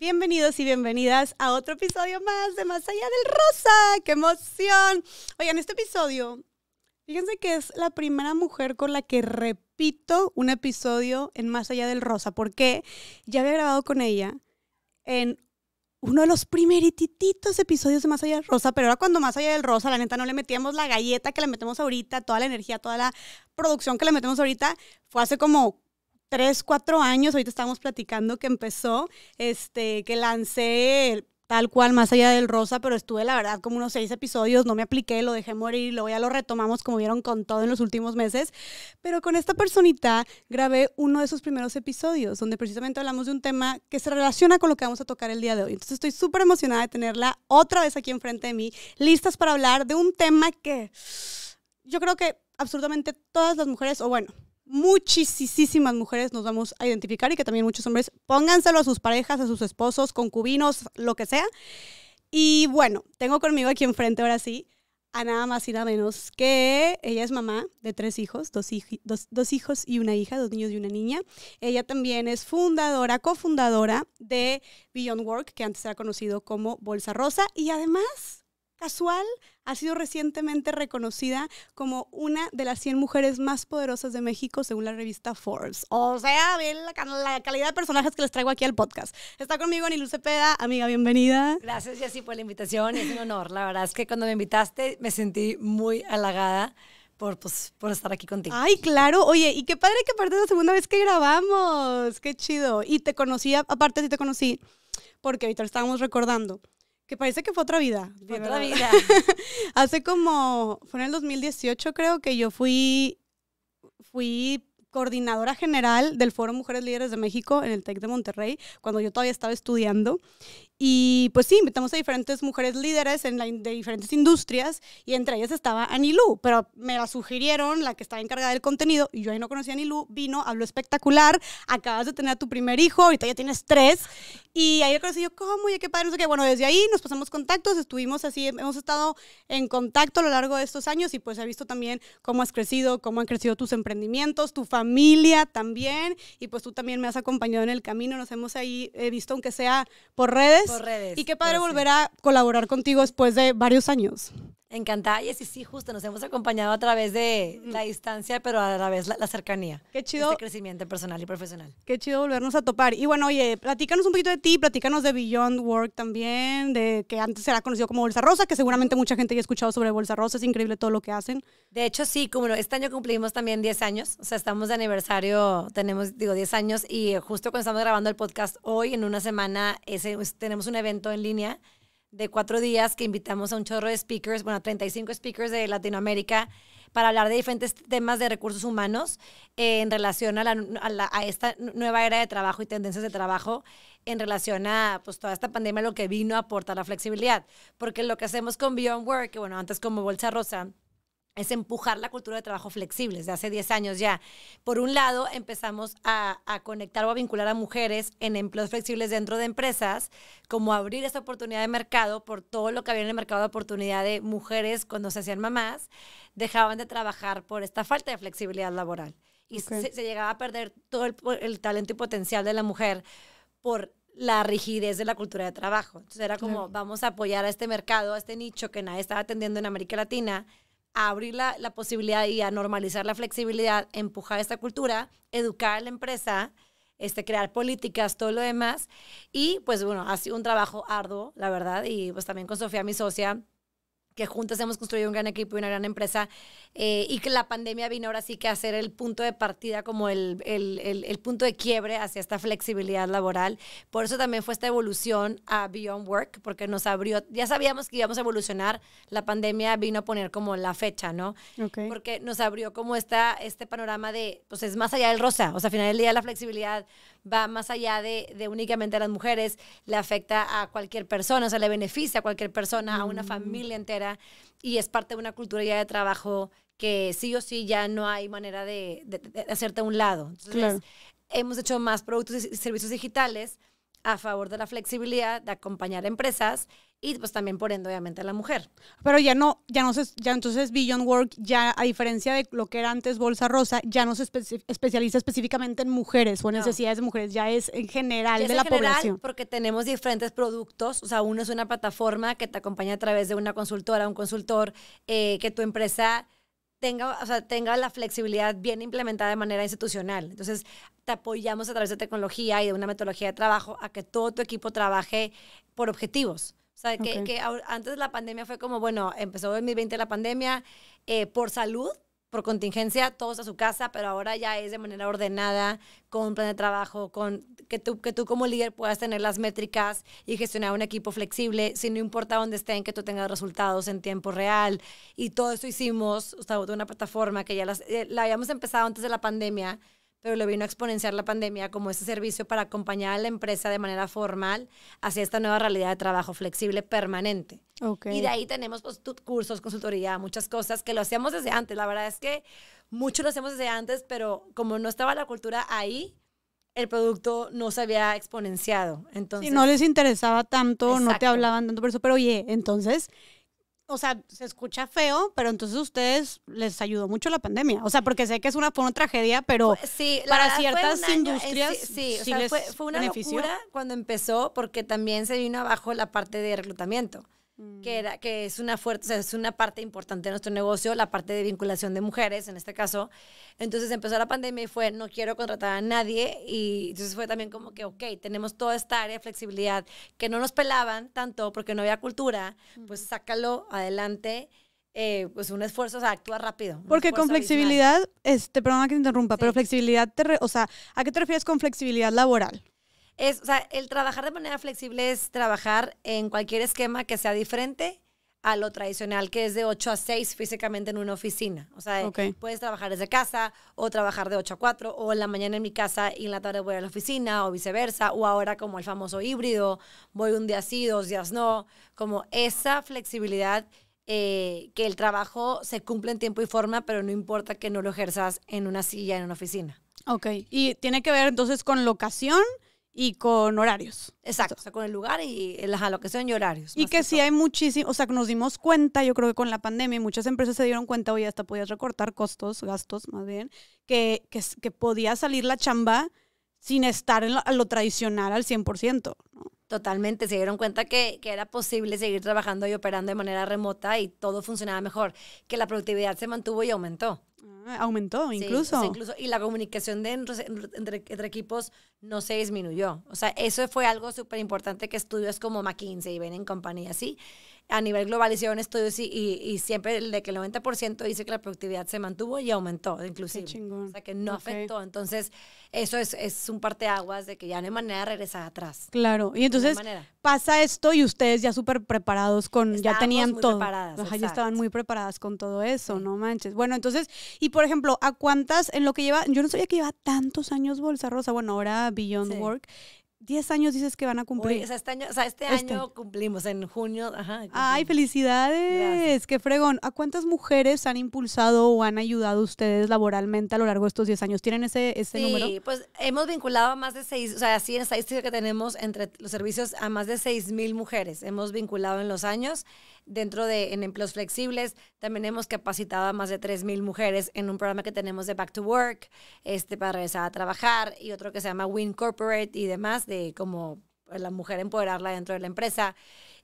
Bienvenidos y bienvenidas a otro episodio más de Más Allá del Rosa. ¡Qué emoción! Oigan, este episodio, fíjense que es la primera mujer con la que repito un episodio en Más Allá del Rosa, porque ya había grabado con ella en uno de los primerititos episodios de Más Allá del Rosa, pero ahora cuando Más Allá del Rosa, la neta, no le metíamos la galleta que le metemos ahorita, toda la energía, toda la producción que le metemos ahorita, fue hace como tres, cuatro años, ahorita estábamos platicando que empezó, este, que lancé tal cual más allá del rosa, pero estuve la verdad como unos seis episodios, no me apliqué, lo dejé morir, luego ya lo retomamos como vieron con todo en los últimos meses, pero con esta personita grabé uno de sus primeros episodios donde precisamente hablamos de un tema que se relaciona con lo que vamos a tocar el día de hoy. Entonces estoy súper emocionada de tenerla otra vez aquí enfrente de mí, listas para hablar de un tema que yo creo que absolutamente todas las mujeres, o bueno, muchísimas mujeres nos vamos a identificar y que también muchos hombres, pónganselo a sus parejas, a sus esposos, concubinos, lo que sea. Y bueno, tengo conmigo aquí enfrente ahora sí a nada más y nada menos que ella es mamá de tres hijos, dos, dos, dos hijos y una hija, dos niños y una niña. Ella también es fundadora, cofundadora de Beyond Work, que antes era conocido como Bolsa Rosa, y además casual, ha sido recientemente reconocida como una de las 100 mujeres más poderosas de México según la revista Forbes. O sea, ven la, calidad de personajes que les traigo aquí al podcast. Está conmigo Niluce Peda, amiga, bienvenida. Gracias, Jessy, por la invitación. Es un honor. La verdad es que cuando me invitaste me sentí muy halagada. Por, pues, por, estar aquí contigo. Ay, claro. Oye, y qué padre que aparte es la segunda vez que grabamos. Qué chido. Y te conocí, aparte sí te conocí, porque ahorita estábamos recordando que parece que fue otra vida. Fue otra vida. Hace como, fue en el 2018 creo que yo fui, fui coordinadora general del Foro Mujeres Líderes de México en el TEC de Monterrey, cuando yo todavía estaba estudiando. Y pues sí, invitamos a diferentes mujeres líderes en de diferentes industrias y entre ellas estaba Anilú, pero me la sugirieron, la que estaba encargada del contenido, y yo ahí no conocía a Anilú, vino, habló espectacular, acabas de tener a tu primer hijo, ahorita ya tienes tres, y ahí la conocí yo, ¿cómo? ¿Y qué padre? No sé Bueno, desde ahí nos pasamos contactos, estuvimos así, hemos estado en contacto a lo largo de estos años y pues he visto también cómo has crecido, cómo han crecido tus emprendimientos, tu familia también, y pues tú también me has acompañado en el camino, nos hemos ahí eh, visto, aunque sea por redes, y qué padre volver a colaborar contigo después de varios años. Encantada, y sí, sí, justo nos hemos acompañado a través de mm. la distancia, pero a la vez la cercanía. Qué chido. Este crecimiento personal y profesional. Qué chido volvernos a topar. Y bueno, oye, platícanos un poquito de ti, platícanos de Beyond Work también, de que antes era conocido como Bolsa Rosa, que seguramente mucha gente ya ha escuchado sobre Bolsa Rosa, es increíble todo lo que hacen. De hecho, sí, como este año cumplimos también 10 años, o sea, estamos de aniversario, tenemos, digo, 10 años, y justo cuando estamos grabando el podcast hoy, en una semana, ese, pues, tenemos un evento en línea de cuatro días que invitamos a un chorro de speakers, bueno, 35 speakers de Latinoamérica para hablar de diferentes temas de recursos humanos eh, en relación a, a, esta nueva era de trabajo y tendencias de trabajo en relación a pues, toda esta pandemia, lo que vino a aportar la flexibilidad. Porque lo que hacemos con Beyond Work, bueno, antes como Bolsa Rosa, es empujar la cultura de trabajo flexible desde hace 10 años ya. Por un lado, empezamos a, a, conectar o a vincular a mujeres en empleos flexibles dentro de empresas, como abrir esa oportunidad de mercado por todo lo que había en el mercado de oportunidad de mujeres cuando se hacían mamás, dejaban de trabajar por esta falta de flexibilidad laboral. Y se, llegaba a perder todo el, talento y potencial de la mujer por la rigidez de la cultura de trabajo. Entonces era como, vamos a apoyar a este mercado, a este nicho que nadie estaba atendiendo en América Latina, a abrir la, posibilidad y a normalizar la flexibilidad, empujar esta cultura, educar a la empresa, este, crear políticas, todo lo demás. Y pues bueno, ha sido un trabajo arduo, la verdad, y pues también con Sofía, mi socia, que juntas hemos construido un gran equipo y una gran empresa eh, y que la pandemia vino ahora sí que a ser el punto de partida, como el, el, el, punto de quiebre hacia esta flexibilidad laboral. Por eso también fue esta evolución a Beyond Work, porque nos abrió, ya sabíamos que íbamos a evolucionar, la pandemia vino a poner como la fecha, ¿no? Porque nos abrió como esta, este panorama de, pues es más allá del rosa, o sea, al final del día la flexibilidad va más allá de, de, únicamente a las mujeres, le afecta a cualquier persona, o sea, le beneficia a cualquier persona, a una mm. familia entera, y es parte de una cultura ya de trabajo que sí o sí ya no hay manera de, de, hacerte a un lado. Entonces, hemos hecho más productos y servicios digitales a favor de la flexibilidad, de acompañar empresas y pues también poniendo, obviamente a la mujer. Pero ya no, ya no se, ya entonces Beyond Work ya a diferencia de lo que era antes Bolsa Rosa, ya no se especializa específicamente en mujeres o necesidades de mujeres, ya es en general es de en general Porque tenemos diferentes productos, o sea, uno es una plataforma que te acompaña a través de una consultora, un consultor, eh, que tu empresa tenga, o sea, la flexibilidad bien implementada de manera institucional. Entonces, te apoyamos a través de tecnología y de una metodología de trabajo a que todo tu equipo trabaje por objetivos. que, antes de la pandemia fue como, bueno, empezó en 2020 la pandemia, eh, por salud por contingencia todos a su casa, pero ahora ya es de manera ordenada, con un plan de trabajo, con que tú, que tú como líder puedas tener las métricas y gestionar un equipo flexible, si no importa dónde estén, que tú tengas resultados en tiempo real. Y todo eso hicimos, o sea, una plataforma que ya eh, la habíamos empezado antes de la pandemia, pero lo vino a exponenciar la pandemia como ese servicio para acompañar a la empresa de manera formal hacia esta nueva realidad de trabajo flexible permanente. Okay. Y de ahí tenemos pues, cursos, consultoría, muchas cosas que lo hacíamos desde antes. La verdad es que mucho lo hacíamos desde antes, pero como no estaba la cultura ahí, el producto no se había exponenciado. Entonces, no les interesaba tanto, no te hablaban tanto por eso, pero oye, entonces o sea, se escucha feo, pero entonces a ustedes les ayudó mucho la pandemia. O sea, porque sé que es una, fue una tragedia, pero para ciertas eh, industrias sí, fue, una locura cuando empezó porque también se vino abajo la parte de reclutamiento que, era, que es una fuerte, es una parte importante de nuestro negocio, la parte de vinculación de mujeres, en este caso. Entonces empezó la pandemia y fue, no quiero contratar a nadie. Y entonces fue también como que, ok, tenemos toda esta área de flexibilidad que no nos pelaban tanto porque no había cultura, pues sácalo adelante. Eh, pues un esfuerzo, o sea, actúa rápido. Porque con flexibilidad, este, perdona que te interrumpa, pero flexibilidad, o sea, ¿a qué te refieres con flexibilidad laboral? es, o sea, el trabajar de manera flexible es trabajar en cualquier esquema que sea diferente a lo tradicional que es de 8 a 6 físicamente en una oficina. O sea, puedes trabajar desde casa o trabajar de 8 a 4 o en la mañana en mi casa y en la tarde voy a la oficina o viceversa o ahora como el famoso híbrido, voy un día sí, dos días no, como esa flexibilidad eh, que el trabajo se cumple en tiempo y forma, pero no importa que no lo ejerzas en una silla, en una oficina. Ok, y tiene que ver entonces con locación, y con horarios. Exacto, o sea, con el lugar y las alocación y horarios. Y que, sí hay muchísimo, o sea, que nos dimos cuenta, yo creo que con la pandemia muchas empresas se dieron cuenta, oye, hasta podías recortar costos, gastos más bien, que, que, podía salir la chamba sin estar en lo, lo tradicional al 100%. Totalmente, se dieron cuenta que, que, era posible seguir trabajando y operando de manera remota y todo funcionaba mejor, que la productividad se mantuvo y aumentó. Aumentó incluso. incluso. Y la comunicación de entre, equipos no se disminuyó. O sea, eso fue algo súper importante que estudios como McKinsey y ven en compañía sí a nivel global hicieron estudios y, y, siempre el de que el 90% dice que la productividad se mantuvo y aumentó, inclusive. o sea, que no afectó. Entonces, eso es, es un parteaguas de que ya no hay manera de regresar atrás. Claro. Y entonces pasa esto y ustedes ya súper preparados con, ya tenían todo. Preparadas, ya estaban muy preparadas con todo eso, no manches. Bueno, entonces, y por ejemplo, ¿a cuántas en lo que lleva, yo no sabía que lleva tantos años Bolsa Rosa, bueno, ahora Beyond Work, 10 años dices que van a cumplir. o sea, este, este, este año, cumplimos, en junio. Ajá, ¡Ay, felicidades! ¡Qué fregón! ¿A cuántas mujeres han impulsado o han ayudado ustedes laboralmente a lo largo de estos 10 años? ¿Tienen ese, ese número? Sí, pues hemos vinculado a más de 6, o sea, así en estadística que tenemos entre los servicios a más de seis mil mujeres. Hemos vinculado en los años dentro de en empleos flexibles. También hemos capacitado a más de 3.000 mujeres en un programa que tenemos de Back to Work, este, para regresar a trabajar, y otro que se llama Win Corporate y demás de cómo la mujer empoderarla dentro de la empresa.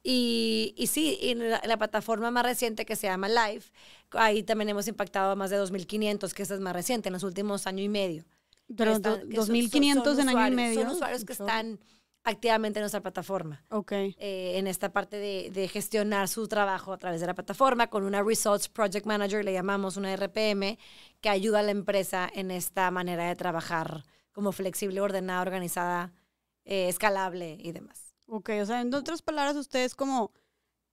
Y, y sí, en la, plataforma más reciente que se llama Live, ahí también hemos impactado a más de 2.500, que esa es más reciente, en los últimos año y medio. Pero 2.500 en año y medio. Son usuarios que están activamente en nuestra plataforma. Ok. Eh, en esta parte de, de, gestionar su trabajo a través de la plataforma con una Results Project Manager, le llamamos una RPM, que ayuda a la empresa en esta manera de trabajar como flexible, ordenada, organizada eh, escalable y demás. Ok, o sea, en otras palabras, ustedes como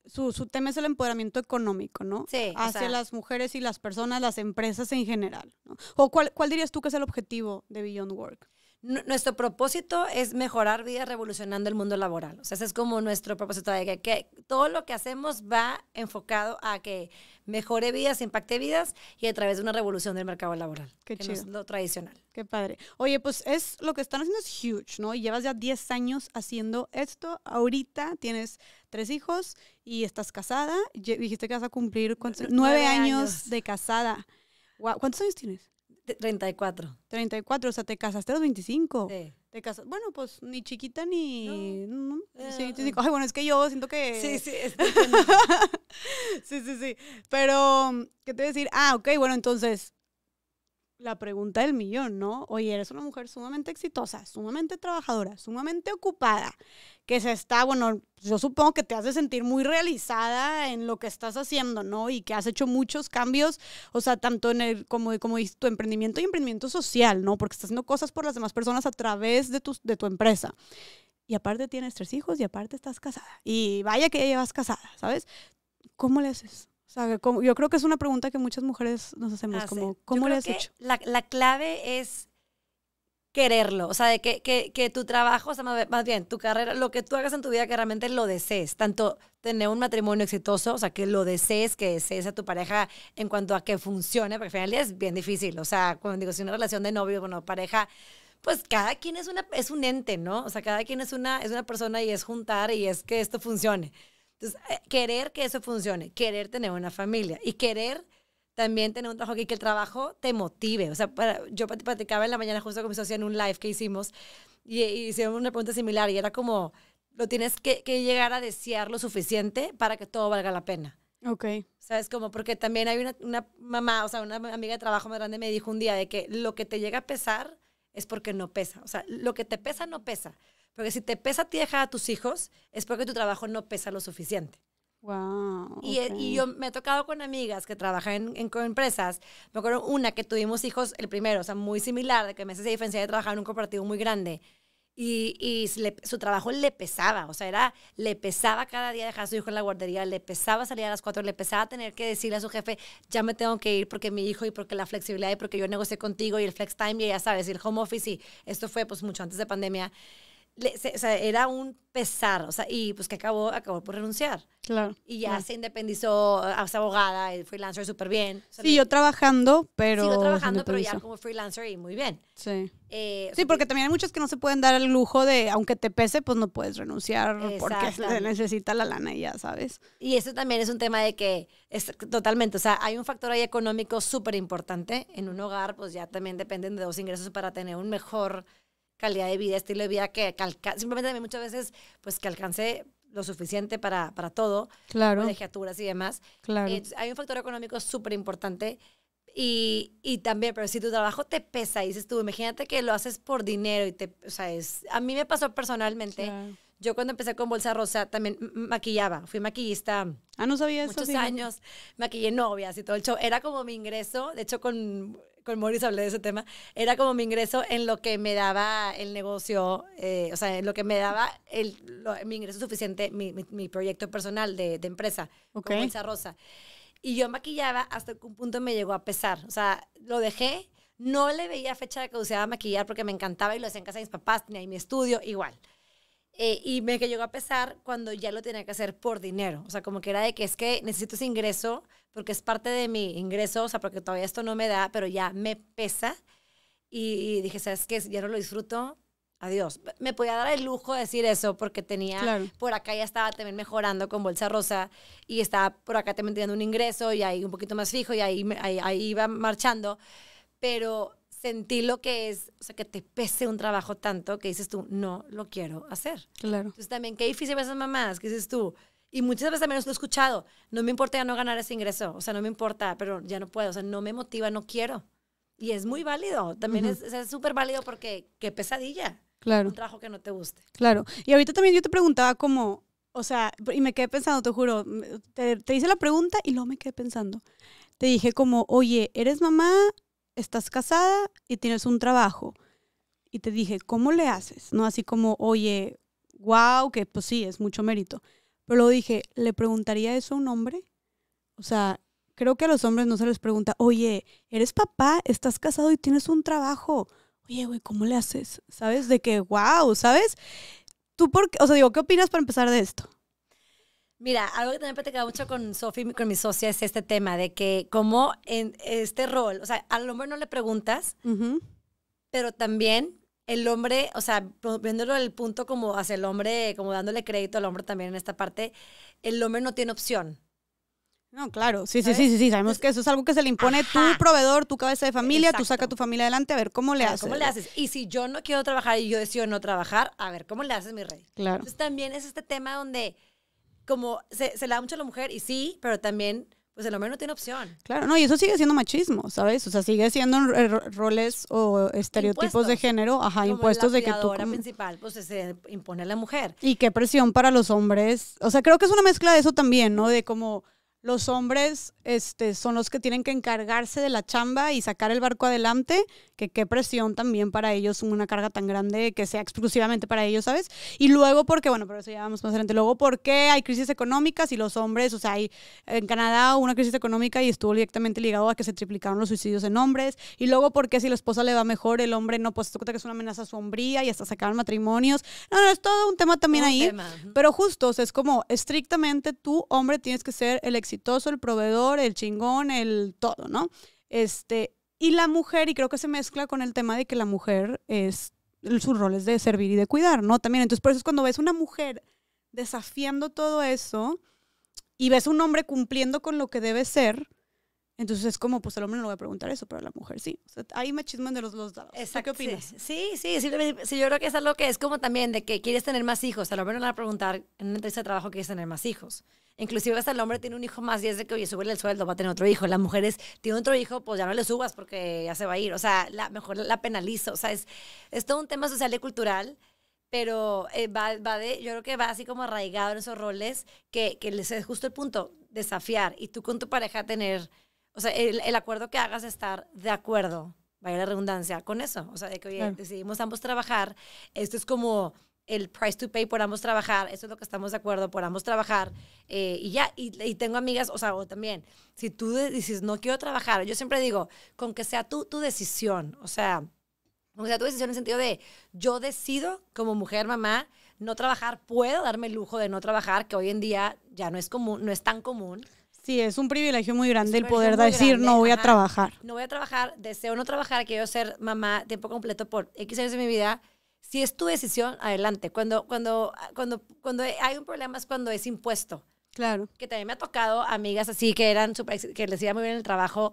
su, tema es el empoderamiento económico, ¿no? Sí. Hacia las mujeres y las personas, las empresas en general. ¿O cuál, dirías tú que es el objetivo de Beyond Work? nuestro propósito es mejorar vidas revolucionando el mundo laboral. O sea, ese es como nuestro propósito de que, que, todo lo que hacemos va enfocado a que mejore vidas, impacté vidas y a través de una revolución del mercado laboral. que chido. es lo tradicional. Qué padre. Oye, pues es lo que están haciendo es huge, ¿no? Y llevas ya 10 años haciendo esto. Ahorita tienes tres hijos y estás casada. Dijiste que vas a cumplir nueve años de casada. ¿Cuántos años tienes? 34. 34, o sea, te casaste a los 25. Sí te casas. Bueno, pues ni chiquita ni. Eh, sí, eh. ay, bueno, es que yo siento que. Sí, sí, sí, sí, sí. Pero, ¿qué te voy a decir? Ah, ok, bueno, entonces, la pregunta del millón, ¿no? Oye, eres una mujer sumamente exitosa, sumamente trabajadora, sumamente ocupada, que se está, bueno, yo supongo que te hace sentir muy realizada en lo que estás haciendo, ¿no? Y que has hecho muchos cambios, o sea, tanto en el, como, como tu emprendimiento y emprendimiento social, ¿no? Porque estás haciendo cosas por las demás personas a través de tu, de tu empresa. Y aparte tienes tres hijos y aparte estás casada. Y vaya que ya llevas casada, ¿sabes? ¿Cómo le haces? O sea, yo creo que es una pregunta que muchas mujeres nos hacemos, ah, como, ¿cómo le has hecho? La, la, clave es quererlo, o sea, de que, que, que tu trabajo, o sea, más bien, tu carrera, lo que tú hagas en tu vida que realmente lo desees, tanto tener un matrimonio exitoso, o sea, que lo desees, que desees a tu pareja en cuanto a que funcione, porque al final es bien difícil, o sea, cuando digo, si una relación de novio, bueno, pareja, pues cada quien es, una, es un ente, ¿no? O sea, cada quien es una, es una persona y es juntar y es que esto funcione. Entonces, eh, querer que eso funcione, querer tener una familia y querer también tener un trabajo que, que el trabajo te motive. O sea, para, yo platicaba en la mañana justo con mi socio en un live que hicimos y, hicimos una pregunta similar y era como, lo tienes que, llegar a desear lo suficiente para que todo valga la pena. Ok. ¿Sabes? Como porque también hay una, una mamá, o sea, una amiga de trabajo más grande me dijo un día de que lo que te llega a pesar es porque no pesa. O sea, lo que te pesa no pesa. Porque si te pesa a ti dejar a tus hijos, es porque tu trabajo no pesa lo suficiente. Wow. Y, eh, y, yo me he tocado con amigas que trabajan en, en con empresas. Me acuerdo una que tuvimos hijos, el primero, o sea, muy similar, de que meses de diferencia de trabajar en un cooperativo muy grande. Y, y su trabajo le pesaba, o sea, era, le pesaba cada día dejar a su hijo en la guardería, le pesaba salir a las cuatro, le pesaba tener que decirle a su jefe, ya me tengo que ir porque mi hijo y porque la flexibilidad y porque yo negocié contigo y el flex time y ya sabes, y el home office y esto fue pues mucho antes de pandemia o sea, era un pesar, o sea, y pues que acabó, acabó por renunciar. Claro. Y ya se independizó, ah, su abogada, freelancer súper bien. yo trabajando, pero... Sigo trabajando, pero ya como freelancer y muy bien. Sí. Eh, sí, porque también hay muchos que no se pueden dar el lujo de, aunque te pese, pues no puedes renunciar porque se necesita la lana y ya, ¿sabes? Y eso también es un tema de que, es totalmente, o sea, hay un factor ahí económico súper importante. En un hogar, pues ya también dependen de dos ingresos para tener un mejor calidad de vida, estilo de vida que, simplemente a mí muchas veces, pues que alcance lo suficiente para, para todo, claro. colegiaturas y demás. Claro. Eh, hay un factor económico súper importante y, y, también, pero si tu trabajo te pesa dices tú, imagínate que lo haces por dinero y te, o sea, es, a mí me pasó personalmente. Yo cuando empecé con Bolsa Rosa también maquillaba, fui maquillista. Ah, no sabía eso. Muchos años, maquillé novias y todo el show. Era como mi ingreso, de hecho con con Morris hablé de ese tema, era como mi ingreso en lo que me daba el negocio, eh, o sea, en lo que me daba el, mi ingreso suficiente, mi, proyecto personal de, empresa, como con Rosa. Y yo maquillaba hasta que un punto me llegó a pesar. O sea, lo dejé, no le veía fecha de que usaba maquillar porque me encantaba y lo hacía en casa de mis papás, ni ahí mi estudio, igual. Eh, y me que llegó a pesar cuando ya lo tenía que hacer por dinero. O sea, como que era de que es que necesito ese ingreso porque es parte de mi ingreso, o sea, porque todavía esto no me da, pero ya me pesa. Y, dije, ¿sabes qué? Ya no lo disfruto, adiós. Me podía dar el lujo de decir eso porque tenía, por acá ya estaba también mejorando con Bolsa Rosa y estaba por acá también teniendo un ingreso y ahí un poquito más fijo y ahí, ahí, ahí iba marchando. Pero sentí lo que es, o sea, que te pese un trabajo tanto que dices tú, no lo quiero hacer. Claro. Entonces también, qué difícil veces esas mamás, que dices tú, y muchas veces también lo he escuchado, no me importa ya no ganar ese ingreso, o sea, no me importa, pero ya no puedo, o sea, no me motiva, no quiero. Y es muy válido, también es súper válido porque qué pesadilla. Claro. Un trabajo que no te guste. Claro. Y ahorita también yo te preguntaba como, o sea, y me quedé pensando, te juro, te, te hice la pregunta y luego me quedé pensando. Te dije como, oye, eres mamá, estás casada y tienes un trabajo. Y te dije, ¿cómo le haces? No así como, oye, wow, que pues sí, es mucho mérito. Pero lo dije, ¿le preguntaría eso a un hombre? O sea, creo que a los hombres no se les pregunta, oye, eres papá, estás casado y tienes un trabajo. Oye, güey, ¿cómo le haces? ¿Sabes? De que, wow, ¿sabes? ¿Tú por qué? O sea, digo, ¿qué opinas para empezar de esto? Mira, algo que también platicaba mucho con Sofi, con mi socia, es este tema de que como en este rol, o sea, al hombre no le preguntas, pero también el hombre, o sea, viéndolo el punto como hace el hombre, como dándole crédito al hombre también en esta parte, el hombre no tiene opción. No, claro, sí, sí, sí, sí, sí, sabemos que eso es algo que se le impone tu proveedor, tu cabeza de familia, tú saca a tu familia adelante, a ver cómo le haces. ¿Cómo le haces? Y si yo no quiero trabajar y yo decido no trabajar, a ver, ¿cómo le haces, mi rey? Claro. Entonces también es este tema donde como se, la da mucho a la mujer y sí, pero también pues el hombre no tiene opción. Claro, no, y eso sigue siendo machismo, ¿sabes? O sea, sigue siendo roles o estereotipos de género, ajá, impuestos de que tú como... principal, pues se impone a la mujer. Y qué presión para los hombres. O sea, creo que es una mezcla de eso también, ¿no? De como los hombres este, son los que tienen que encargarse de la chamba y sacar el barco adelante, que qué presión también para ellos una carga tan grande que sea exclusivamente para ellos, ¿sabes? Y luego porque, bueno, pero eso ya vamos más adelante, luego porque hay crisis económicas y los hombres, o sea, hay en Canadá una crisis económica y estuvo directamente ligado a que se triplicaron los suicidios en hombres, y luego porque si la esposa le va mejor, el hombre no, pues se que es una amenaza sombría y hasta sacaron matrimonios. No, no, es todo un tema también ahí, pero justo, o sea, es como estrictamente tú, hombre, tienes que ser el ex exitoso, el proveedor, el chingón, el todo, ¿no? Este, y la mujer, y creo que se mezcla con el tema de que la mujer es, su rol es de servir y de cuidar, ¿no? También, entonces por eso es cuando ves una mujer desafiando todo eso y ves un hombre cumpliendo con lo que debe ser, entonces es como, pues al hombre no le voy a preguntar eso, pero a la mujer sí. O sea, ahí me chisman de los dos lados. ¿Qué opinas? Sí, sí, sí, yo creo que es algo que es como también de que quieres tener más hijos. Al hombre no le va a preguntar en una entrevista de trabajo quieres tener más hijos. Inclusive hasta el hombre tiene un hijo más y es de que, oye, sube el sueldo, va a tener otro hijo. Las mujeres tiene otro hijo, pues ya no le subas porque ya se va a ir. O sea, la, mejor la penalizo. O sea, es, es todo un tema social y cultural pero eh, va, va, de, yo creo que va así como arraigado en esos roles que, que les es justo el punto, desafiar y tú con tu pareja tener o sea, el, el acuerdo que hagas de estar de acuerdo, vaya la redundancia, con eso. O sea, de que, oye, decidimos ambos trabajar, esto es como el price to pay por ambos trabajar, eso es lo que estamos de acuerdo, por ambos trabajar, eh, y ya, y, tengo amigas, o sea, o también, si tú dices, no quiero trabajar, yo siempre digo, con que sea tu tu decisión, o sea, con que sea tu decisión en el sentido de, yo decido como mujer, mamá, no trabajar, puedo darme el lujo de no trabajar, que hoy en día ya no es común, no es tan común. Sí, es un privilegio muy grande el poder decir no voy a trabajar. No voy a trabajar, deseo no trabajar, quiero ser mamá tiempo completo por X años de mi vida. Si es tu decisión, adelante. Cuando, cuando, cuando, cuando hay un problema es cuando es impuesto. Claro. Que también me ha tocado amigas así que eran super, que les iba muy bien el trabajo.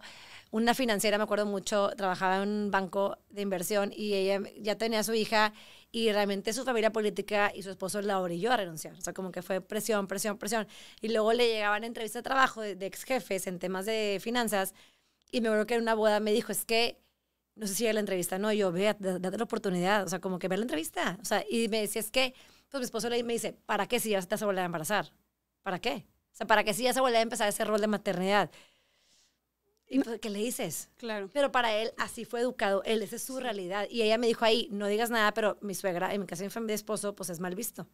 Una financiera, me acuerdo mucho, trabajaba en un banco de inversión y ella ya tenía a su hija y realmente su familia política y su esposo la orilló a renunciar. O sea, como que fue presión, presión, presión. Y luego le llegaban entrevistas de trabajo de, ex jefes en temas de finanzas y me acuerdo que en una boda me dijo, es que no sé si era la entrevista, no, yo, ve, date la oportunidad, o sea, como que ve la entrevista. O sea, y me decía, es que, pues mi esposo me dice, ¿para qué si ya se vas a volver a embarazar? ¿Para qué? O sea, ¿para qué si ya se vuelve a empezar ese rol de maternidad? ¿Y pues, qué le dices? Claro. Pero para él, así fue educado. Él, esa es su realidad. Y ella me dijo ahí, no digas nada, pero mi suegra, en mi casa de esposo, pues es mal visto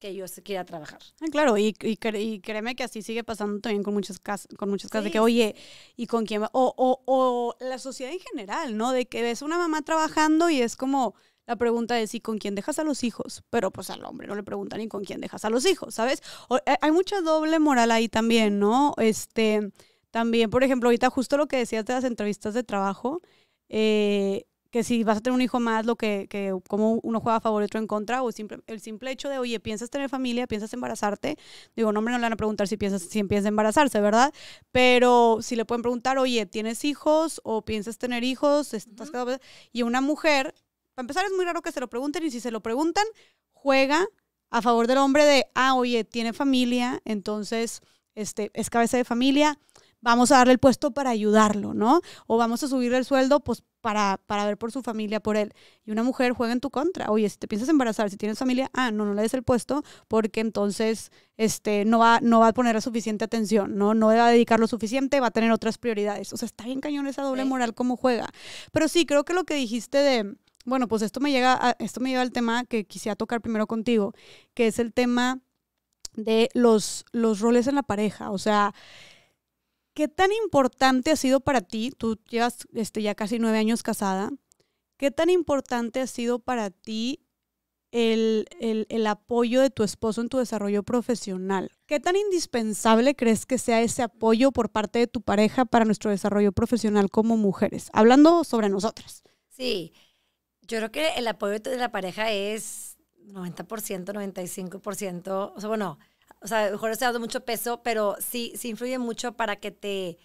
que yo quiera trabajar. Ah, claro, y, y, créeme que así sigue pasando también con muchas casas, con muchas casas de que, oye, ¿y con quién O, la sociedad en general, ¿no? De que ves una mamá trabajando y es como, la pregunta de si con quién dejas a los hijos? Pero pues al hombre no le preguntan, ni con quién dejas a los hijos? ¿Sabes? Eh, hay mucha doble moral ahí también, ¿no? Este también, por ejemplo, ahorita justo lo que decías de las entrevistas de trabajo, eh, que si vas a tener un hijo más, lo que, que como uno juega a favor y otro en contra, o el simple hecho de, oye, ¿piensas tener familia? ¿Piensas embarazarte? Digo, no, hombre, no le van a preguntar si piensas, si empieza a embarazarse, ¿verdad? Pero si le pueden preguntar, oye, ¿tienes hijos? ¿O piensas tener hijos? Y una mujer, para empezar es muy raro que se lo pregunten, y si se lo preguntan, juega a favor del hombre de, ah, oye, tiene familia, entonces, este, es cabeza de familia, vamos a darle el puesto para ayudarlo, ¿no? O vamos a subirle el sueldo, pues para, para ver por su familia, por él. Y una mujer juega en tu contra. Oye, si te piensas embarazar, si tienes familia, ah, no, no le des el puesto porque entonces este, no, va, no va a poner la suficiente atención, ¿no? No va a dedicar lo suficiente, va a tener otras prioridades. O sea, está bien cañón esa doble moral como juega. Pero sí, creo que lo que dijiste de, bueno, pues esto me, llega esto me lleva al tema que quisiera tocar primero contigo, que es el tema de los, los roles en la pareja. O sea, ¿Qué tan importante ha sido para ti? Tú llevas este, ya casi nueve años casada. ¿Qué tan importante ha sido para ti el, el, el, apoyo de tu esposo en tu desarrollo profesional. ¿Qué tan indispensable crees que sea ese apoyo por parte de tu pareja para nuestro desarrollo profesional como mujeres? Hablando sobre nosotras. Sí, yo creo que el apoyo de la pareja es 90%, 95%, o sea, bueno, o sea, mejor ha dado mucho peso, pero sí, sí influye mucho para que te,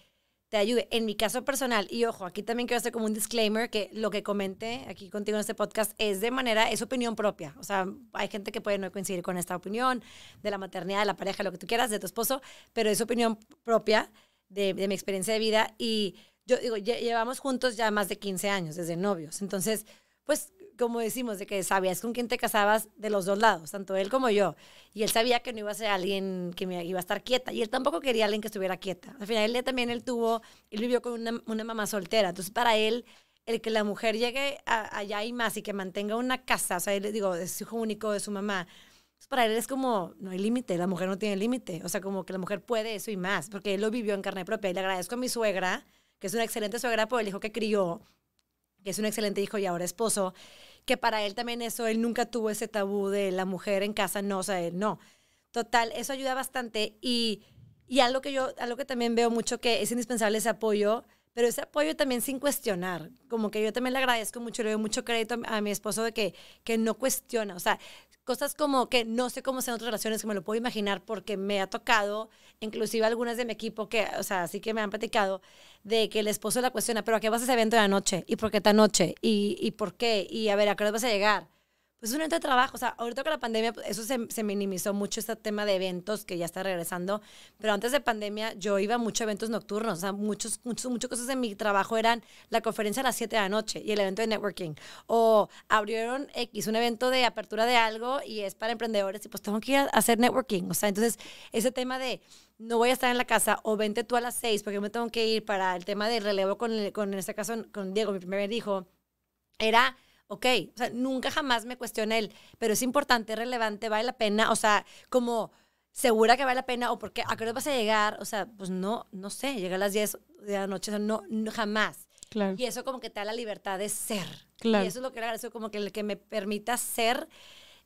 te ayude. En mi caso personal, y ojo, aquí también quiero hacer como un disclaimer, que lo que comenté aquí contigo en este podcast es de manera, es opinión propia. O sea, hay gente que puede no coincidir con esta opinión de la maternidad, de la pareja, lo que tú quieras, de tu esposo, pero es opinión propia de, de mi experiencia de vida. Y yo digo, llevamos juntos ya más de 15 años desde novios. Entonces, pues como decimos, de que sabías con quién te casabas de los dos lados, tanto él como yo. Y él sabía que no iba a ser alguien que me iba a estar quieta. Y él tampoco quería alguien que estuviera quieta. Al final, él también él tuvo, él vivió con una, una mamá soltera. Entonces, para él, el que la mujer llegue allá y más y que mantenga una casa, o sea, él, digo, es hijo único de su mamá. Pues para él es como, no hay límite, la mujer no tiene límite. O sea, como que la mujer puede eso y más, porque él lo vivió en carne propia. Y le agradezco a mi suegra, que es una excelente suegra por pues el hijo que crió, que es un excelente hijo y ahora esposo, que para él también eso, él nunca tuvo ese tabú de la mujer en casa, no, o sea, no. Total, eso ayuda bastante y, y algo que yo, algo que también veo mucho que es indispensable ese apoyo, pero ese apoyo también sin cuestionar, como que yo también le agradezco mucho, le doy mucho crédito a mi esposo de que, que no cuestiona, o sea, cosas como que no sé cómo sean otras relaciones, que me lo puedo imaginar porque me ha tocado, inclusive algunas de mi equipo que, o sea, sí que me han platicado, de que el esposo la cuestiona, pero ¿a qué vas a ese evento de la noche? ¿Y por qué tan noche? ¿Y, ¿Y por qué? ¿Y a ver, a qué hora vas a llegar? Es un evento de trabajo. O sea, ahorita con la pandemia, pues, eso se, se, minimizó mucho este tema de eventos que ya está regresando. Pero antes de pandemia, yo iba mucho a eventos nocturnos. O sea, muchos, muchos, muchas cosas en mi trabajo eran la conferencia a las 7 de la noche y el evento de networking. O abrieron X, un evento de apertura de algo y es para emprendedores y pues tengo que ir a hacer networking. O sea, entonces ese tema de no voy a estar en la casa o vente tú a las 6 porque me tengo que ir para el tema de relevo con, con en este caso, con Diego, mi primer hijo, era ok, o sea, nunca jamás me cuestioné él, pero es importante, es relevante, vale la pena, o sea, como segura que vale la pena o porque a qué hora vas a llegar, o sea, pues no, no sé, llega a las 10 de la noche, o sea, no, jamás. Claro. Y eso como que te da la libertad de ser. Claro. Y eso es lo que era, eso como que el que me permita ser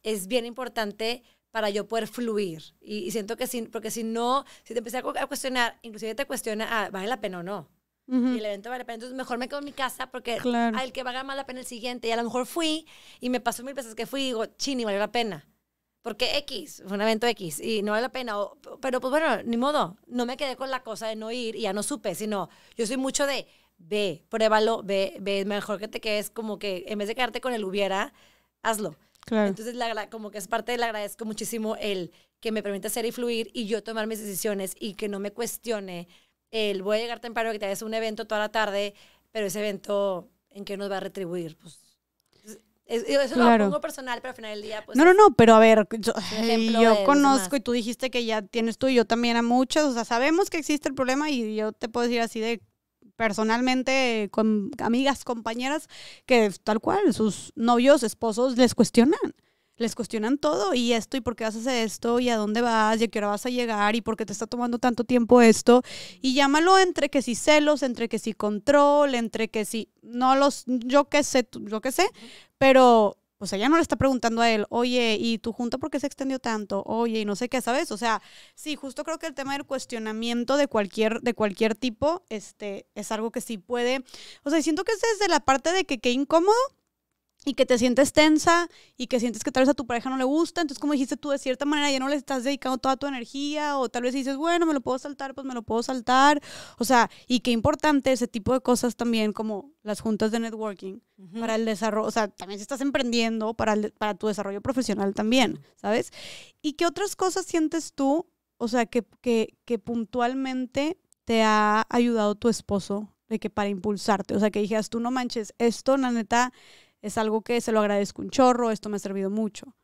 es bien importante para yo poder fluir. Y, siento que si, porque si no, si te empecé a cuestionar, inclusive te cuestiona, ah, ¿vale la pena o no? Y el evento vale la pena. Entonces, mejor me quedo en mi casa porque al que valga más la pena el siguiente. Y a lo mejor fui y me pasó mil veces que fui y digo, chini, valió la pena. Porque X, fue un evento X y no vale la pena. pero pues bueno, ni modo. No me quedé con la cosa de no ir y ya no supe, sino yo soy mucho de ve, pruébalo, ve, ve. Mejor que te quedes como que en vez de quedarte con el hubiera, hazlo. Claro. Entonces, la, como que es parte le agradezco muchísimo el que me permite hacer y fluir y yo tomar mis decisiones y que no me cuestione el voy a llegar temprano que te hagas un evento toda la tarde, pero ese evento, ¿en qué nos va a retribuir? Pues eso lo pongo personal, pero al final del día, pues. No, no, no, pero a ver, yo, conozco y tú dijiste que ya tienes tú y yo también a muchos. O sea, sabemos que existe el problema y yo te puedo decir así de personalmente con amigas, compañeras, que tal cual, sus novios, esposos les cuestionan les cuestionan todo y esto y por qué vas a hacer esto y a dónde vas y a qué hora vas a llegar y por qué te está tomando tanto tiempo esto y llámalo entre que si celos, entre que si control, entre que si no los yo qué sé, yo qué sé, pero o sea, ya no le está preguntando a él, oye, ¿y tu junta por qué se extendió tanto? Oye, y no sé qué, ¿sabes? O sea, sí, justo creo que el tema del cuestionamiento de cualquier, de cualquier tipo, este, es algo que sí puede. O sea, siento que es desde la parte de que qué incómodo, y que te sientes tensa y que sientes que tal vez a tu pareja no le gusta, entonces como dijiste tú, de cierta manera ya no le estás dedicando toda tu energía o tal vez dices, bueno, me lo puedo saltar, pues me lo puedo saltar. O sea, y qué importante ese tipo de cosas también como las juntas de networking para el desarrollo, o sea, también se estás emprendiendo para, para tu desarrollo profesional también, ¿sabes? ¿Y qué otras cosas sientes tú, o sea, que, que, que puntualmente te ha ayudado tu esposo de que para impulsarte, o sea, que dijeras tú no manches, esto la neta es algo que se lo agradezco un chorro, esto me ha servido mucho.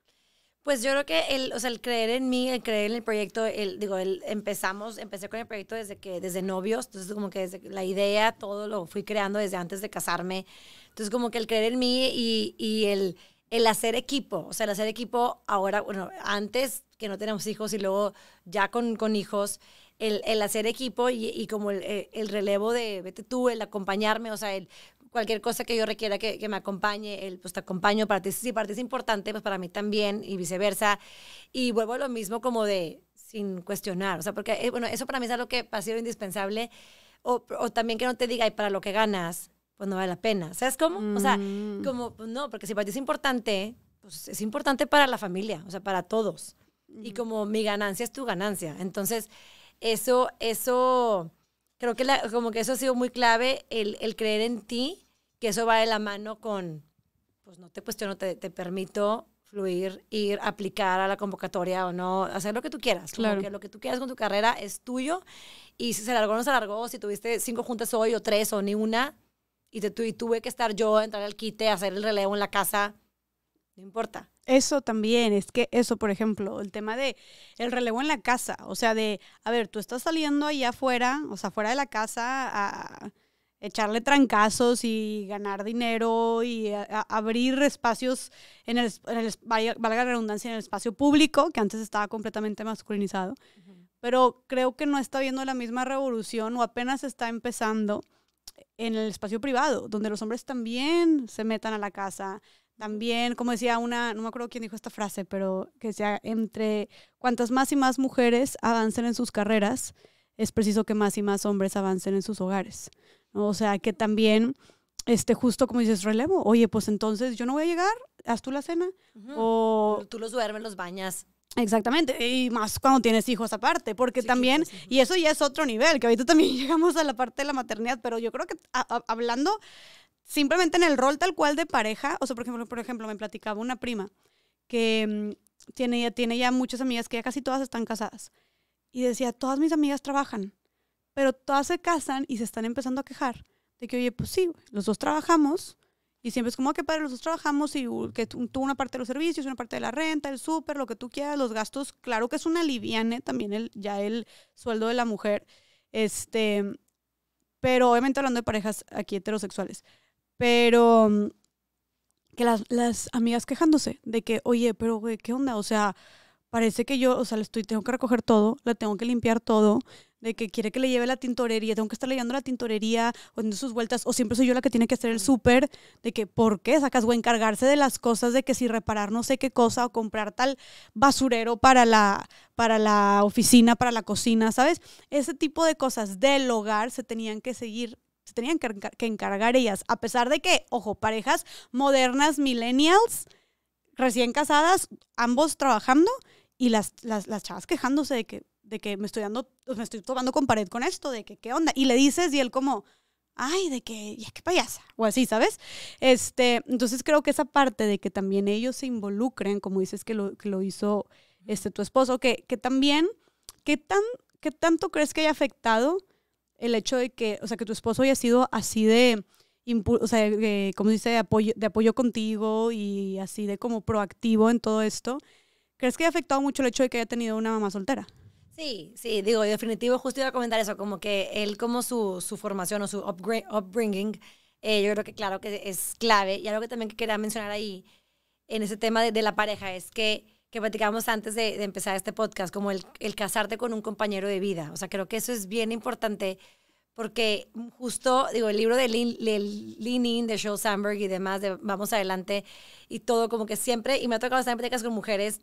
Pues yo creo que el, el creer en mí, el creer en el proyecto, el, digo, empezamos, empecé con el proyecto desde que, desde novios, entonces como que desde la idea, todo lo fui creando desde antes de casarme, entonces como que el creer en mí y, y el, el hacer equipo, o sea, el hacer equipo ahora, bueno, antes que no tenemos hijos y luego ya con, con hijos, el, hacer equipo y, como el, relevo de vete tú, el acompañarme, o sea, el, cualquier cosa que yo requiera que, me acompañe, el pues te acompaño, para ti, si para ti es importante, pues para mí también y viceversa. Y vuelvo a lo mismo como de sin cuestionar, o sea, porque eh, bueno, eso para mí es algo que ha sido indispensable, o, también que no te diga, y para lo que ganas, pues no vale la pena, ¿sabes cómo? como O sea, mm. como, pues, no, porque si para ti es importante, pues es importante para la familia, o sea, para todos. Y como mi ganancia es tu ganancia, entonces eso, eso creo que como que eso ha sido muy clave, el, el, creer en ti que eso va de la mano con, pues no te cuestiono, te, te permito fluir, ir, aplicar a la convocatoria o no, hacer lo que tú quieras. Claro. Que lo que tú quieras con tu carrera es tuyo y si se largó o no se largó si tuviste cinco juntas hoy o tres o ni una y, te, tuve que estar yo, entrar al quite, hacer el relevo en la casa, no importa. Eso también, es que eso, por ejemplo, el tema de el relevo en la casa, o sea, de, a ver, tú estás saliendo allá afuera, o sea, fuera de la casa a echarle trancazos y ganar dinero y abrir espacios en el, valga redundancia, en el espacio público, que antes estaba completamente masculinizado. Pero creo que no está viendo la misma revolución o apenas está empezando en el espacio privado, donde los hombres también se metan a la casa, también, como decía una, no me acuerdo quién dijo esta frase, pero que sea entre cuantas más y más mujeres avancen en sus carreras, es preciso que más y más hombres avancen en sus hogares. O sea, que también, este, justo como dices, relevo, oye, pues entonces yo no voy a llegar, haz tú la cena. O tú los duermes, los bañas. Exactamente, y más cuando tienes hijos aparte, porque también, y eso ya es otro nivel, que ahorita también llegamos a la parte de la maternidad, pero yo creo que hablando simplemente en el rol tal cual de pareja, o sea, por ejemplo, por ejemplo me platicaba una prima que mm, tiene, tiene ya muchas amigas que ya casi todas están casadas y decía, todas mis amigas trabajan, pero todas se casan y se están empezando a quejar de que, oye, pues sí, los dos trabajamos y siempre es como que padre, los dos trabajamos y que tú una parte de los servicios, una parte de la renta, el súper, lo que tú quieras, los gastos, claro que es una liviane también el, ya el sueldo de la mujer, este, pero obviamente hablando de parejas aquí heterosexuales, pero que las, las amigas quejándose de que, oye, pero, güey, ¿qué onda? O sea, parece que yo, o sea, le estoy, tengo que recoger todo, le tengo que limpiar todo, de que quiere que le lleve la tintorería, tengo que estar leyendo la tintorería, o sus vueltas, o siempre soy yo la que tiene que hacer el súper, de que por qué sacas, o encargarse de las cosas, de que si reparar no sé qué cosa, o comprar tal basurero para la, para la oficina, para la cocina, ¿sabes? Ese tipo de cosas del hogar se tenían que seguir se tenían que, que encargar ellas, a pesar de que, ojo, parejas modernas, millennials, recién casadas, ambos trabajando, y las, las, chavas quejándose de que, de que me estoy dando, me estoy tomando con pared con esto, de que qué onda. Y le dices y él como, ay, de que, ya qué payasa, o así, ¿sabes? Este, entonces creo que esa parte de que también ellos se involucren, como dices que lo, que lo hizo este, tu esposo, que, que también, ¿qué, tan, ¿qué tanto crees que haya afectado el hecho de que, o sea, que tu esposo haya sido así de, o sea, como dice, apoyo, de apoyo contigo y así de como proactivo en todo esto? ¿Crees que ha afectado mucho el hecho de que haya tenido una mamá soltera? Sí, sí, digo, definitivo, justo iba a comentar eso, como que él, como su, su formación o su upbringing, eh, yo creo que claro que es clave. Y algo que también quería mencionar ahí, en ese tema de, la pareja, es que, que platicábamos antes de, empezar este podcast, como el, el casarte con un compañero de vida. O sea, creo que eso es bien importante porque justo, digo, el libro de Lean, In, de Joe Sandberg y demás, de Vamos Adelante, y todo, como que siempre, y me ha tocado estar en pláticas con mujeres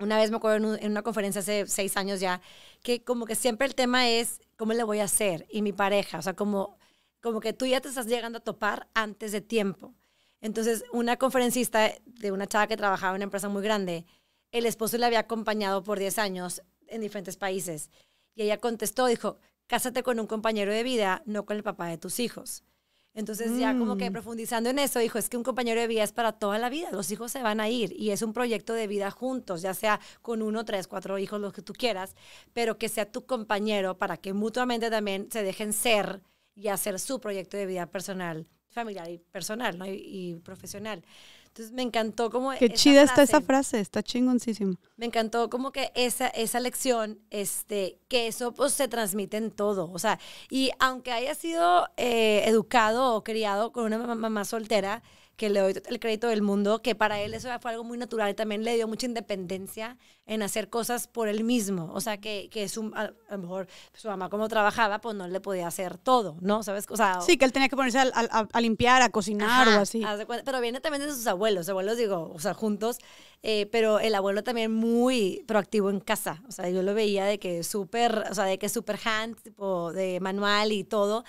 una vez me acuerdo en, una conferencia hace seis años ya, que como que siempre el tema es cómo le voy a hacer y mi pareja, o sea, como, como que tú ya te estás llegando a topar antes de tiempo. Entonces, una conferencista de una chava que trabajaba en una empresa muy grande, el esposo la había acompañado por diez años en diferentes países. Y ella contestó, dijo, cásate con un compañero de vida, no con el papá de tus hijos. Entonces ya como que mm. profundizando en eso, dijo, es que un compañero de vida es para toda la vida, los hijos se van a ir y es un proyecto de vida juntos, ya sea con uno, tres, cuatro hijos, los que tú quieras, pero que sea tu compañero para que mutuamente también se dejen ser y hacer su proyecto de vida personal, familiar y personal y profesional. Entonces me encantó como... Qué chida está esa frase, está chingoncísima. Me encantó como que esa, esa lección, este, que eso pues se transmite en todo. O sea, y aunque haya sido eh, educado o criado con una mamá soltera, que le doy el crédito del mundo, que para él eso fue algo muy natural. También le dio mucha independencia en hacer cosas por él mismo. O sea, que, que su, a, lo mejor su mamá como trabajaba, pues no le podía hacer todo, ¿no? ¿Sabes? O sí, que él tenía que ponerse a, limpiar, a cocinar o así. Pero viene también de sus abuelos, abuelos digo, o sea, juntos, eh, pero el abuelo también muy proactivo en casa. O sea, yo lo veía de que súper, o sea, de que súper hand, tipo de manual y todo.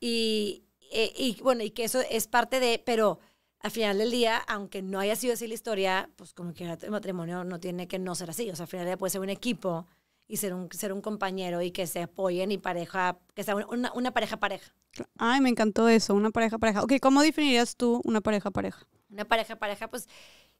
Y, y, eh, y, bueno, y que eso es parte de, pero al final del día, aunque no haya sido así la historia, pues como que el matrimonio no tiene que no ser así. O sea, al final del día puede ser un equipo y ser un, ser un compañero y que se apoyen y pareja, que sea una, una pareja pareja. Ay, me encantó eso, una pareja pareja. Ok, ¿cómo definirías tú una pareja pareja? Una pareja pareja, pues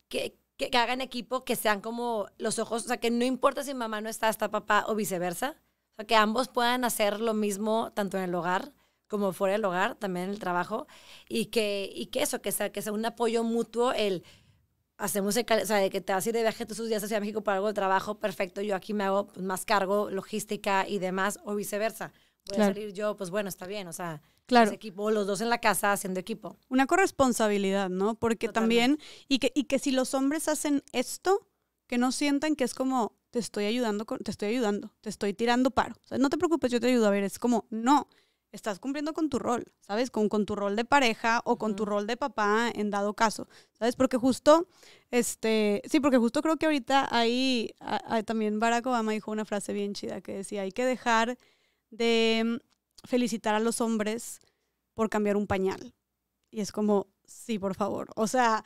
que, que, que hagan equipo, que sean como los ojos, o sea, que no importa si mamá no está, está papá o viceversa. O sea, que ambos puedan hacer lo mismo tanto en el hogar como fuera el hogar, también el trabajo, y que, y que eso, que sea, que sea un apoyo mutuo, el hacemos, el, o sea, de que te vas a ir de viaje todos sus días hacia México para algo de trabajo, perfecto, yo aquí me hago pues, más cargo, logística y demás, o viceversa. Voy a salir yo, pues bueno, está bien, o sea, claro. equipo, los dos en la casa haciendo equipo. Una corresponsabilidad, ¿no? Porque también, y que, y que si los hombres hacen esto, que no sientan que es como, te estoy ayudando, te estoy ayudando, te estoy tirando paro. O sea, no te preocupes, yo te ayudo. A ver, es como, no, estás cumpliendo con tu rol, ¿sabes? Con, con tu rol de pareja o con tu rol de papá en dado caso, ¿sabes? Porque justo, este, sí, porque justo creo que ahorita ahí también Barack Obama dijo una frase bien chida que decía, hay que dejar de mm, felicitar a los hombres por cambiar un pañal. Y es como, sí, por favor. O sea,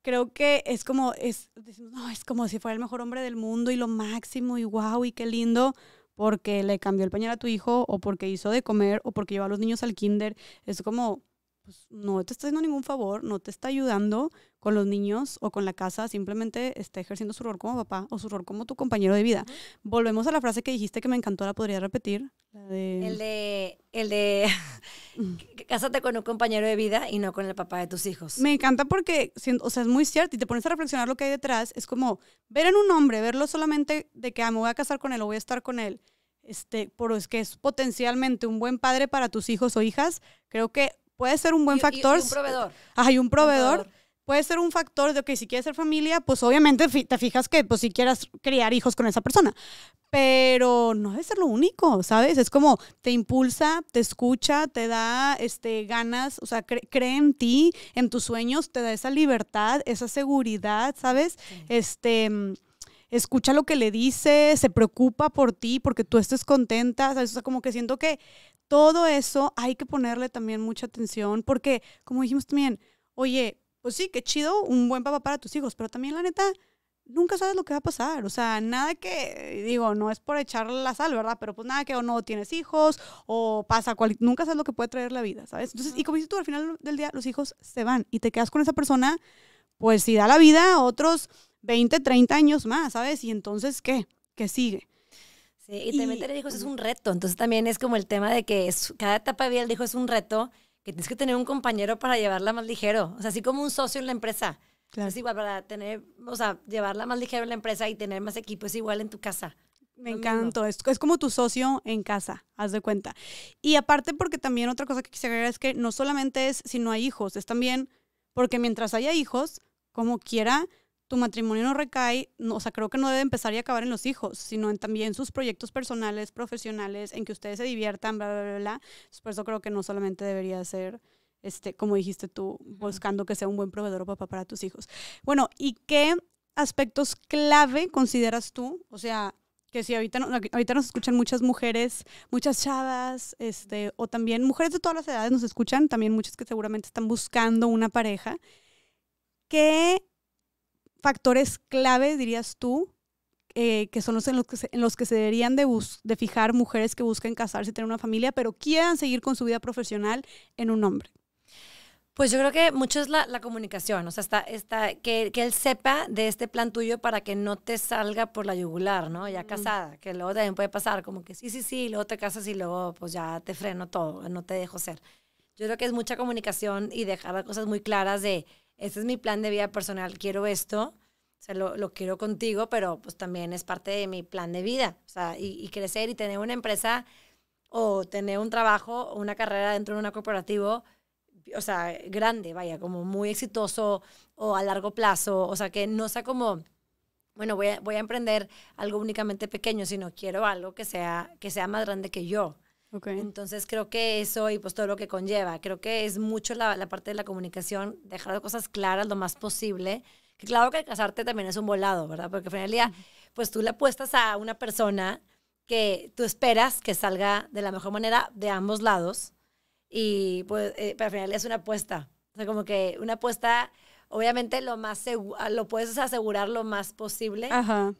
creo que es como, es, no, es como si fuera el mejor hombre del mundo y lo máximo y wow y qué lindo porque le cambió el pañal a tu hijo o porque hizo de comer o porque llevó a los niños al kinder. Es como, pues, no te está haciendo ningún favor, no te está ayudando con los niños o con la casa, simplemente está ejerciendo su rol como papá o su rol como tu compañero de vida. Volvemos a la frase que dijiste que me encantó, la podría repetir. El de, el de, mm. cásate con un compañero de vida y no con el papá de tus hijos. Me encanta porque, o sea, es muy cierto y te pones a reflexionar lo que hay detrás, es como ver en un hombre, verlo solamente de que ah, me voy a casar con él o voy a estar con él. Este, por es que es potencialmente un buen padre para tus hijos o hijas, creo que puede ser un buen factor. Y, un proveedor. hay un proveedor. puede ser un factor de, que si quieres ser familia, pues obviamente te fijas que, pues si quieras criar hijos con esa persona. Pero no debe ser lo único, ¿sabes? Es como te impulsa, te escucha, te da este, ganas, o sea, cree en ti, en tus sueños, te da esa libertad, esa seguridad, ¿sabes? Este escucha lo que le dice, se preocupa por ti, porque tú estés contenta, ¿sabes? O sea, como que siento que todo eso hay que ponerle también mucha atención porque, como dijimos también, oye, pues sí, qué chido, un buen papá para tus hijos, pero también la neta, nunca sabes lo que va a pasar. O sea, nada que, digo, no es por echarle la sal, ¿verdad? Pero pues nada que o no tienes hijos o pasa, cual, nunca sabes lo que puede traer la vida, ¿sabes? Entonces, y como dices tú, al final del día los hijos se van y te quedas con esa persona, pues si da la vida a otros 20, 30 años más, ¿sabes? Y entonces, ¿qué? ¿Qué sigue? y, también tener hijos es un reto, entonces también es como el tema de que es, cada etapa de vida del hijo es un reto, que tienes que tener un compañero para llevarla más ligero, o sea, así como un socio en la empresa. Claro. Es igual para tener, o sea, llevarla más ligero en la empresa y tener más equipo es igual en tu casa. Me encanto Es, es, como tu socio en casa, haz de cuenta. Y aparte, porque también otra cosa que quisiera agregar es que no solamente es si no hay hijos, es también porque mientras haya hijos, como quiera, tu matrimonio no recae, o sea, creo que no debe empezar y acabar en los hijos, sino en también sus proyectos personales, profesionales, en que ustedes se diviertan, bla, bla, bla, bla. Por eso creo que no solamente debería ser, este, como dijiste tú, buscando que sea un buen proveedor o papá para tus hijos. Bueno, ¿y qué aspectos clave consideras tú? O sea, que si ahorita, ahorita nos escuchan muchas mujeres, muchas chavas, este, o también mujeres de todas las edades nos escuchan, también muchas que seguramente están buscando una pareja. ¿Qué factores clave, dirías tú, eh, que son los en los que se, en deberían de, de fijar mujeres que busquen casarse y tener una familia, pero quieran seguir con su vida profesional en un hombre? Pues yo creo que mucho es la, comunicación, o sea, está, está, que, que, él sepa de este plan tuyo para que no te salga por la yugular, ¿no? Ya casada, que luego también puede pasar, como que sí, sí, sí, luego te casas y luego pues ya te freno todo, no te dejo ser. Yo creo que es mucha comunicación y dejar las cosas muy claras de, este es mi plan de vida personal, quiero esto, lo, quiero contigo, pero pues también es parte de mi plan de vida, o sea, y, crecer y tener una empresa o tener un trabajo o una carrera dentro de una corporativa, o sea, grande, vaya, como muy exitoso o a largo plazo, o sea, que no sea como, bueno, voy a, emprender algo únicamente pequeño, sino quiero algo que sea, que sea más grande que yo. Entonces creo que eso y pues todo lo que conlleva, creo que es mucho la, parte de la comunicación, dejar las cosas claras lo más posible. Que claro que casarte también es un volado, ¿verdad? Porque al final día, pues tú le apuestas a una persona que tú esperas que salga de la mejor manera de ambos lados y pues eh, es una apuesta. O sea, como que una apuesta obviamente lo más ah, lo puedes asegurar lo más posible.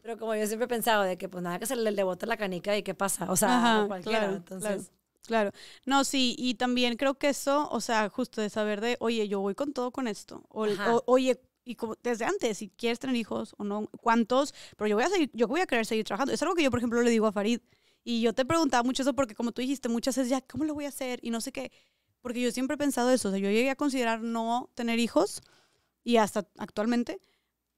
Pero como yo siempre he pensado de que pues nada que se le, le bote la canica y qué pasa, o sea, cualquiera, claro, entonces claro. no, sí, y también creo que eso, o sea, justo de saber de, oye, yo voy con todo con esto, o, oye, y como desde antes, si quieres tener hijos o no, cuántos, pero yo voy a seguir, yo voy a querer seguir trabajando. Es algo que yo, por ejemplo, le digo a Farid. Y yo te preguntaba mucho eso porque como tú dijiste muchas veces, ya, ¿cómo lo voy a hacer? Y no sé qué, porque yo siempre he pensado eso, o sea, yo llegué a considerar no tener hijos y hasta actualmente,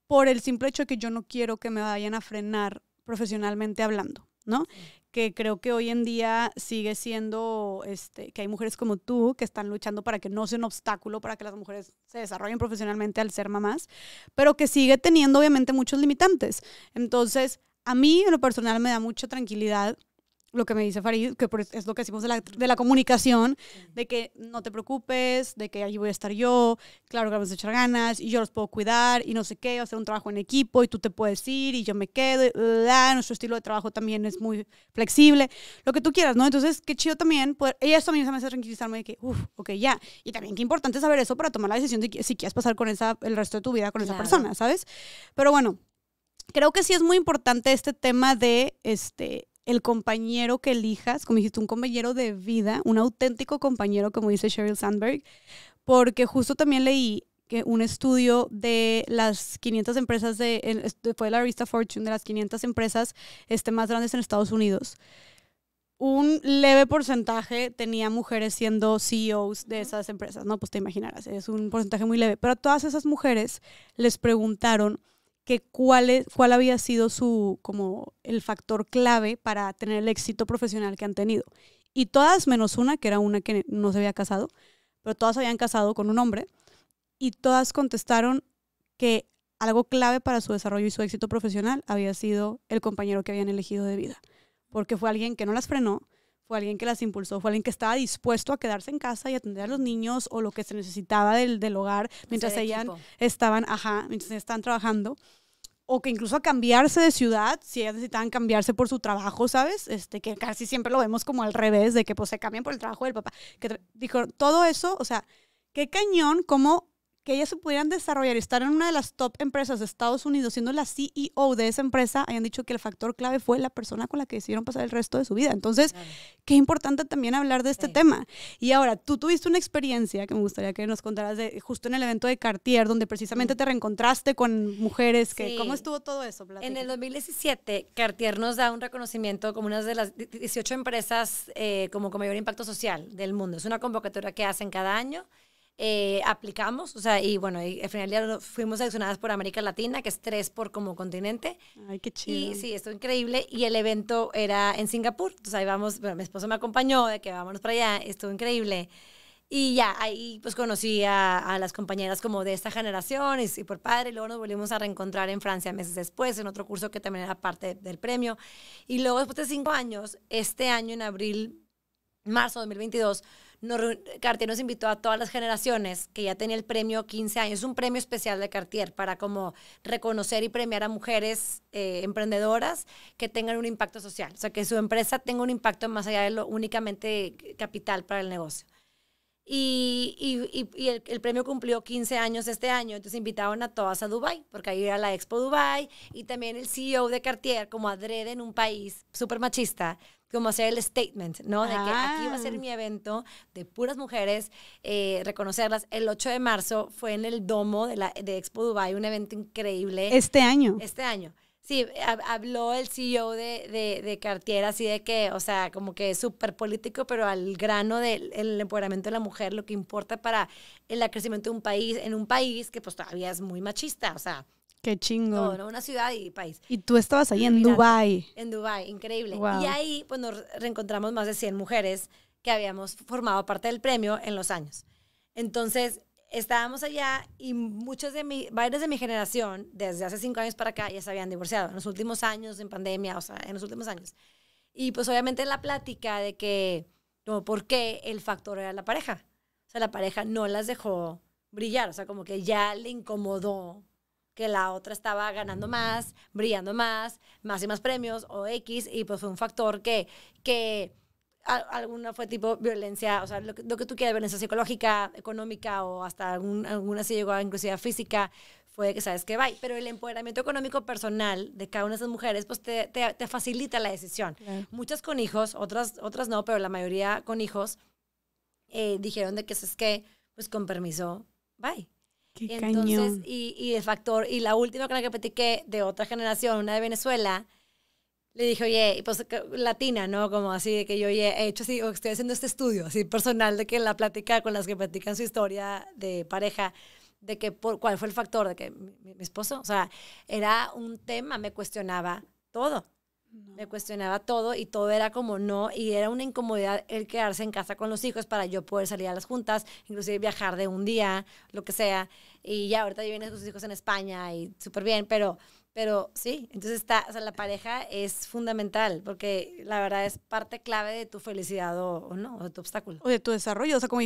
por el simple hecho que yo no quiero que me vayan a frenar profesionalmente hablando, ¿no? Que creo que hoy en día sigue siendo este, que hay mujeres como tú que están luchando para que no sea un obstáculo para que las mujeres se desarrollen profesionalmente al ser mamás, pero que sigue teniendo obviamente muchos limitantes. Entonces, a mí en lo personal me da mucha tranquilidad lo que me dice Farid, que es lo que decimos de la, de la comunicación, de que no te preocupes, de que allí voy a estar yo, claro que vamos a echar ganas, y yo los puedo cuidar, y no sé qué, hacer un trabajo en equipo, y tú te puedes ir, y yo me quedo, nuestro estilo de trabajo también es muy flexible, lo que tú quieras, ¿no? Entonces, qué chido también, poder, y eso a mí me hace tranquilizarme de que, uff, ok, ya, y también qué importante saber eso para tomar la decisión de si quieres pasar con esa, el resto de tu vida con esa persona, ¿sabes? Pero bueno, creo que sí es muy importante este tema de, este, el compañero que elijas, como dijiste, un compañero de vida, un auténtico compañero, como dice Sheryl Sandberg, porque justo también leí que un estudio de las 500 empresas, de, este, fue la revista Fortune, de las 500 empresas este, más grandes en Estados Unidos, un leve porcentaje tenía mujeres siendo CEOs de esas empresas, ¿no? Pues te imaginarás, es un porcentaje muy leve, pero a todas esas mujeres les preguntaron, que cuál, e, cuál había sido su, como el factor clave para tener el éxito profesional que han tenido. Y todas, menos una, que era una que no se había casado, pero todas habían casado con un hombre, y todas contestaron que algo clave para su desarrollo y su éxito profesional había sido el compañero que habían elegido de vida, porque fue alguien que no las frenó, alguien que las impulsó, fue alguien que estaba dispuesto a quedarse en casa y atender a los niños o lo que se necesitaba del, hogar mientras ellas estaban, ajá, mientras están trabajando o que incluso a cambiarse de ciudad, si ellas necesitaban cambiarse por su trabajo, ¿sabes? Este, que casi siempre lo vemos como al revés, de que pues se cambian por el trabajo del papá. Que dijo, todo eso, o sea, qué cañón, cómo que ellas se pudieran desarrollar y estar en una de las top empresas de Estados Unidos, siendo la CEO de esa empresa, hayan dicho que el factor clave fue la persona con la que decidieron pasar el resto de su vida. Entonces, qué importante también hablar de este tema. Y ahora, tú tuviste una experiencia que me gustaría que nos contaras justo en el evento de Cartier, donde precisamente mm. te reencontraste con mujeres. Que, ¿Cómo estuvo todo eso? En el 2017, Cartier nos da un reconocimiento como una de las 18 empresas eh, como con mayor impacto social del mundo. Es una convocatoria que hacen cada año eh, aplicamos, o sea, y bueno, al final fuimos seleccionadas por América Latina, que es tres por como continente. Ay, qué chido. Y sí, esto increíble. Y el evento era en Singapur, entonces ahí vamos, mi esposo me acompañó, de que vámonos para allá, estuvo increíble. Y ya, ahí pues conocí a, las compañeras como de esta generación y, por padre, y luego nos volvimos a reencontrar en Francia meses después, en otro curso que también era parte del premio. Y luego después de cinco años, este año en abril, marzo de 2022, Cartier nos invitó a todas las generaciones que ya tenía el premio 15 años, es un premio especial de Cartier para como reconocer y premiar a mujeres eh, emprendedoras que tengan un impacto social, o sea, que su empresa tenga un impacto más allá de lo únicamente capital para el negocio. Y, el, premio cumplió 15 años este año, entonces invitaron a todas a Dubai, porque ahí era la Expo Dubai y también el CEO de Cartier, como adrede en un país súper machista, como hacer el statement, ¿no? De que aquí va a ser ah. mi evento de puras mujeres, eh, reconocerlas. El 8 de marzo fue en el Domo de, la, de Expo Dubai, un evento increíble. Este año. Este año. Sí, habló el CEO de, de, Cartier así de que, o sea, como que es súper político, pero al grano del empoderamiento de la mujer, lo que importa para el crecimiento de un país, en un país que pues todavía es muy machista, o sea, Qué chingo. Todo, Una ciudad y país. Y tú estabas ahí en Dubái. Dubai. En Dubai, increíble. Y ahí pues nos reencontramos más de 100 mujeres que habíamos formado parte del premio en los años. Entonces, estábamos allá y muchos de mi, varias de mi generación, desde hace cinco años para acá, ya se habían divorciado, en los últimos años, en pandemia, o sea, en los últimos años. Y pues obviamente la plática de que, no, ¿por qué el factor era la pareja? O sea, la pareja no las dejó brillar, o sea, como que ya le incomodó que la otra estaba ganando más, brillando más, más y más premios o X, y pues fue un factor que, que alguna fue tipo violencia, o sea, lo que, tú quieras, violencia psicológica, económica o hasta alguna si llegó a inclusive física, fue que sabes que va. Pero el empoderamiento económico personal de cada una de esas mujeres, pues te, te, facilita la decisión. Muchas con hijos, otras, otras no, pero la mayoría con hijos eh, dijeron de que es que, pues con permiso, bye. Qué Entonces, Y, y el factor, y la última con la que platiqué de otra generación, una de Venezuela, le dije, oye, pues latina, ¿no? Como así, de que yo oye, he hecho así, o estoy haciendo este estudio, así personal, de que la plática con las que platican su historia de pareja, de que por, cuál fue el factor, de que mi esposo, o sea, era un tema, me cuestionaba todo. Me cuestionaba todo y todo era como no, y era una incomodidad el quedarse en casa con los hijos para yo poder salir a las juntas, inclusive viajar de un día, lo que sea. Y ya ahorita vienen sus hijos en España y súper bien, pero pero sí, entonces está, o sea, la pareja es fundamental porque la verdad es parte clave de tu felicidad o, no, o de tu obstáculo. O de tu desarrollo, o sea, como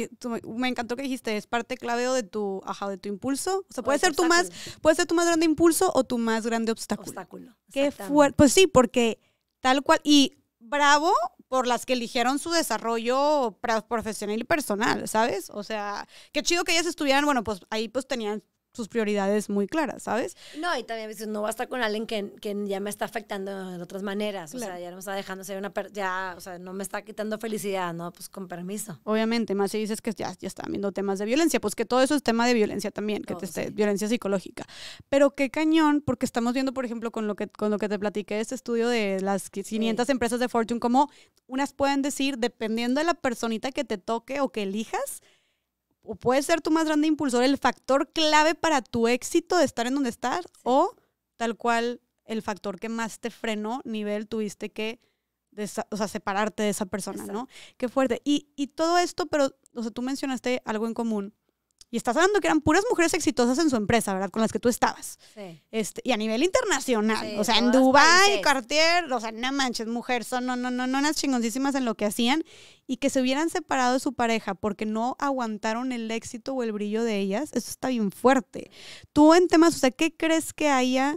me encantó que dijiste, es parte clave o de tu, ajá, de tu impulso. O sea, puede ser tu más, puede ser tu más grande impulso o tu más grande obstáculo. Obstáculo. Qué fuerte. Pues sí, porque tal cual, y bravo por las que eligieron su desarrollo profesional y personal, ¿sabes? O sea, qué chido que ellas estuvieran, bueno, pues ahí pues tenían sus prioridades muy claras, ¿sabes? No, y también va a estar con alguien que, que, ya me está afectando de otras maneras, o sea, ya no me está dejando ser una, ya, o sea, no me está quitando felicidad, ¿no? Pues con permiso. Obviamente, más si dices que ya, ya están viendo temas de violencia, pues que todo eso es tema de violencia también, que te esté, violencia psicológica. Pero qué cañón, porque estamos viendo, por ejemplo, con lo que, con lo que te platiqué, este estudio de las 500 empresas de Fortune, como unas pueden decir, dependiendo de la personita que te toque o que elijas, o puede ser tu más grande impulsor, el factor clave para tu éxito de estar en donde estás, o tal cual el factor que más te frenó, nivel tuviste que o sea, separarte de esa persona, ¿no? Qué fuerte. Y, y todo esto, pero, o sea, tú mencionaste algo en común, y estás hablando que eran puras mujeres exitosas en su empresa, ¿verdad? Con las que tú estabas. Sí. Este, y a nivel internacional. o sea, en Dubai Cartier, o sea, no manches, mujeres. son no, no, no, no, unas chingoncísimas en lo que hacían. Y que se hubieran separado de su pareja porque no aguantaron el éxito o el brillo de ellas, eso está bien fuerte. Tú en temas, o sea, ¿qué crees que haya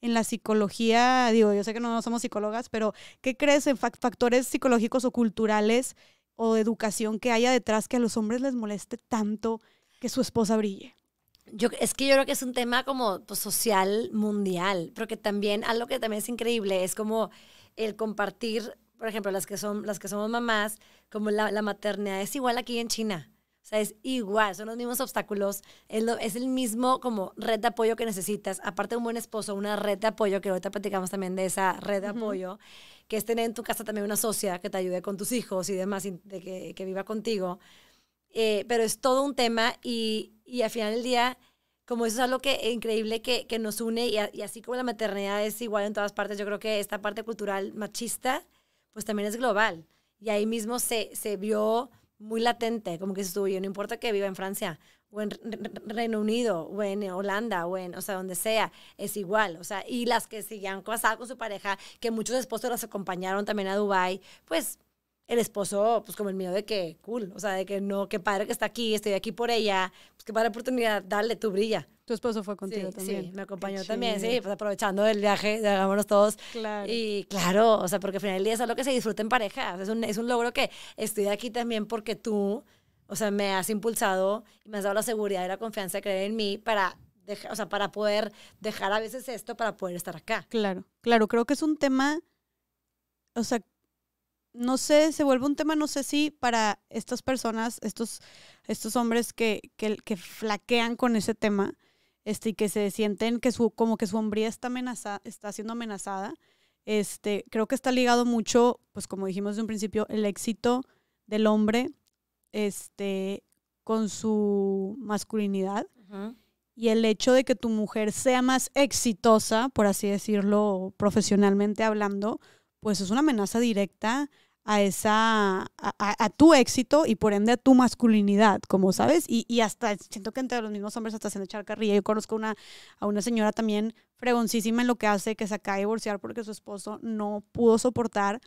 en la psicología? Digo, yo sé que no somos psicólogas, pero ¿qué crees en factores psicológicos o culturales o de educación que haya detrás que a los hombres les moleste tanto? que su esposa brille? Yo, es que yo creo que es un tema como pues, social mundial, que también algo que también es increíble es como el compartir, por ejemplo, las que, son, las que somos mamás, como la, maternidad es igual aquí en China. O sea, es igual, son los mismos obstáculos, es, es, el mismo como red de apoyo que necesitas, aparte de un buen esposo, una red de apoyo, que ahorita platicamos también de esa red de apoyo, que es tener en tu casa también una socia que te ayude con tus hijos y demás, de que, que viva contigo. Eh, pero es todo un tema y, y al final del día, como eso es algo que increíble que, que nos une y, así como la maternidad es igual en todas partes, yo creo que esta parte cultural machista, pues también es global. Y ahí mismo se, se vio muy latente, como que se subió, no importa que viva en Francia o en Reino Unido o en Holanda o en, o sea, donde sea, es igual, o sea, y las que seguían casadas con su pareja, que muchos esposos las acompañaron también a Dubai, pues el esposo, pues como el miedo de que cool, o sea, de que no, qué padre que está aquí, estoy aquí por ella, pues qué padre oportunidad, darle tu brilla. Tu esposo fue contigo también. Sí, me acompañó también, sí, pues aprovechando el viaje, hagámonos todos. Claro. Y claro, o sea, porque al final del día es algo que se disfruta en pareja, es, un, logro que estoy aquí también porque tú, o sea, me has impulsado y me has dado la seguridad y la confianza de creer en mí para o sea, para poder dejar a veces esto para poder estar acá. Claro, claro, creo que es un tema, o sea, no sé, se vuelve un tema, no sé si para estas personas, estos, estos hombres que, que, flaquean con ese tema, este, y que se sienten que su, como que su hombría está amenazada, está siendo amenazada, este, creo que está ligado mucho, pues como dijimos de un principio, el éxito del hombre, este, con su masculinidad. Y el hecho de que tu mujer sea más exitosa, por así decirlo, profesionalmente hablando, pues es una amenaza directa a esa, a, tu éxito y por ende a tu masculinidad, como sabes, y, hasta siento que entre los mismos hombres hasta se han echar carrilla. Yo conozco una, a una señora también fregoncísima en lo que hace, que se acaba de divorciar porque su esposo no pudo soportar.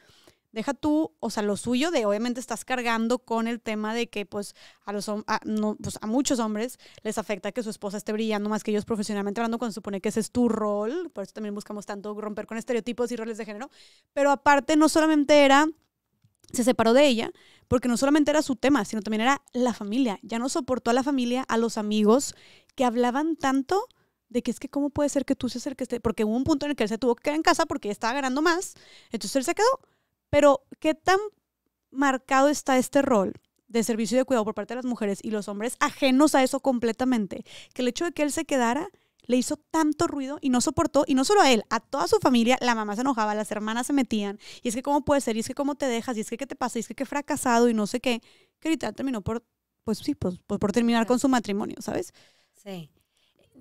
Deja tú, o sea, lo suyo de obviamente estás cargando con el tema de que pues a, los, pues, a muchos hombres les afecta que su esposa esté brillando más que ellos profesionalmente hablando cuando se supone que ese es tu rol, por eso también buscamos tanto romper con estereotipos y roles de género, pero aparte no solamente era se separó de ella porque no solamente era su tema, sino también era la familia. Ya no soportó a la familia, a los amigos que hablaban tanto de que es que cómo puede ser que tú seas el que esté, porque hubo un punto en el que él se tuvo que quedar en casa porque estaba ganando más, entonces él se quedó. Pero qué tan marcado está este rol de servicio y de cuidado por parte de las mujeres y los hombres ajenos a eso completamente, que el hecho de que él se quedara le hizo tanto ruido y no soportó, y no solo a él, a toda su familia, la mamá se enojaba, las hermanas se metían, y es que cómo puede ser, y es que cómo te dejas, y es que qué te pasa, y es que qué fracasado, y no sé qué, que ahorita terminó por, pues sí, pues, por terminar con su matrimonio, ¿sabes? Sí.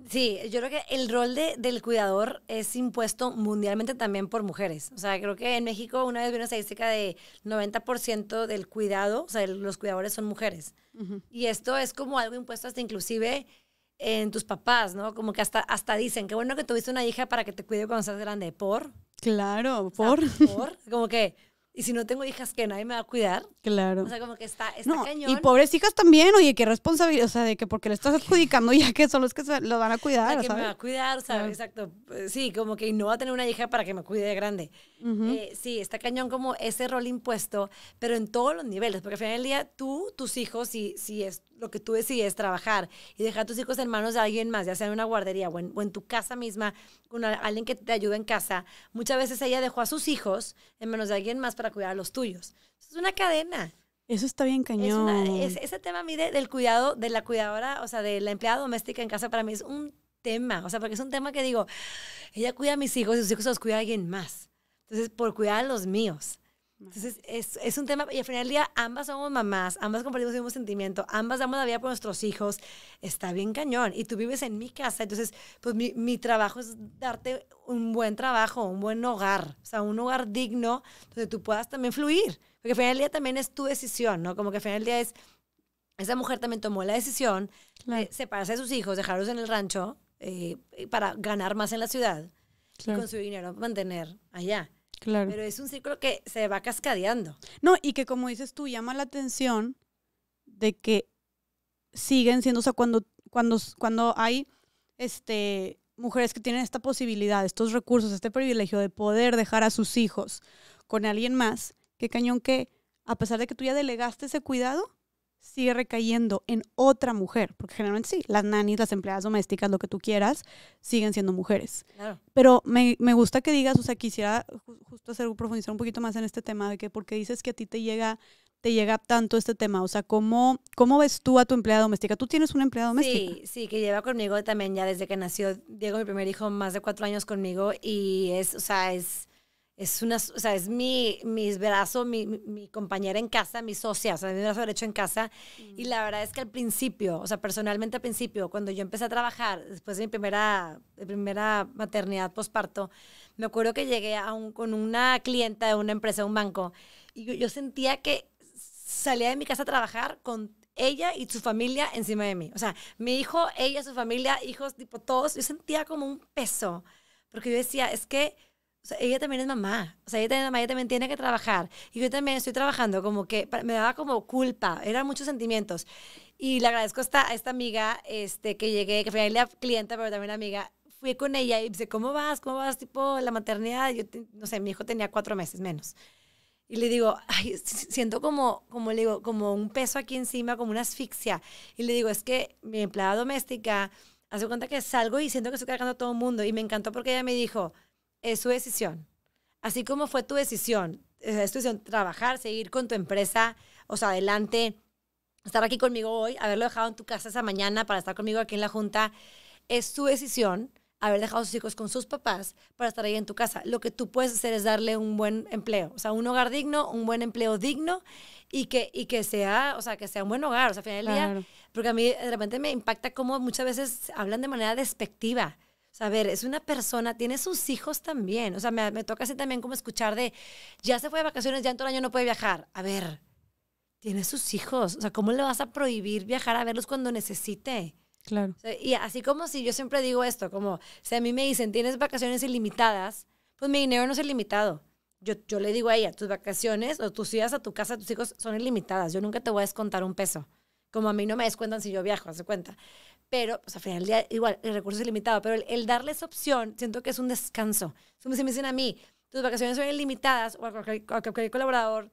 Sí, yo creo que el rol de, del cuidador es impuesto mundialmente también por mujeres. O sea, creo que en México una vez vi una estadística de 90% del cuidado, o sea, los cuidadores son mujeres. Y esto es como algo impuesto hasta inclusive en tus papás, ¿no? Como que hasta, hasta dicen, qué bueno que tuviste una hija para que te cuide cuando seas grande. ¿Por? Claro, por. por. Como que, y si no tengo hijas, que nadie me va a cuidar. Claro. O sea, como que está, está no, cañón. Y pobres hijas también, oye, qué responsabilidad. O sea, de que porque le estás adjudicando ya que son los que se, lo van a cuidar. ¿sabes? que me va a cuidar, ¿sabes? Exacto. Sí, como que no va a tener una hija para que me cuide grande. Eh, sí, está cañón como ese rol impuesto, pero en todos los niveles, porque al final del día tú, tus hijos, si, si es lo que tú decides, trabajar y dejar tus hijos en manos de alguien más, ya sea en una guardería o en, tu casa misma, con alguien que te ayude en casa, muchas veces ella dejó a sus hijos en manos de alguien más para cuidar a los tuyos. Es una cadena. Eso está bien cañón. Es ese tema a mí del cuidado, de la cuidadora, o sea, de la empleada doméstica en casa, para mí es un tema, o sea, porque es un tema que digo, ella cuida a mis hijos y sus hijos los cuida a alguien más. Entonces, por cuidar a los míos. Entonces, es, es, un tema, y al final del día, ambas somos mamás, ambas compartimos el mismo sentimiento, ambas damos la vida por nuestros hijos, está bien cañón, y tú vives en mi casa, entonces, pues mi, mi trabajo es darte un buen trabajo, un buen hogar, o sea, un hogar digno donde tú puedas también fluir, porque al final del día también es tu decisión, ¿no? Como que al final del día es, esa mujer también tomó la decisión de separarse de sus hijos, dejarlos en el rancho eh, para ganar más en la ciudad y con su dinero mantener allá. Pero es un círculo que se va cascadeando. No, y que como dices tú, llama la atención de que siguen siendo, o sea, cuando, cuando, cuando hay este, mujeres que tienen esta posibilidad, estos recursos, este privilegio de poder dejar a sus hijos con alguien más, qué cañón que, a pesar de que tú ya delegaste ese cuidado, sigue recayendo en otra mujer, porque generalmente sí, las nannies, las empleadas domésticas, lo que tú quieras, siguen siendo mujeres. Pero me, me, gusta que digas, o sea, quisiera justo hacer profundizar un poquito más en este tema de que porque dices que a ti te llega te llega tanto este tema, o sea, ¿cómo, cómo ves tú a tu empleada doméstica? ¿Tú tienes una empleada doméstica? Sí, sí, que lleva conmigo también ya desde que nació Diego, mi primer hijo, más de cuatro años conmigo y es, o sea, es es una, o sea, es mi, brazo, mi, compañera en casa, mi socia, o sea, mi brazo derecho en casa. Y la verdad es que al principio, o sea, personalmente al principio, cuando yo empecé a trabajar, después de mi primera, de primera maternidad posparto, me acuerdo que llegué con una clienta de una empresa, un banco, y yo, sentía que salía de mi casa a trabajar con ella y su familia encima de mí. O sea, mi hijo, ella, su familia, hijos, tipo todos, yo sentía como un peso, porque yo decía, es que o sea, ella también es mamá, o sea, ella también, ella también tiene que trabajar. Y yo también estoy trabajando, como que me daba como culpa, eran muchos sentimientos. Y le agradezco a esta, a esta amiga este, que llegué, que fue la clienta, pero también amiga. Fui con ella y dice, ¿cómo vas? ¿Cómo vas? Tipo, la maternidad. Yo, no sé, mi hijo tenía cuatro meses menos. Y le digo, ay, siento como, como le digo, como un peso aquí encima, como una asfixia. Y le digo, es que mi empleada doméstica hace cuenta que salgo y siento que estoy cargando a todo el mundo. Y me encantó porque ella me dijo, es su decisión. Así como fue tu decisión, eh, es tu decisión trabajar, seguir con tu empresa, o sea, adelante, estar aquí conmigo hoy, haberlo dejado en tu casa esa mañana para estar conmigo aquí en la junta, es tu decisión haber dejado a sus hijos con sus papás para estar ahí en tu casa. Lo que tú puedes hacer es darle un buen empleo, o sea, un hogar digno, un buen empleo digno y que, y que sea, o sea, que sea un buen hogar, o sea, al final del día, porque a mí de repente me impacta cómo muchas veces hablan de manera despectiva. O a ver, es una persona, tiene sus hijos también. O sea, me, toca así también como escuchar de, ya se fue de vacaciones, ya en todo el año no puede viajar. A ver, tiene sus hijos. O sea, ¿cómo le vas a prohibir viajar a verlos cuando necesite? Claro. y así como si yo siempre digo esto, como si a mí me dicen, tienes vacaciones ilimitadas, pues mi dinero no es ilimitado. Yo, yo le digo a ella, tus vacaciones o tus idas a tu casa, tus hijos son ilimitadas. Yo nunca te voy a descontar un peso. Como a mí no me descuentan si yo viajo, hace cuenta pero pues, al final del día igual el recurso es limitado, pero el, darle esa opción siento que es un descanso. si me dicen a mí, tus vacaciones son ilimitadas o a cualquier, colaborador,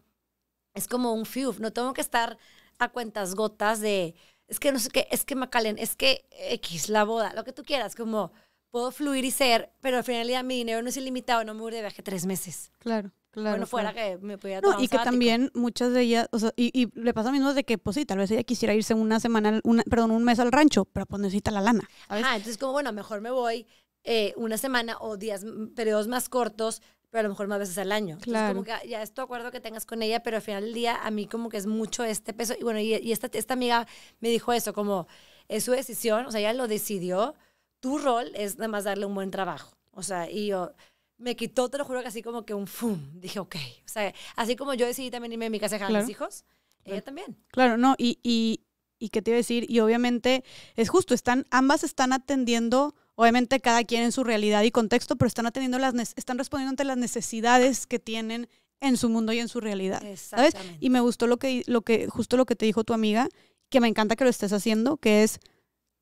es como un FIUF, no tengo que estar a cuentas gotas de, es que no sé qué, es que calen es que X, la boda, lo que tú quieras, como puedo fluir y ser, pero al final del día mi dinero no es ilimitado, no me voy de viaje tres meses. Claro bueno, fuera que me pudiera tomar no, Y que también muchas de ellas, o sea, y, y, le pasa a mismo de que, pues sí, tal vez ella quisiera irse una semana, una, perdón, un mes al rancho, pero pues necesita la lana. Ajá, entonces como, bueno, mejor me voy eh, una semana o días, mm, periodos más cortos, pero a lo mejor más veces al año. Claro. Entonces, como que ah, ya es tu acuerdo que tengas con ella, pero al final del día a mí como que es mucho este peso. Y bueno, y, esta, esta amiga me dijo eso, como es su decisión, o sea, ella lo decidió, tu rol es nada más darle un buen trabajo. O sea, y yo me quitó, te lo juro que así como que un fum. Dije, ok. O sea, así como yo decidí también irme a mi casa a dejar mis hijos, ella también. Claro, no, y, y, y qué te iba a decir, y obviamente es justo, están, ambas están atendiendo, obviamente cada quien en su realidad y contexto, pero están atendiendo las, están respondiendo ante las necesidades que tienen en su mundo y en su realidad. ¿Sabes? Y me gustó lo que, lo que, justo lo que te dijo tu amiga, que me encanta que lo estés haciendo, que es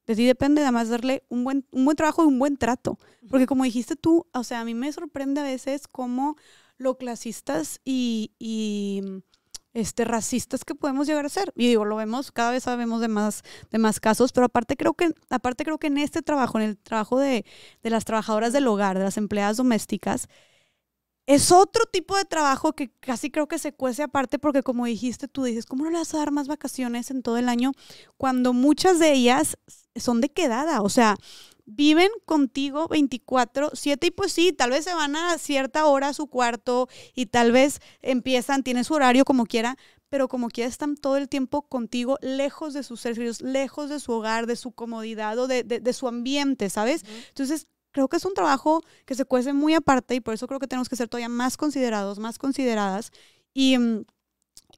de ti depende además darle un buen, un buen trabajo y un buen trato. Porque como dijiste tú, o sea, a mí me sorprende a veces cómo lo clasistas y, este, racistas que podemos llegar a ser. Y digo, lo vemos, cada vez sabemos de más, de más casos, pero aparte creo, que, aparte creo que en este trabajo, en el trabajo de, de las trabajadoras del hogar, de las empleadas domésticas, es otro tipo de trabajo que casi creo que se cuece aparte porque como dijiste tú, dices, ¿cómo no le vas a dar más vacaciones en todo el año cuando muchas de ellas son de quedada? O sea, viven contigo 24, 7 y pues sí, tal vez se van a cierta hora a su cuarto y tal vez empiezan, tienen su horario como quiera, pero como quiera están todo el tiempo contigo, lejos de sus servicios, lejos de su hogar, de su comodidad o de, su ambiente, ¿sabes? Entonces, creo que es un trabajo que se cuece muy aparte y por eso creo que tenemos que ser todavía más considerados, más consideradas. Y, mm,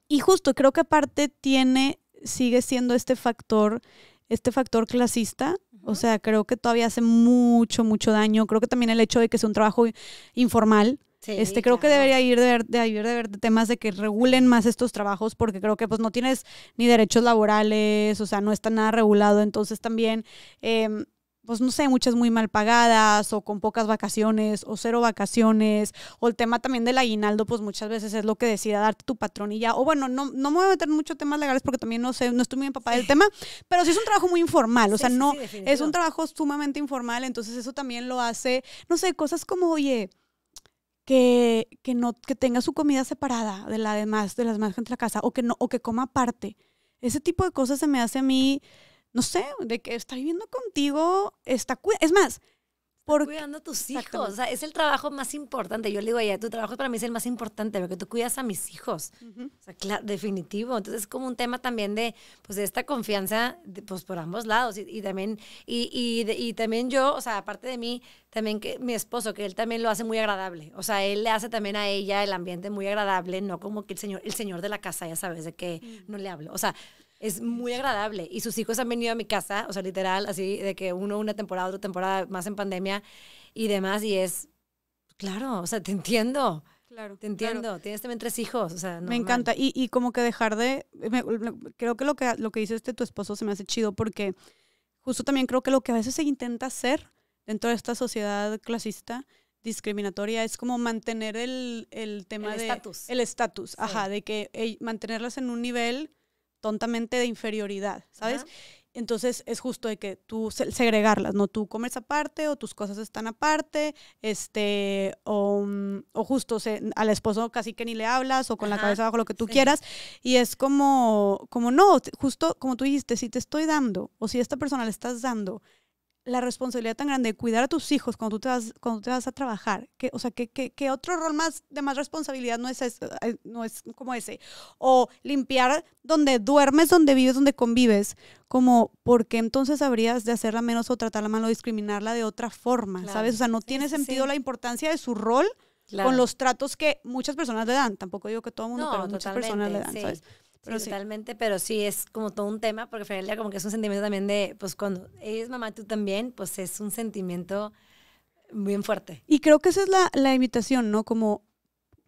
y justo creo que aparte tiene, sigue siendo este factor, este factor clasista. O sea, creo que todavía hace mucho, mucho daño. Creo que también el hecho de que sea un trabajo informal, este, creo que debería ir de, de, ver temas de que regulen más estos trabajos porque creo que pues no tienes ni derechos laborales, o sea, no está nada regulado, entonces también em, pues no sé, muchas muy mal pagadas o con pocas vacaciones o cero vacaciones o el tema también del aguinaldo, pues muchas veces es lo que decida darte tu patrón y ya. O bueno, no, no me voy a meter mucho temas legales porque también no sé, no estoy muy empapada del tema, pero sí es un trabajo muy informal, o sea, no, es un trabajo sumamente informal, entonces eso también lo hace, no sé, cosas como, oye, que, no, que tenga su comida separada de la demás, de las demás gente de la casa o que no, o que coma aparte. Ese tipo de cosas se me hace a mí no sé, de que está viviendo contigo, está es más, cuidando a tus hijos. O sea, es el trabajo más importante. Yo le digo a ella, tu trabajo para mí es el más importante, porque tú cuidas a mis hijos. O sea, definitivo. Entonces es como un tema también de, pues, de esta confianza, pues, por ambos lados. Y, también, y, también yo, o sea, aparte de mí, también que mi esposo, que él también lo hace muy agradable. O sea, él le hace también a ella el ambiente muy agradable, no como que el señor, el señor de la casa, ya sabes, de que mm. no le hablo. O sea, es muy agradable. Y sus hijos han venido a mi casa, o sea, literal, así, de que uno una temporada, otra temporada, más en pandemia y demás, y es, claro, o sea, te entiendo. Claro, te entiendo, tienes también tres hijos. O sea, me encanta. Y, y, como que dejar de. creo que lo que lo que dice este tu esposo se me hace chido porque justo también creo que lo que a veces se intenta hacer dentro de esta sociedad clasista discriminatoria es como mantener el, tema de... El estatus. El estatus, ajá, de que mantenerlas en un nivel tontamente de inferioridad, ¿sabes? Entonces es justo de que tú segregarlas, ¿no? Tú comes aparte o tus cosas están aparte, este, o, mm, justo al esposo casi que ni le hablas o con la cabeza abajo, lo que tú quieras. Y es como, como no, justo como tú dijiste, si te estoy dando o si a esta persona le estás dando la responsabilidad tan grande de cuidar a tus hijos cuando tú te vas, cuando te vas a trabajar, que, o sea, que, otro rol más de más responsabilidad no es, no es como ese, o limpiar donde duermes, donde vives, donde convives, como, ¿por qué entonces habrías de hacerla menos o tratarla mal o discriminarla de otra forma? ¿Sabes? O sea, no tiene sentido la importancia de su rol con los tratos que muchas personas le dan. Tampoco digo que todo el mundo, pero muchas personas le dan, ¿sabes? Pero pero sí es como todo un tema, porque Ferelia como que es un sentimiento también de, pues cuando ella es mamá, tú también, pues es un sentimiento bien fuerte. Y creo que esa es la, la invitación, ¿no? Como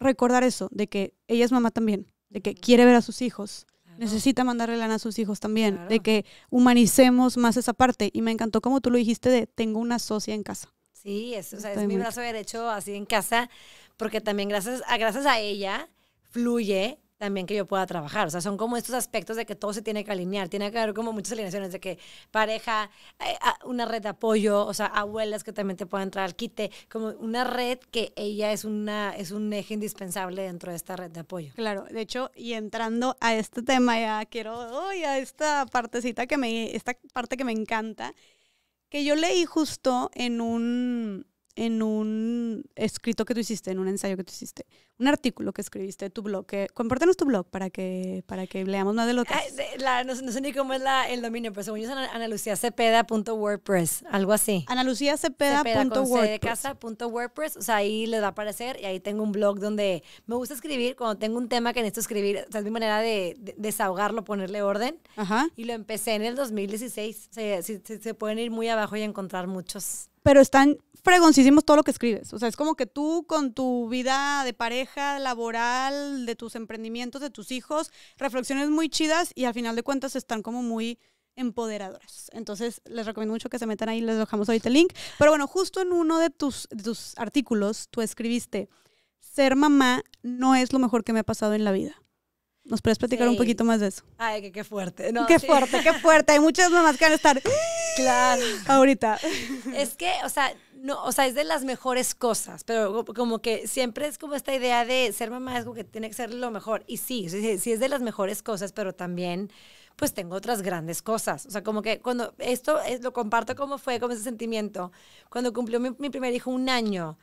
recordar eso, de que ella es mamá también, de que quiere ver a sus hijos, necesita mandarle lana a sus hijos también, de que humanicemos más esa parte. Y me encantó como tú lo dijiste de, tengo una socia en casa. Sí, es mi brazo derecho así en casa, porque también gracias a, gracias a ella fluye también que yo pueda trabajar. O sea, son como estos aspectos de que todo se tiene que alinear. Tiene que haber como muchas alineaciones de que pareja, eh, una red de apoyo, o sea, abuelas que también te puedan entrar al quite, como una red que ella es, una, es un eje indispensable dentro de esta red de apoyo. Claro, de hecho, y entrando a este tema ya quiero, hoy a esta partecita que me, esta parte que me encanta, que yo leí justo en un, en un escrito que tú hiciste, en un ensayo que tú hiciste, un artículo que escribiste tu blog. Que, tu blog para que, para que leamos más de lo que... no, sé ni cómo es la, el dominio, pero según yo es analuciacepeda.wordpress, algo así. analuciacepeda.wordpress. O sea, ahí les va a aparecer y ahí tengo un blog donde me gusta escribir. Cuando tengo un tema que necesito escribir, es mi manera de, desahogarlo, ponerle orden. Y lo empecé en el 2016. se pueden ir muy abajo y encontrar muchos pero están fregoncísimos todo lo que escribes. O sea, es como que tú con tu vida de pareja, laboral, de tus emprendimientos, de tus hijos, reflexiones muy chidas y al final de cuentas están como muy empoderadoras. Entonces, les recomiendo mucho que se metan ahí, les dejamos ahorita el link. Pero bueno, justo en uno de tus, de tus artículos, tú escribiste, ser mamá no es lo mejor que me ha pasado en la vida. ¿Nos puedes platicar un poquito más de eso? Ay, qué, qué fuerte. No, qué fuerte, qué fuerte. Hay muchas mamás que van a estar. Claro. Ahorita. Es que, o sea, no, o sea, es de las mejores cosas, pero como que siempre es como esta idea de ser mamá es como que tiene que ser lo mejor. Y sí, sí, es de las mejores cosas, pero también pues tengo otras grandes cosas. O sea, como que cuando esto es, eh, lo comparto como fue, como ese sentimiento, cuando cumplió mi primer hijo un año,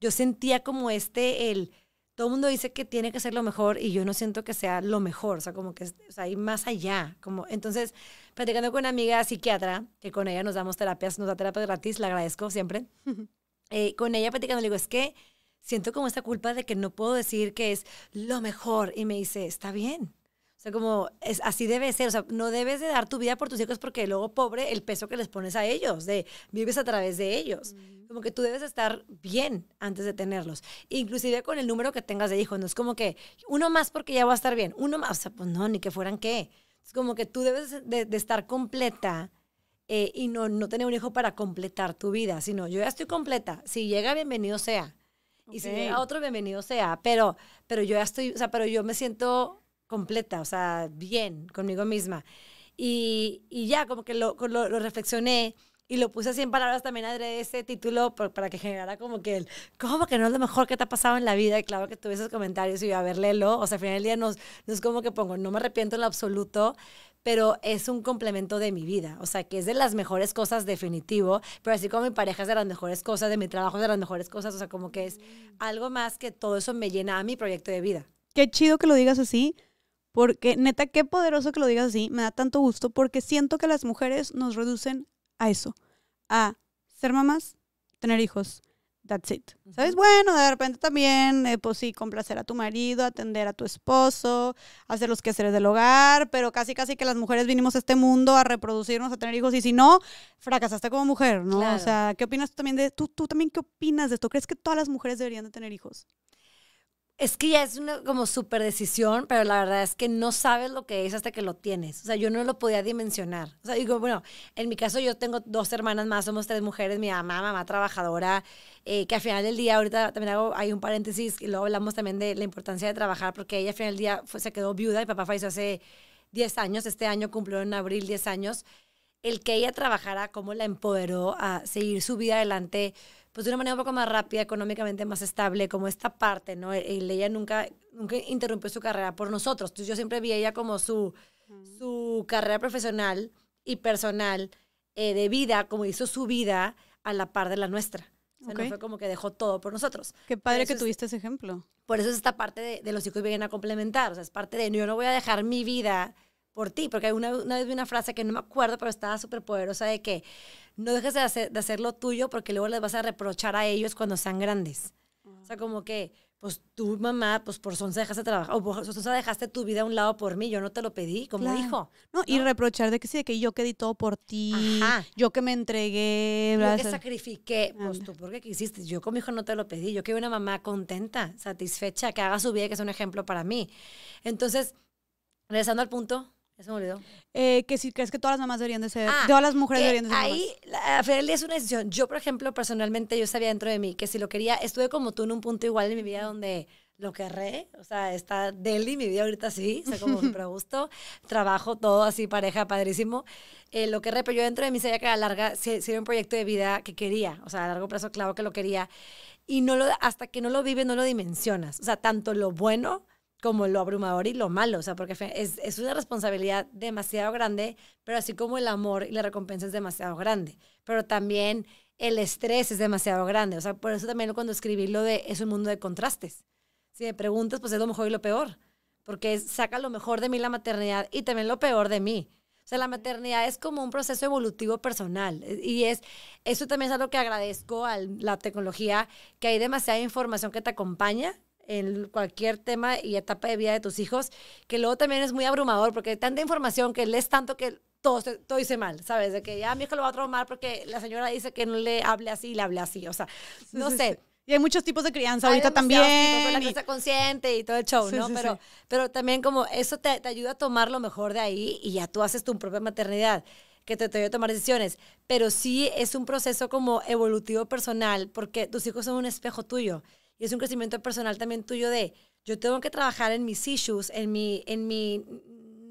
yo sentía como este, el, todo el mundo dice que tiene que ser lo mejor y yo no siento que sea lo mejor, o sea, como que o hay más allá. Como, entonces, platicando con una amiga psiquiatra, que con ella nos damos terapias, nos da terapia gratis, la agradezco siempre, eh, con ella platicando le digo, es que siento como esta culpa de que no puedo decir que es lo mejor y me dice, está bien, o sea, como es, así debe ser. O sea, no debes de dar tu vida por tus hijos porque luego, pobre, el peso que les pones a ellos, de vives a través de ellos. Mm. Como que tú debes estar bien antes de tenerlos. Inclusive con el número que tengas de hijos. No es como que uno más porque ya va a estar bien. Uno más, o sea, pues no, ni que fueran qué. Es como que tú debes de, estar completa eh, y no, no tener un hijo para completar tu vida, sino yo ya estoy completa. Si llega, bienvenido sea. Y si llega otro, bienvenido sea. Pero, pero yo ya estoy, o sea, pero yo me siento completa, o sea, bien conmigo misma. Y, ya como que lo, reflexioné y lo puse así en palabras también de ese título para que generara como que el, que no es lo mejor que te ha pasado en la vida? Y claro que tuve esos comentarios y yo, a ver, lo, O sea, al final del día no, es como que pongo, no me arrepiento en lo absoluto, pero es un complemento de mi vida. O sea, que es de las mejores cosas, definitivo. Pero así como mi pareja es de las mejores cosas, de mi trabajo es de las mejores cosas. O sea, como que es mm. algo más que todo eso me llena a mi proyecto de vida. Qué chido que lo digas así, porque neta, qué poderoso que lo digas así, me da tanto gusto porque siento que las mujeres nos reducen a eso, a ser mamás, tener hijos, that's it. ¿Sabes? Bueno, de repente también, eh, pues sí, complacer a tu marido, atender a tu esposo, hacer los quehaceres del hogar, pero casi casi que las mujeres vinimos a este mundo a reproducirnos, a tener hijos, y si no, fracasaste como mujer, ¿no? O sea, ¿qué opinas tú también de, tú, tú también qué opinas de esto? ¿Crees que todas las mujeres deberían de tener hijos? Es que ya es una como super decisión, pero la verdad es que no sabes lo que es hasta que lo tienes. O sea, yo no lo podía dimensionar. O sea, digo, bueno, en mi caso yo tengo dos hermanas más, somos tres mujeres, mi mamá, mamá trabajadora, eh, que al final del día, ahorita también hago, hay un paréntesis y luego hablamos también de la importancia de trabajar, porque ella al final del día fue, se quedó viuda, y papá falleció hace 10 años, este año cumplió en abril 10 años. El que ella trabajara, cómo la empoderó a seguir su vida adelante pues de una manera un poco más rápida, económicamente más estable, como esta parte, ¿no? Y e, ella nunca, nunca interrumpió su carrera por nosotros. Entonces yo siempre vi a ella como su, su carrera profesional y personal eh, de vida, como hizo su vida a la par de la nuestra. O sea, no fue como que dejó todo por nosotros. Qué padre que tuviste ese ejemplo. Por eso es esta parte de, de los hijos vienen a complementar. O sea, es parte de, yo no voy a dejar mi vida por ti, porque una, una vez vi una frase que no me acuerdo, pero estaba súper poderosa de que no dejes de hacer, lo tuyo porque luego les vas a reprochar a ellos cuando sean grandes. O sea, como que, pues tu mamá, pues por sonza dejaste trabajar, o por dejaste tu vida a un lado por mí, yo no te lo pedí, como dijo. No, y reprochar de que sí, de que yo que di todo por ti, yo que me entregué, Yo que sacrifiqué, pues tú, ¿por qué quisiste? Yo como hijo no te lo pedí, yo quiero una mamá contenta, satisfecha, que haga su vida, que sea un ejemplo para mí. Entonces, regresando al punto, eso me olvidó. Eh, que si crees que todas las mamás deberían de ser, ah, todas las mujeres eh, deberían de ser Ahí, es una decisión. Yo, por ejemplo, personalmente, yo sabía dentro de mí que si lo quería, estuve como tú en un punto igual en mi vida donde lo querré, o sea, está Deli, mi vida ahorita sí, o sea, como súper gusto, trabajo todo así, pareja, padrísimo, eh, lo querré, pero yo dentro de mí sabía que a larga si, era un proyecto de vida que quería, o sea, a largo plazo claro que lo quería, y no lo, hasta que no lo vives no lo dimensionas, o sea, tanto lo bueno como lo abrumador y lo malo, o sea, porque es, es, una responsabilidad demasiado grande, pero así como el amor y la recompensa es demasiado grande, pero también el estrés es demasiado grande, o sea, por eso también cuando escribí lo de es un mundo de contrastes. Si me preguntas, pues es lo mejor y lo peor, porque saca lo mejor de mí la maternidad y también lo peor de mí. O sea, la maternidad es como un proceso evolutivo personal eh, y es eso también es algo que agradezco a la tecnología, que hay demasiada información que te acompaña en cualquier tema y etapa de vida de tus hijos, que luego también es muy abrumador porque hay tanta información que lees tanto que todo, todo dice mal, ¿sabes? De que ya mi hijo lo va a traumar porque la señora dice que no le hable así y le habla así, o sea, no sé. Y hay muchos tipos de crianza ahorita también. Tipos, la consciente y todo el show, ¿no? pero, pero también como eso te, te, ayuda a tomar lo mejor de ahí y ya tú haces tu propia maternidad, que te, te ayuda a tomar decisiones. Pero sí es un proceso como evolutivo personal porque tus hijos son un espejo tuyo. Y es un crecimiento personal también tuyo de, yo tengo que trabajar en mis issues, en mi, en mi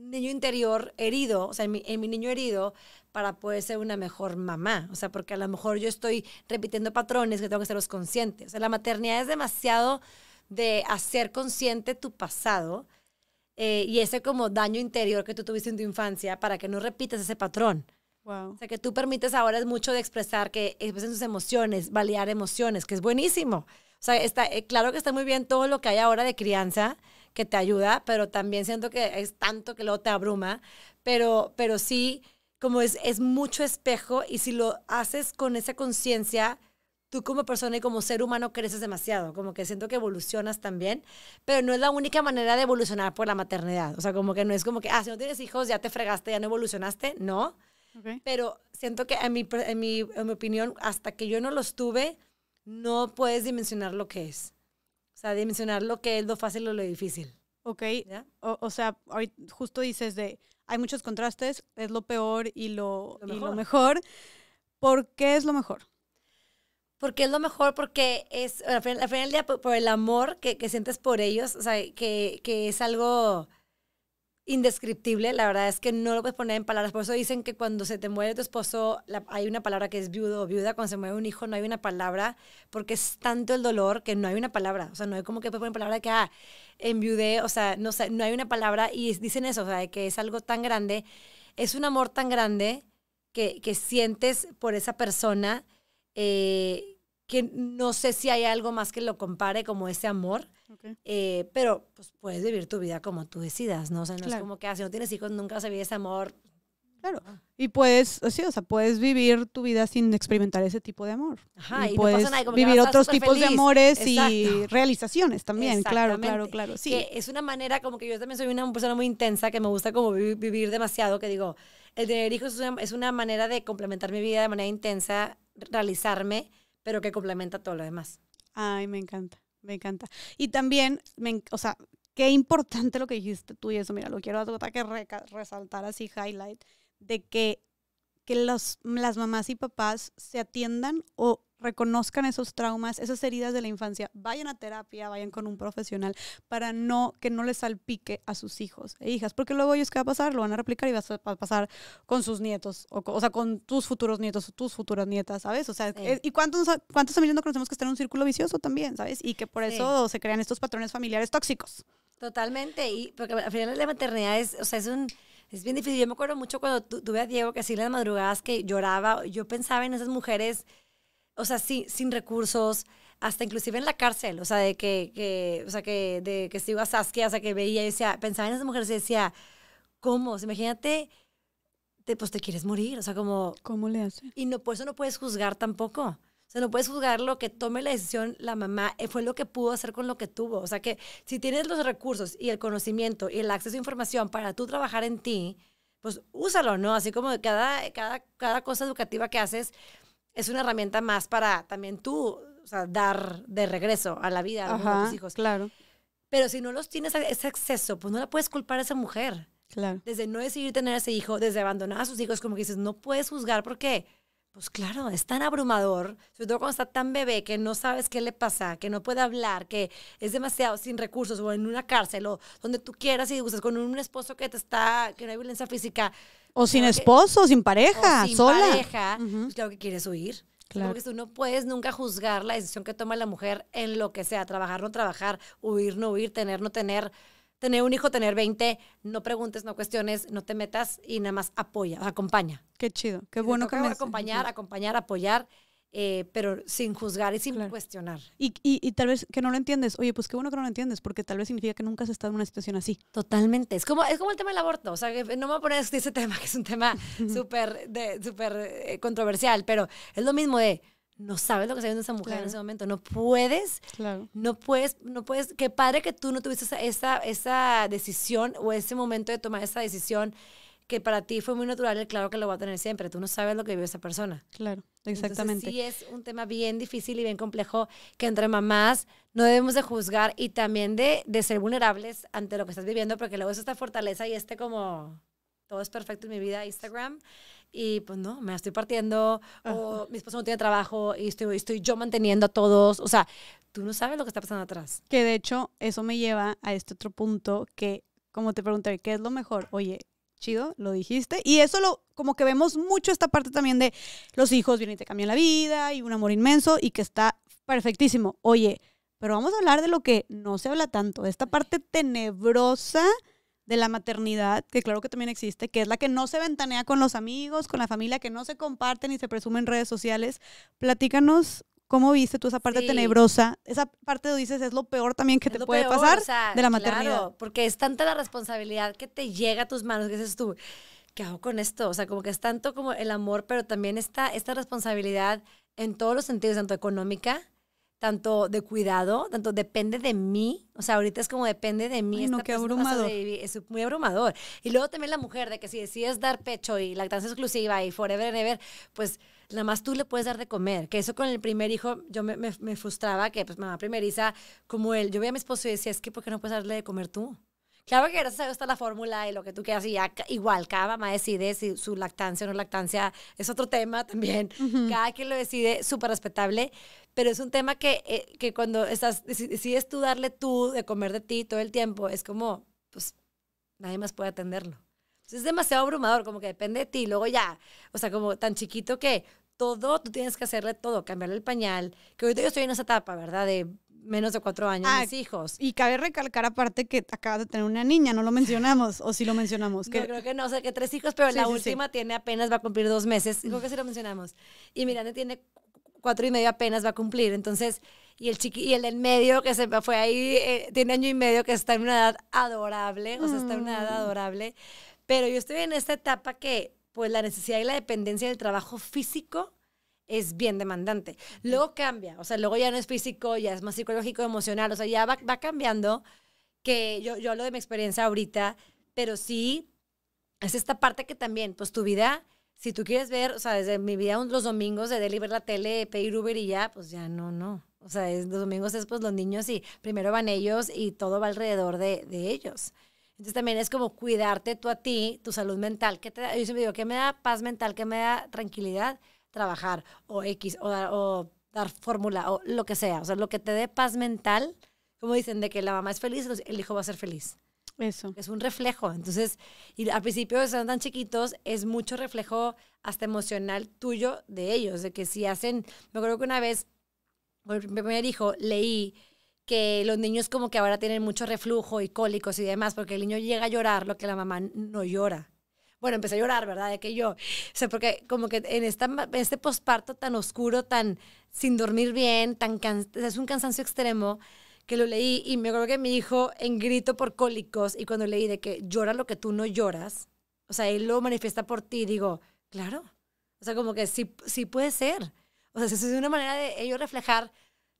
niño interior herido, o sea, en mi, en mi, niño herido, para poder ser una mejor mamá. O sea, porque a lo mejor yo estoy repitiendo patrones que tengo que ser los conscientes. O sea, la maternidad es demasiado de hacer consciente tu pasado eh, y ese como daño interior que tú tuviste en tu infancia para que no repitas ese patrón. O sea, que tú permites ahora es mucho de expresar, que expresen sus emociones, balear emociones, que es buenísimo. O sea, está, eh, claro que está muy bien todo lo que hay ahora de crianza que te ayuda, pero también siento que es tanto que luego te abruma, pero, pero sí, como es, es mucho espejo y si lo haces con esa conciencia, tú como persona y como ser humano creces demasiado, como que siento que evolucionas también, pero no es la única manera de evolucionar por la maternidad, o sea, como que no es como que, ah, si no tienes hijos, ya te fregaste, ya no evolucionaste, no, pero siento que en mi, en mi, en mi opinión, hasta que yo no los tuve, no puedes dimensionar lo que es. O sea, dimensionar lo que es lo fácil o lo difícil. Ok. O, sea, hoy justo dices de, hay muchos contrastes, es lo peor y lo, mejor. ¿Por qué es lo mejor? Porque es lo mejor, porque es, al final, del día, por, el amor que, sientes por ellos, o sea, que, que es algo indescriptible, la verdad es que no lo puedes poner en palabras, por eso dicen que cuando se te muere tu esposo hay una palabra que es viudo o viuda, cuando se muere un hijo no hay una palabra, porque es tanto el dolor que no hay una palabra, o sea, no hay como que puedes poner palabra que, ah, enviudé, o sea, no, no hay una palabra y dicen eso, o sea, que es algo tan grande, es un amor tan grande que, que sientes por esa persona. Eh, que no sé si hay algo más que lo compare como ese amor, eh, pero pues puedes vivir tu vida como tú decidas, ¿no? O sea, no es como que ah, si no tienes hijos nunca se vive ese amor. Claro, ah. y puedes, pues, sí, o sea, puedes vivir tu vida sin experimentar ese tipo de amor. Ajá, y, puedes vivir otros tipos de amores y realizaciones también, claro, claro, claro, sí. es una manera como que yo también soy una persona muy intensa que me gusta como vivir, demasiado, que digo, el tener hijos es es una manera de complementar mi vida de manera intensa, realizarme, pero que complementa todo lo demás. Ay, me encanta, me encanta. Y también, me, o sea, qué importante lo que dijiste tú y eso, mira, lo quiero tota resaltar así, highlight, de que, que los, las mamás y papás se atiendan o reconozcan esos traumas, esas heridas de la infancia, vayan a terapia, vayan con un profesional para no que no les salpique a sus hijos e hijas, porque luego ellos qué va a pasar, lo van a replicar y va a pasar con sus nietos, o, o sea, con tus futuros nietos o tus futuras nietas, ¿sabes? O sea, eh, y cuántos cuántos familias no conocemos que están en un círculo vicioso también, ¿sabes? Y que por eso se crean estos patrones familiares tóxicos. Totalmente, y porque al final la maternidad es, o sea, es un es bien difícil. Yo me acuerdo mucho cuando tuve a Diego que así en las madrugadas que lloraba, yo pensaba en esas mujeres o sea, sí, sin recursos, hasta inclusive en la cárcel, o sea, de que, que o sea, que, de, que a Saskia, o sea, que veía y decía, pensaba en esas mujeres y decía, ¿cómo? O sea, imagínate, te, pues te quieres morir, o sea, como... ¿Cómo le hace? Y no, por eso no puedes juzgar tampoco. O sea, no puedes juzgar lo que tome la decisión la mamá, eh, fue lo que pudo hacer con lo que tuvo. O sea, que si tienes los recursos y el conocimiento y el acceso a información para tú trabajar en ti, pues úsalo, ¿no? Así como cada, cada, cada cosa educativa que haces, es una herramienta más para también tú dar de regreso a la vida a tus hijos. Claro. Pero si no los tienes ese acceso, pues no la puedes culpar a esa mujer. Claro. Desde no decidir tener a ese hijo, desde abandonar a sus hijos, como que dices, no puedes juzgar porque, pues claro, es tan abrumador, sobre todo cuando está tan bebé que no sabes qué le pasa, que no puede hablar, que es demasiado sin recursos o en una cárcel o donde tú quieras y usas con un esposo que te está, que no hay violencia física. O sin esposo, sin pareja, o sin sola. pareja, claro que quieres huir. Claro. Porque tú no puedes nunca juzgar la decisión que toma la mujer en lo que sea, trabajar, no trabajar, huir, no huir, tener, no tener, tener un hijo, tener 20, no preguntes, no cuestiones, no te metas y nada más apoya, acompaña. Qué chido, qué bueno que me... Acompañar, acompañar, apoyar eh, pero sin juzgar y sin cuestionar. Y, y, y, tal vez que no lo entiendes, oye, pues qué bueno que no lo entiendes, porque tal vez significa que nunca has estado en una situación así. Totalmente, es como, es como el tema del aborto, o sea, que eh, no me voy a poner ese tema, que es un tema súper super eh, controversial, pero es lo mismo de no sabes lo que está viendo esa mujer en ese momento. No puedes, claro. no puedes, no puedes. Qué padre que tú no tuviste esa, esa, esa, decisión o ese momento de tomar esa decisión que para ti fue muy natural, el claro que lo va a tener siempre. Tú no sabes lo que vive esa persona. Claro, exactamente. Entonces, sí es un tema bien difícil y bien complejo que entre mamás no debemos de juzgar y también de, de ser vulnerables ante lo que estás viviendo, porque luego es esta fortaleza y este como todo es perfecto en mi vida, Instagram. Y pues no, me estoy partiendo, o mi esposo no tiene trabajo y estoy, estoy yo manteniendo a todos. O sea, tú no sabes lo que está pasando atrás. Que de hecho, eso me lleva a este otro punto que, como te pregunté, ¿qué es lo mejor? Oye, chido, lo dijiste. Y eso lo, como que vemos mucho esta parte también de los hijos vienen y te cambian la vida y un amor inmenso y que está perfectísimo. Oye, pero vamos a hablar de lo que no se habla tanto, esta parte tenebrosa de la maternidad, que claro que también existe, que es la que no se ventanea con los amigos, con la familia, que no se comparten y se presumen en redes sociales. Platícanos ¿Cómo viste tú esa parte tenebrosa? Esa parte, dices, es lo peor también que te puede pasar de la maternidad. Claro, porque es tanta la responsabilidad que te llega a tus manos que dices tú, ¿qué hago con esto? O sea, como que es tanto como el amor, pero también está esta responsabilidad en todos los sentidos, tanto económica, tanto de cuidado, tanto depende de mí. O sea, ahorita es como depende de mí. Ay, no, qué abrumador. Es muy abrumador. Y luego también la mujer, de que si decides dar pecho y lactancia exclusiva y forever and ever, pues nada más tú le puedes dar de comer. Que eso con el primer hijo, yo me, me, me frustraba que pues mamá primeriza, como él, yo veía a mi esposo y decía, es que ¿por qué no puedes darle de comer tú? Claro que gracias a Dios está la fórmula y lo que tú quieras y ya igual, cada mamá decide si su lactancia o no lactancia es otro tema también. Cada quien lo decide, súper respetable, pero es un tema que, eh, que cuando estás, decides tú darle tú de comer de ti todo el tiempo, es como, pues nadie más puede atenderlo. es demasiado abrumador, como que depende de ti. Luego ya, o sea, como tan chiquito que todo, tú tienes que hacerle todo, cambiarle el pañal, que ahorita yo estoy en esa etapa, ¿verdad? De menos de cuatro años, mis ah, hijos. Y cabe recalcar aparte que acabas de tener una niña, no lo mencionamos, o sí lo mencionamos. Que... creo que no, o sé sea, que tres hijos, pero la última tiene apenas, va a cumplir dos meses, creo que sí lo mencionamos. Y Miranda tiene cuatro y medio apenas va a cumplir, entonces, y el chiqui, y el del medio que se fue ahí, eh, tiene año y medio, que está en una edad adorable, o sea, está en una edad mm. adorable, pero yo estoy en esta etapa que pues la necesidad y la dependencia del trabajo físico es bien demandante. Luego cambia, o sea, luego ya no es físico, ya es más psicológico, emocional, o sea, ya va, va cambiando, que yo, yo hablo de mi experiencia ahorita, pero sí es esta parte que también, pues tu vida, si tú quieres ver, o sea, desde mi vida los domingos de ver la tele, pedir Uber y ya, pues ya no, no. O sea, los domingos es pues los niños y primero van ellos y todo va alrededor de, de ellos. Entonces también es como cuidarte tú a ti, tu salud mental. que te da? Yo siempre digo, ¿qué me da paz mental? ¿Qué me da tranquilidad? Trabajar o X o, dar fórmula o lo que sea. O sea, lo que te dé paz mental, como dicen, de que la mamá es feliz, el hijo va a ser feliz. Eso. Es un reflejo. Entonces, y al principio, son tan chiquitos, es mucho reflejo hasta emocional tuyo de ellos, de que si hacen, me acuerdo que una vez, con mi primer hijo, leí que los niños como que ahora tienen mucho reflujo y cólicos y demás, porque el niño llega a llorar lo que la mamá no llora. Bueno, empecé a llorar, ¿verdad? De que yo, o sea, porque como que en esta, este posparto tan oscuro, tan sin dormir bien, tan es un cansancio extremo, que lo leí y me acuerdo que mi hijo en grito por cólicos y cuando leí de que llora lo que tú no lloras, o sea, él lo manifiesta por ti, digo, claro, o sea, como que sí, sí puede ser. O sea, es una manera de ellos reflejar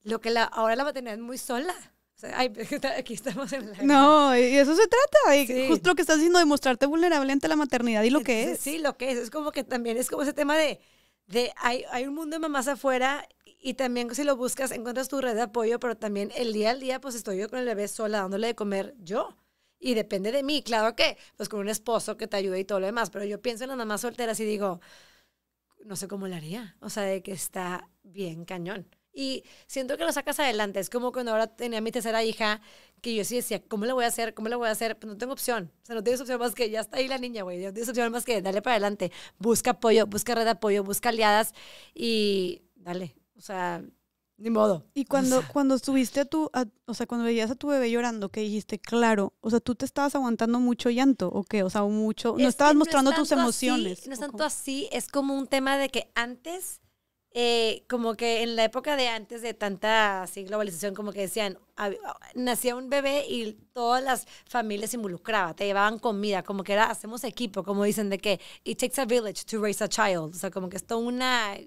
lo que la, ahora la maternidad es muy sola. aquí estamos en No, y eso se trata, y justo lo que estás diciendo, demostrarte vulnerable ante la maternidad y lo que es. Sí, lo que es, es como que también es como ese tema de, de hay, hay un mundo de mamás afuera y también si lo buscas encuentras tu red de apoyo, pero también el día al día pues estoy yo con el bebé sola dándole de comer yo. Y depende de mí, claro que, pues con un esposo que te ayude y todo lo demás, pero yo pienso en las mamás solteras y digo, no sé cómo lo haría, o sea, de que está bien cañón. Y siento que lo sacas adelante. Es como cuando ahora tenía mi tercera hija, que yo sí decía, ¿cómo le voy a hacer? ¿Cómo le voy a hacer? Pues no tengo opción. O sea, no tienes opción más que, ya está ahí la niña, güey. No tienes opción más que darle para adelante. Busca apoyo, busca red de apoyo, busca aliadas y dale. O sea, ni modo. Y cuando, cuando estuviste a tu, o sea, cuando veías a tu bebé llorando, que dijiste, claro, o sea, tú te estabas aguantando mucho llanto, o qué, o sea, mucho, no estabas mostrando tus emociones. no es tanto así, es como un tema de que antes eh, como que en la época de antes de tanta globalización, como que decían, oh, nacía un bebé y todas las familias se involucraban, te llevaban comida, como que era, hacemos equipo, como dicen de que, it takes a village to raise a child, o sea, como que es un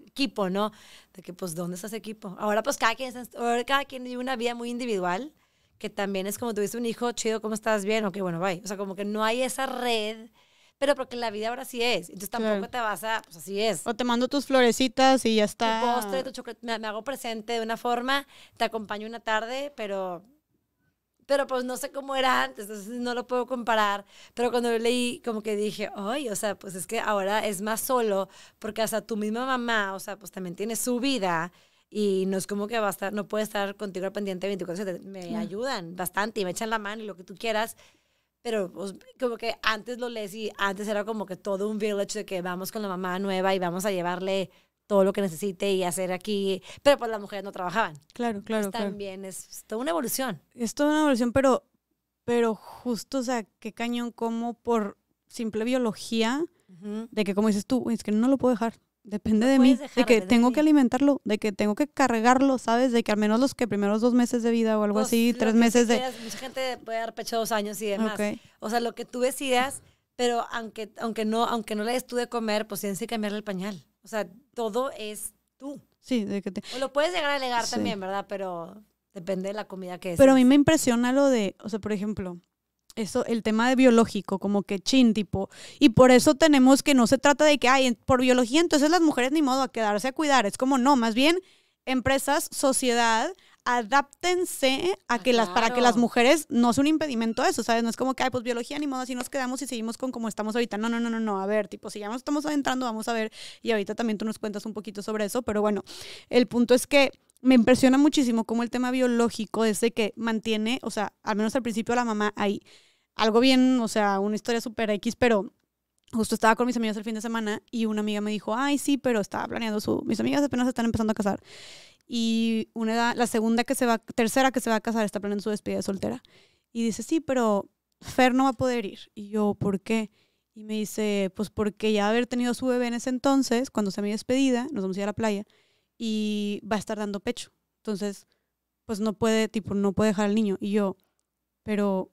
equipo, ¿no? De que, pues, ¿dónde está equipo? Ahora, pues, cada quien, ahora cada quien vive una vida muy individual, que también es como tuviste un hijo, chido, ¿cómo estás? Bien, ok, bueno, bye. O sea, como que no hay esa red pero porque la vida ahora sí es. Entonces tampoco te vas a, pues así es. O te mando tus florecitas y ya está. Tu postre, tu chocolate, me, hago presente de una forma, te acompaño una tarde, pero, pero pues no sé cómo era antes, entonces no lo puedo comparar. Pero cuando leí, como que dije, ay, o sea, pues es que ahora es más solo, porque hasta tu misma mamá, o sea, pues también tiene su vida y no es como que va a estar, no puede estar contigo al pendiente 24 horas, Me ayudan bastante y me echan la mano y lo que tú quieras, pero pues, como que antes lo lees y antes era como que todo un village de que vamos con la mamá nueva y vamos a llevarle todo lo que necesite y hacer aquí, pero pues las mujeres no trabajaban. Claro, claro. también Es, toda una evolución. Es toda una evolución, pero, pero justo, o sea, qué cañón como por simple biología, de que como dices tú, es que no lo puedo dejar depende de mí, de que tengo que alimentarlo, de que tengo que cargarlo, ¿sabes? De que al menos los que primeros dos meses de vida o algo pues, así, tres meses de... Mucha gente puede dar pecho dos años y demás. O sea, lo que tú decidas, pero aunque, aunque, no, aunque no le des tú de comer, pues tienes que cambiarle el pañal. O sea, todo es tú. Sí, de que te... O lo puedes llegar a alegar también, ¿verdad? Pero depende de la comida que es. Pero a mí me impresiona lo de, o sea, por ejemplo, eso, el tema de biológico, como que chin, tipo. Y por eso tenemos que no se trata de que, ay, por biología, entonces las mujeres ni modo a quedarse a cuidar. Es como, no, más bien empresas, sociedad, adáptense a que las, para que las mujeres no es un impedimento a eso, ¿sabes? No es como que, ay, pues biología ni modo, así nos quedamos y seguimos con como estamos ahorita. No, no, no, no, no. A ver, tipo, si ya nos estamos adentrando, vamos a ver. Y ahorita también tú nos cuentas un poquito sobre eso, pero bueno, el punto es que me impresiona muchísimo cómo el tema biológico es de que mantiene, o sea, al menos al principio la mamá hay algo bien, o sea, una historia super X, pero justo estaba con mis amigas el fin de semana y una amiga me dijo, ay, sí, pero estaba planeando su, mis amigas apenas están empezando a casar. Y una edad, la segunda que se va, tercera que se va a casar está planeando su despedida de soltera. Y dice, sí, pero Fer no va a poder ir. Y yo, ¿por qué? Y me dice, pues porque ya haber tenido su bebé en ese entonces, cuando se mi despedida, nos vamos a ir a la playa y va a estar dando pecho. Entonces, pues no puede, tipo, no puede dejar al niño. Y yo, pero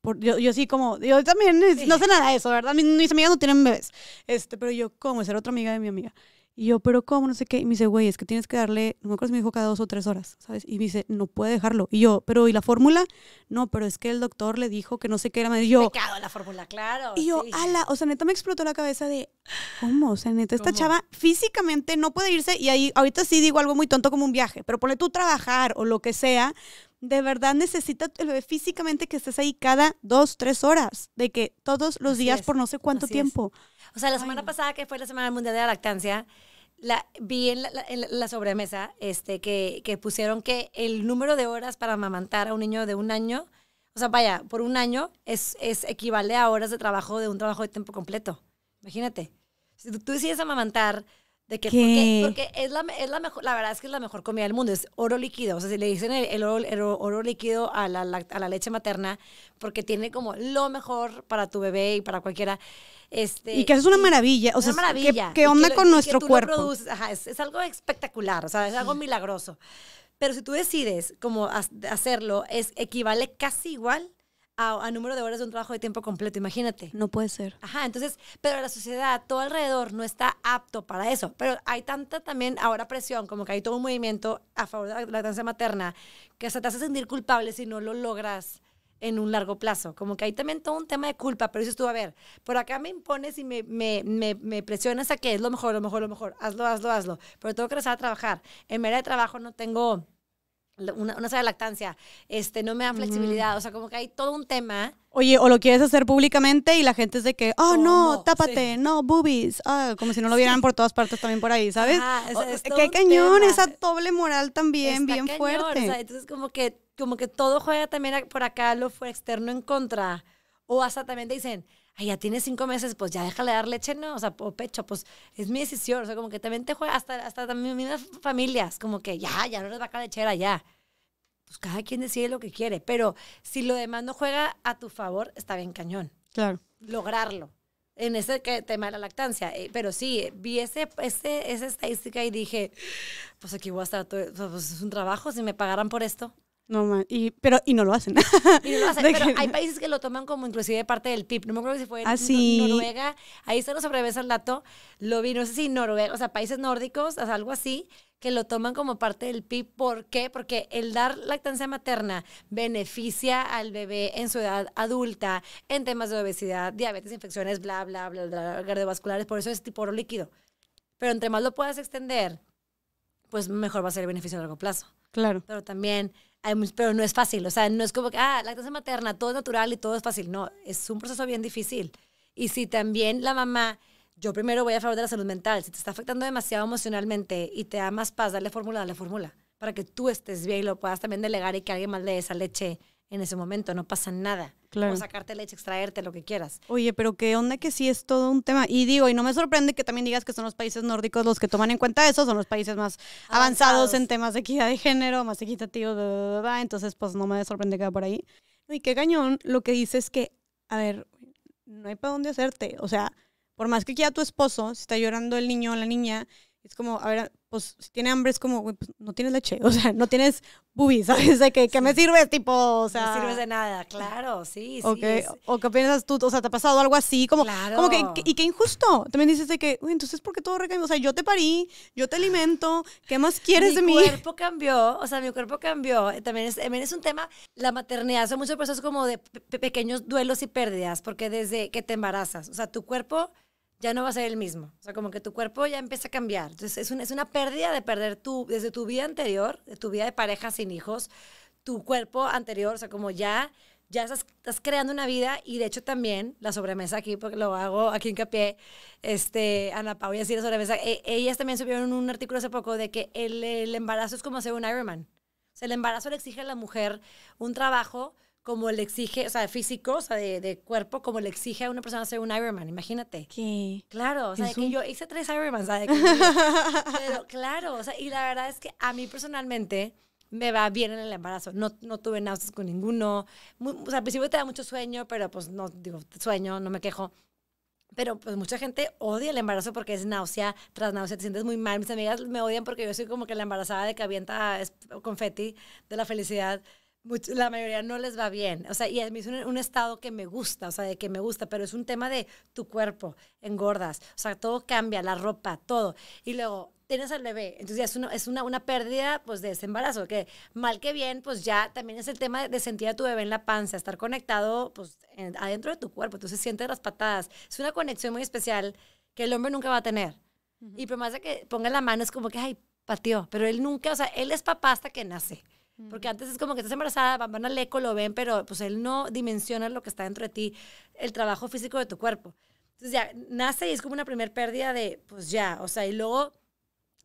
por, yo, yo, sí como, yo también no sé nada de eso, ¿verdad? Mis, amigas no tienen bebés, este, pero yo como ser otra amiga de mi amiga. Y yo, pero ¿cómo? No sé qué. Y me dice, güey, es que tienes que darle, no me acuerdo si me dijo cada dos o tres horas, ¿sabes? Y me dice, no puede dejarlo. Y yo, pero ¿y la fórmula? No, pero es que el doctor le dijo que no sé qué era. Me yo, la fórmula, claro. Y yo, sí. ala, o sea, neta me explotó la cabeza de, ¿cómo? O sea, neta, esta chava físicamente no puede irse. Y ahí, ahorita sí digo algo muy tonto como un viaje, pero ponle tú trabajar o lo que sea de verdad necesita físicamente que estés ahí cada dos, tres horas, de que todos los días por no sé cuánto tiempo. O sea, la semana pasada, que fue la Semana Mundial de la Lactancia, la, vi en la, sobremesa este, que, que, pusieron que el número de horas para amamantar a un niño de un año, o sea, vaya, por un año es, es equivale a horas de trabajo de un trabajo de tiempo completo. Imagínate. Si tú, tú decides amamantar de que, ¿Qué? Porque, es, la, es la mejor, la verdad es que es la mejor comida del mundo, es oro líquido. O sea, si le dicen el, oro, oro, líquido a la, a la, leche materna, porque tiene como lo mejor para tu bebé y para cualquiera. Este, y que es una maravilla. O sea, que onda que con nuestro cuerpo? es, algo espectacular, o sea, es algo milagroso. Pero si tú decides como hacerlo, es equivale casi igual a, número de horas de un trabajo de tiempo completo, imagínate. No puede ser. Ajá, entonces, pero la sociedad, todo alrededor, no está apto para eso. Pero hay tanta también ahora presión, como que hay todo un movimiento a favor de la lactancia materna, que hasta te hace sentir culpable si no lo logras en un largo plazo. Como que hay también todo un tema de culpa, pero eso estuvo a ver, por acá me impones y me, me, me, presionas a que es lo mejor, lo mejor, lo mejor, hazlo, hazlo, hazlo, pero tengo que regresar a trabajar. En mera de trabajo no tengo una, una, sala de lactancia, este, no me dan flexibilidad, o sea, como que hay todo un tema. Oye, o lo quieres hacer públicamente y la gente es de que, oh, no, tápate, no, boobies, ah, como si no lo vieran por todas partes también por ahí, ¿sabes? qué cañón, esa doble moral también, bien fuerte. entonces como que, como que todo juega también por acá, lo fue externo en contra, o hasta también te dicen, ay, ya tiene cinco meses, pues ya déjale dar leche, ¿no? O sea, o pecho, pues es mi decisión. O sea, como que también te juega, hasta, hasta también mis familias, como que ya, ya no va caer lechera, ya. Pues cada quien decide lo que quiere, pero si lo demás no juega a tu favor, está bien cañón. Claro. Lograrlo en ese tema de la lactancia. Eh, pero sí, vi ese, ese, esa estadística y dije, pues aquí voy a estar, todo, pues es un trabajo, si me pagaran por esto. No, Y, pero, y no lo hacen. no pero hay países que lo toman como inclusive parte del PIB. No me acuerdo si fue ah, Noruega. Ahí se lo sobrevesa el dato. Lo vi, no sé si Noruega, o sea, países nórdicos, o sea, algo así, que lo toman como parte del PIB. ¿Por qué? Porque el dar lactancia materna beneficia al bebé en su edad adulta, en temas de obesidad, diabetes, infecciones, bla, bla, bla, bla, cardiovasculares. Por eso es tipo oro líquido. Pero entre más lo puedas extender, pues mejor va a ser el beneficio a largo plazo. Claro. Pero también pues, pero no es fácil, o sea, no es como que, ah, lactancia materna, todo es natural y todo es fácil, no, es un proceso bien difícil. Y si también la mamá, yo primero voy a favor de la salud mental, si te está afectando demasiado emocionalmente y te da más paz, dale fórmula, dale fórmula, para que tú estés bien y lo puedas también delegar y que alguien más le dé esa leche en ese momento, no pasa nada. Claro. sacarte leche, extraerte, lo que quieras. Oye, pero qué onda que sí es todo un tema. Y digo, y no me sorprende que también digas que son los países nórdicos los que toman en cuenta eso, son los países más avanzados, en temas de equidad de género, más equitativos, entonces pues no me sorprende que va por ahí. Y qué cañón, lo que dices es que, a ver, no hay para dónde hacerte. O sea, por más que quiera tu esposo, si está llorando el niño o la niña, es como, a ver, pues si tiene hambre es como, pues, no tienes leche, o sea, no tienes bubis, ¿sabes? De que, qué me sirve, tipo, o sea. No sirves de nada, claro, sí, sí. O qué piensas tú, o sea, te ha pasado algo así, como, claro. como que, y qué injusto. También dices de que, uy, entonces, ¿por qué todo recae? O sea, yo te parí, yo te alimento, ¿qué más quieres de mí? Mi cuerpo cambió, o sea, mi cuerpo cambió. También es, también es un tema, la maternidad, son muchos procesos como de pequeños duelos y pérdidas, porque desde que te embarazas, o sea, tu cuerpo ya no va a ser el mismo. O sea, como que tu cuerpo ya empieza a cambiar. Entonces, es, una, es una pérdida de perder tu, desde tu vida anterior, de tu vida de pareja sin hijos, tu cuerpo anterior, o sea, como ya, ya estás, creando una vida y de hecho también la sobremesa aquí, porque lo hago aquí hincapié, este, Ana Paula así la sobremesa, e, ellas también subieron un artículo hace poco de que el, el embarazo es como hacer un Ironman. O sea, el embarazo le exige a la mujer un trabajo como le exige, o sea, físico, o sea, de, de, cuerpo, como le exige a una persona hacer un Ironman, imagínate. sí Claro, o sea, que yo hice tres Ironmans, ¿sabes? pero claro, o sea, y la verdad es que a mí personalmente me va bien en el embarazo, no, no tuve náuseas con ninguno, o sea, al principio te da mucho sueño, pero pues no, digo, sueño, no me quejo, pero pues mucha gente odia el embarazo porque es náusea, tras náusea te sientes muy mal. Mis amigas me odian porque yo soy como que la embarazada de que avienta confeti de la felicidad la mayoría no les va bien. O sea, y es un, estado que me gusta, o sea, de que me gusta, pero es un tema de tu cuerpo, engordas, o sea, todo cambia, la ropa, todo. Y luego tienes al bebé, entonces ya es, una, es una, una, pérdida, pues, de ese embarazo, que mal que bien, pues ya también es el tema de sentir a tu bebé en la panza, estar conectado, pues, adentro de tu cuerpo, entonces sientes las patadas. Es una conexión muy especial que el hombre nunca va a tener. Y por más de que ponga la mano, es como que, ay, pateó, pero él nunca, o sea, él es papá hasta que nace. Porque antes es como que estás embarazada, van al eco, lo ven, pero pues él no dimensiona lo que está dentro de ti, el trabajo físico de tu cuerpo. Entonces ya nace y es como una primer pérdida de, pues ya, o sea, y luego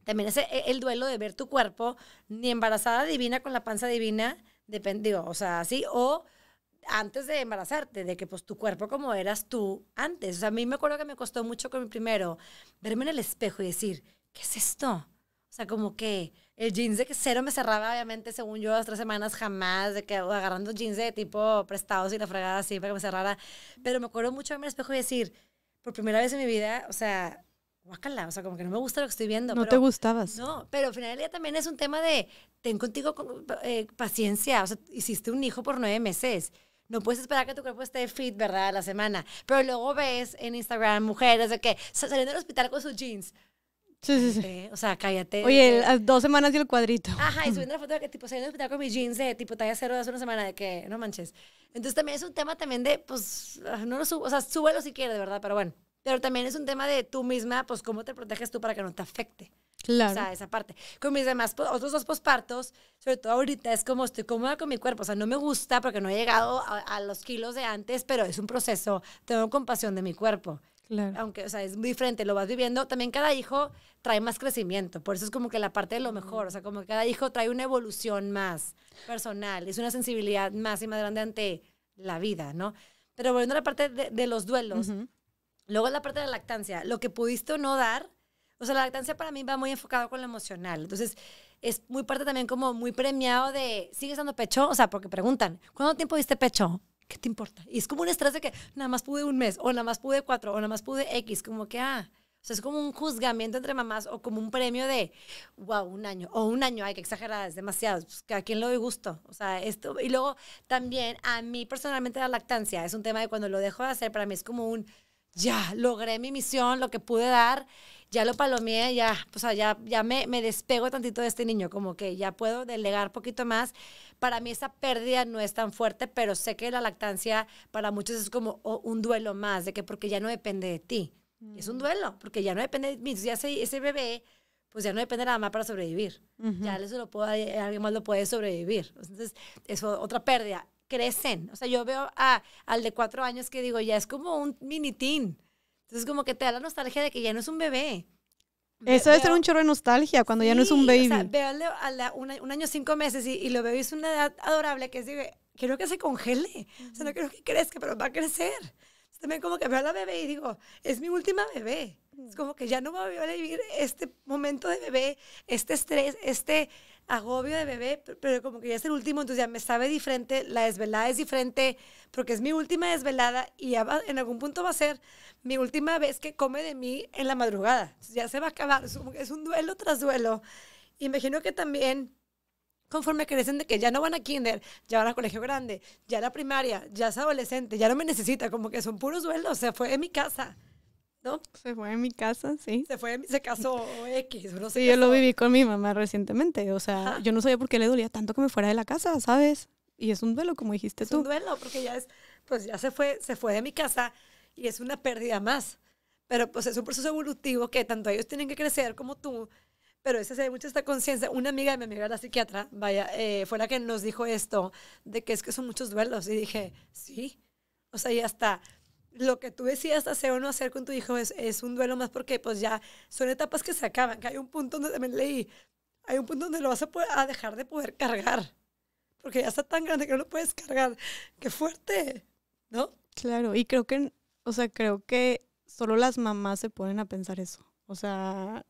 también es e, el duelo de ver tu cuerpo, ni embarazada divina con la panza divina, dependió, o sea, así, o antes de embarazarte, de que pues tu cuerpo como eras tú antes. O sea, a mí me acuerdo que me costó mucho con mi primero verme en el espejo y decir, ¿qué es esto? O sea, como que el jeans de que cero me cerraba, obviamente, según yo, las tres semanas jamás, de que agarrando jeans de tipo prestados y la fregada así para que me cerrara. Pero me acuerdo mucho de al espejo y decir, por primera vez en mi vida, o sea, guácala, o sea, como que no me gusta lo que estoy viendo. No te gustabas. No, pero al final del día también es un tema de, ten contigo eh, paciencia, o sea, hiciste un hijo por nueve meses. No puedes esperar que tu cuerpo esté fit, ¿verdad? La semana. Pero luego ves en Instagram mujeres de que saliendo del hospital con sus jeans. Sí, sí, sí. Eh, o sea, cállate. Oye, dos semanas y el cuadrito. Ajá, y subiendo la foto de que tipo, a hospital con mis jeans de tipo talla cero de hace una semana, de que no manches. Entonces también es un tema también de, pues, ah, no lo subo, o sea, súbelo si quieres, de verdad, pero bueno. Pero también es un tema de tú misma, pues, cómo te proteges tú para que no te afecte. Claro. O sea, esa parte. Con mis demás, otros dos postpartos sobre todo ahorita, es como estoy cómoda con mi cuerpo. O sea, no me gusta porque no he llegado a los kilos de antes, pero es un proceso. Tengo compasión de mi cuerpo. Aunque, o sea, es muy diferente, lo vas viviendo. También cada hijo trae más crecimiento, por eso es como que la parte de lo mejor, o sea, como que cada hijo trae una evolución más personal, es una sensibilidad más y más grande ante la vida, ¿no? Pero volviendo a la parte de, los duelos, luego la parte de la lactancia, lo que pudiste o no dar, o sea, la lactancia para mí va muy enfocado con lo emocional, entonces es muy parte también como muy premiado de, ¿sigues dando pecho? O sea, porque preguntan, ¿cuánto tiempo diste pecho? ¿qué te importa? Y es como un estrés de que nada más pude un mes, o nada más pude cuatro, o nada más pude X, como que, ah, o sea, es como un juzgamiento entre mamás o como un premio de, wow, un año, o un año, hay que exagerar, es demasiado, pues, a quién le doy gusto. O sea, esto, y luego también a mí personalmente la lactancia es un tema de cuando lo dejo de hacer, para mí es como un, ya, logré mi misión, lo que pude dar, ya lo palomeé, ya, o ya, me, me despego tantito de este niño, como que ya puedo delegar poquito más. Para mí esa pérdida no es tan fuerte, pero sé que la lactancia para muchos es como un duelo más, de que porque ya no depende de ti. Es un mm. duelo, porque ya no depende de mí. Ya ese, ese bebé pues ya no depende nada más para sobrevivir. Ya eso lo puede, eh, alguien más lo puede sobrevivir. Entonces, es otra pérdida. Crecen. O sea, yo veo a, al de cuatro años que digo, ya es como un mini teen. Entonces como que te da la nostalgia de que ya no es un bebé. Eso debe ser un chorro de nostalgia cuando ya no es un baby. O sea, veo a un año cinco meses y, lo veo y es una edad adorable que es, digo, quiero que se congele. O sea, no quiero que crezca, pero va a crecer. también como que veo a la bebé y digo, es mi última bebé. Es mm. como que ya no voy a vivir este momento de bebé, este estrés, este, agobio de bebé, pero como que ya es el último, entonces ya me sabe diferente, la desvelada es diferente, porque es mi última desvelada y en algún punto va a ser mi última vez que come de mí en la madrugada. ya se va a acabar, es un, duelo tras duelo. Imagino que también conforme crecen de que ya no van a kinder, ya van a colegio grande, ya la primaria, ya es adolescente, ya no me necesita, como que son puros duelos, o sea, fue en mi casa. ¿no? Se fue de mi casa, sí. Se fue, se casó X, Sí, yo lo viví con mi mamá recientemente, o sea, yo no sabía por qué le dolía tanto que me fuera de la casa, ¿sabes? Y es un duelo, como dijiste tú. Es un duelo, porque ya es, pues ya se fue, se fue de mi casa y es una pérdida más. Pero pues es un proceso evolutivo que tanto ellos tienen que crecer como tú, pero ese se mucho esta conciencia. Una amiga de mi amiga, la psiquiatra, vaya, eh, fue la que nos dijo esto, de que es que son muchos duelos. Y dije, sí, o sea, y hasta lo que tú decías hacer o no hacer con tu hijo es, es, un duelo más porque pues ya son etapas que se acaban, que hay un punto donde también leí, hay un punto donde lo vas a, dejar de poder cargar, porque ya está tan grande que no lo puedes cargar. Qué fuerte, ¿no? Claro, y creo que, o sea, creo que solo las mamás se ponen a pensar eso. O sea,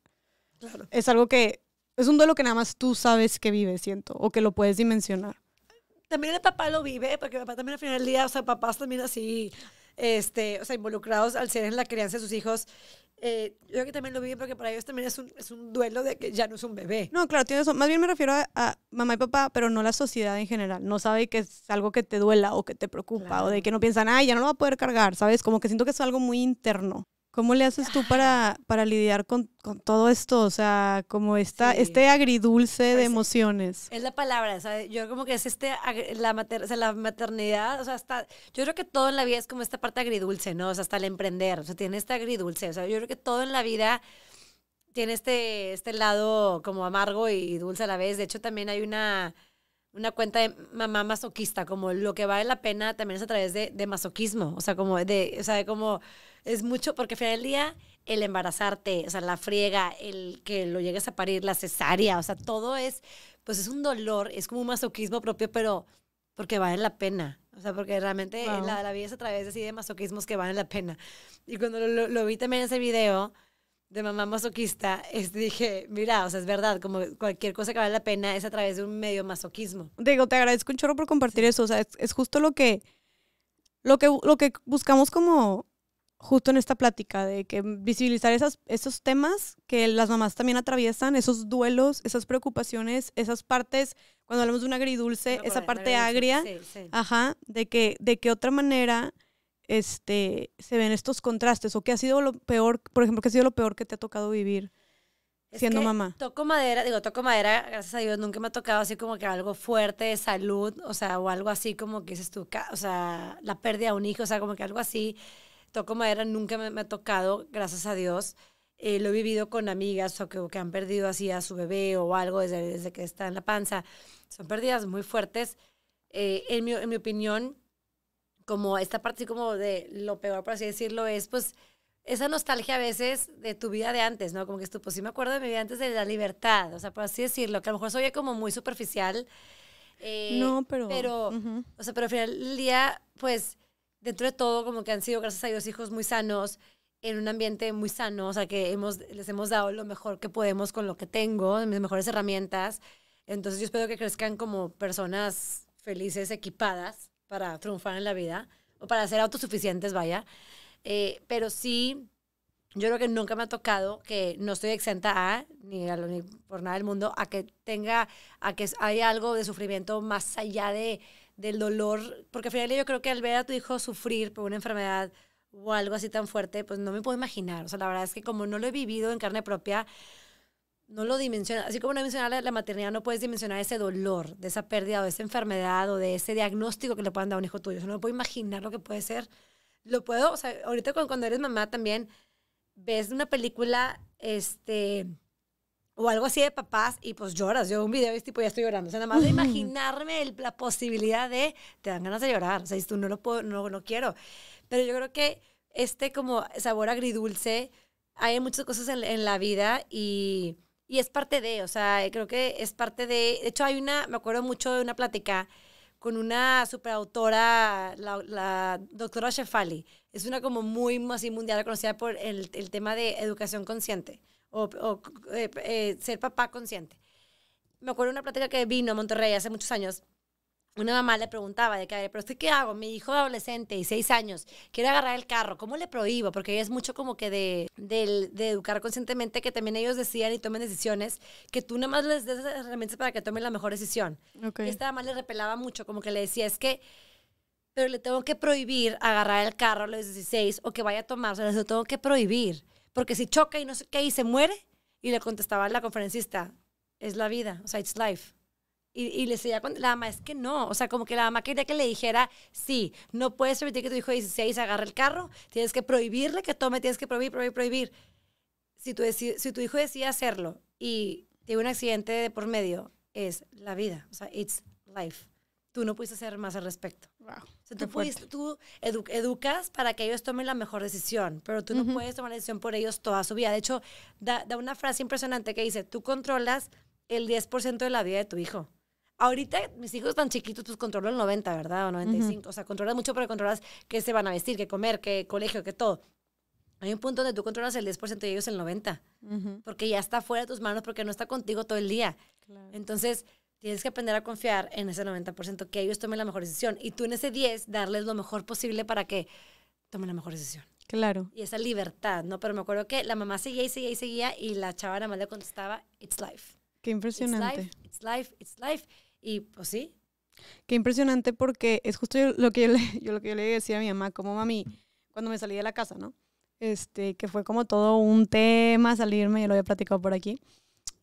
es algo que, es un duelo que nada más tú sabes que vives, siento, o que lo puedes dimensionar también el papá lo vive, porque el papá también al final del día, o sea, papás también así este, o sea, involucrados al ser en la crianza de sus hijos. Eh, yo creo que también lo viven porque para ellos también es un, duelo de que ya no es un bebé. No, claro, Más bien me refiero a, mamá y papá, pero no la sociedad en general. No sabe que es algo que te duela o que te preocupa o de que no piensan, ay, ya no lo va a poder cargar, ¿sabes? Como que siento que es algo muy interno. ¿Cómo le haces tú para, para lidiar con, con todo esto? O sea, como esta, este agridulce de pues, emociones. Es la palabra, o sea, yo como que es este, la, la maternidad, o sea, hasta, yo creo que todo en la vida es como esta parte agridulce, ¿no? O sea, hasta el emprender, o sea, tiene este agridulce, o sea, yo creo que todo en la vida tiene este, este lado como amargo y dulce a la vez. De hecho, también hay una, una cuenta de mamá masoquista, como lo que vale la pena también es a través de, de masoquismo, o sea, como de, o sea, como es mucho, porque al final del día, el embarazarte, o sea, la friega, el que lo llegues a parir, la cesárea, o sea, todo es, pues es un dolor, es como un masoquismo propio, pero porque vale la pena. O sea, porque realmente la, la vida es a través así de masoquismos que valen la pena. Y cuando lo, lo, vi también en ese video de mamá masoquista, es, dije, mira, o sea, es verdad, como cualquier cosa que vale la pena es a través de un medio masoquismo. Digo, te agradezco un chorro por compartir eso. O sea, es, es justo lo que, lo que, lo que buscamos como justo en esta plática de que visibilizar esas, esos temas que las mamás también atraviesan, esos duelos, esas preocupaciones, esas partes, cuando hablamos de un agridulce, esa parte agria, ajá, de que de qué otra manera este, se ven estos contrastes o qué ha sido lo peor, por ejemplo, qué ha sido lo peor que te ha tocado vivir siendo mamá. Toco madera, digo, toco madera, gracias a Dios, nunca me ha tocado así como que algo fuerte de salud, o sea, o algo así como que dices tú, o sea, la pérdida de un hijo, o sea, como que algo así toco madera, nunca me, me ha tocado, gracias a Dios. Eh, lo he vivido con amigas o que, que, han perdido así a su bebé o algo desde, desde que está en la panza. Son pérdidas muy fuertes. Eh, en, mi, en, mi, opinión, como esta parte como de lo peor, por así decirlo, es pues esa nostalgia a veces de tu vida de antes, ¿no? Como que estuvo, pues sí me acuerdo de mi vida antes de la libertad, o sea, por así decirlo, que a lo mejor soy como muy superficial. Eh, no, pero... Pero, o sea, pero al final del día, pues dentro de todo, como que han sido, gracias a Dios, hijos muy sanos, en un ambiente muy sano, o sea, que hemos, les hemos dado lo mejor que podemos con lo que tengo, mis mejores herramientas. Entonces yo espero que crezcan como personas felices, equipadas para triunfar en la vida, o para ser autosuficientes, vaya. Eh, pero sí, yo creo que nunca me ha tocado que no estoy exenta a ni, a, por nada del mundo, a que tenga, a que haya algo de sufrimiento más allá de del dolor, porque al final yo creo que al ver a tu hijo sufrir por una enfermedad o algo así tan fuerte, pues no me puedo imaginar. O sea, la verdad es que como no lo he vivido en carne propia, no lo dimensiona. Así como no he la, la, maternidad, no puedes dimensionar ese dolor, de esa pérdida o de esa enfermedad o de ese diagnóstico que le puedan dar a un hijo tuyo. O sea, no puedo imaginar lo que puede ser. Lo puedo, o sea, ahorita cuando eres mamá también, ves una película, este, o algo así de papás y pues lloras. Yo un video y tipo ya estoy llorando. O sea, nada más de imaginarme la posibilidad de, te dan ganas de llorar. O sea, tú no lo puedo, no quiero. Pero yo creo que este como sabor agridulce, hay muchas cosas en, la vida y, y, es parte de, o sea, creo que es parte de, de hecho hay una, me acuerdo mucho de una plática con una superautora, la, doctora Shefali. Es una como muy más mundial conocida por el, el tema de educación consciente o, eh, eh, ser papá consciente. Me acuerdo de una plática que vino a Monterrey hace muchos años. Una mamá le preguntaba de que, pero usted qué hago? Mi hijo adolescente y seis años quiere agarrar el carro, ¿cómo le prohíbo? Porque es mucho como que de, educar conscientemente, que también ellos decían y tomen decisiones, que tú nada más les des herramientas para que tomen la mejor decisión. Esta mamá le repelaba mucho, como que le decía, es que pero le tengo que prohibir agarrar el carro a los 16 o que vaya a tomar, o sea, tengo que prohibir porque si choca y no sé qué y se muere, y le contestaba la conferencista, es la vida, o sea, it's life. Y, le decía la mamá, es que no, o sea, como que la mamá quería que le dijera, sí, no puedes permitir que tu hijo de se agarre el carro, tienes que prohibirle que tome, tienes que prohibir, prohibir, prohibir. Si tu, si tu hijo decide hacerlo y tiene un accidente de por medio, es la vida, o sea, it's life tú no pudiste hacer más al respecto. O sea, tú, educas para que ellos tomen la mejor decisión, pero tú no puedes tomar la decisión por ellos toda su vida. De hecho, da, una frase impresionante que dice, tú controlas el 10% de la vida de tu hijo. Ahorita mis hijos están chiquitos, pues controlas el 90, ¿verdad? O 95. O sea, controlas mucho, pero controlas qué se van a vestir, qué comer, qué colegio, qué todo. Hay un punto donde tú controlas el 10% de ellos el 90%, porque ya está fuera de tus manos, porque no está contigo todo el día. Entonces, tienes que aprender a confiar en ese 90%, que ellos tomen la mejor decisión. Y tú en ese 10, darles lo mejor posible para que tomen la mejor decisión. Claro. Y esa libertad, ¿no? Pero me acuerdo que la mamá seguía y seguía y seguía y la chava nada más le contestaba, it's life. Qué impresionante. It's life, it's life, it's life. Y pues sí. Qué impresionante porque es justo lo, que yo le, lo que yo le decía a mi mamá, como mami, cuando me salí de la casa, ¿no? Este, que fue como todo un tema salirme, yo lo había platicado por aquí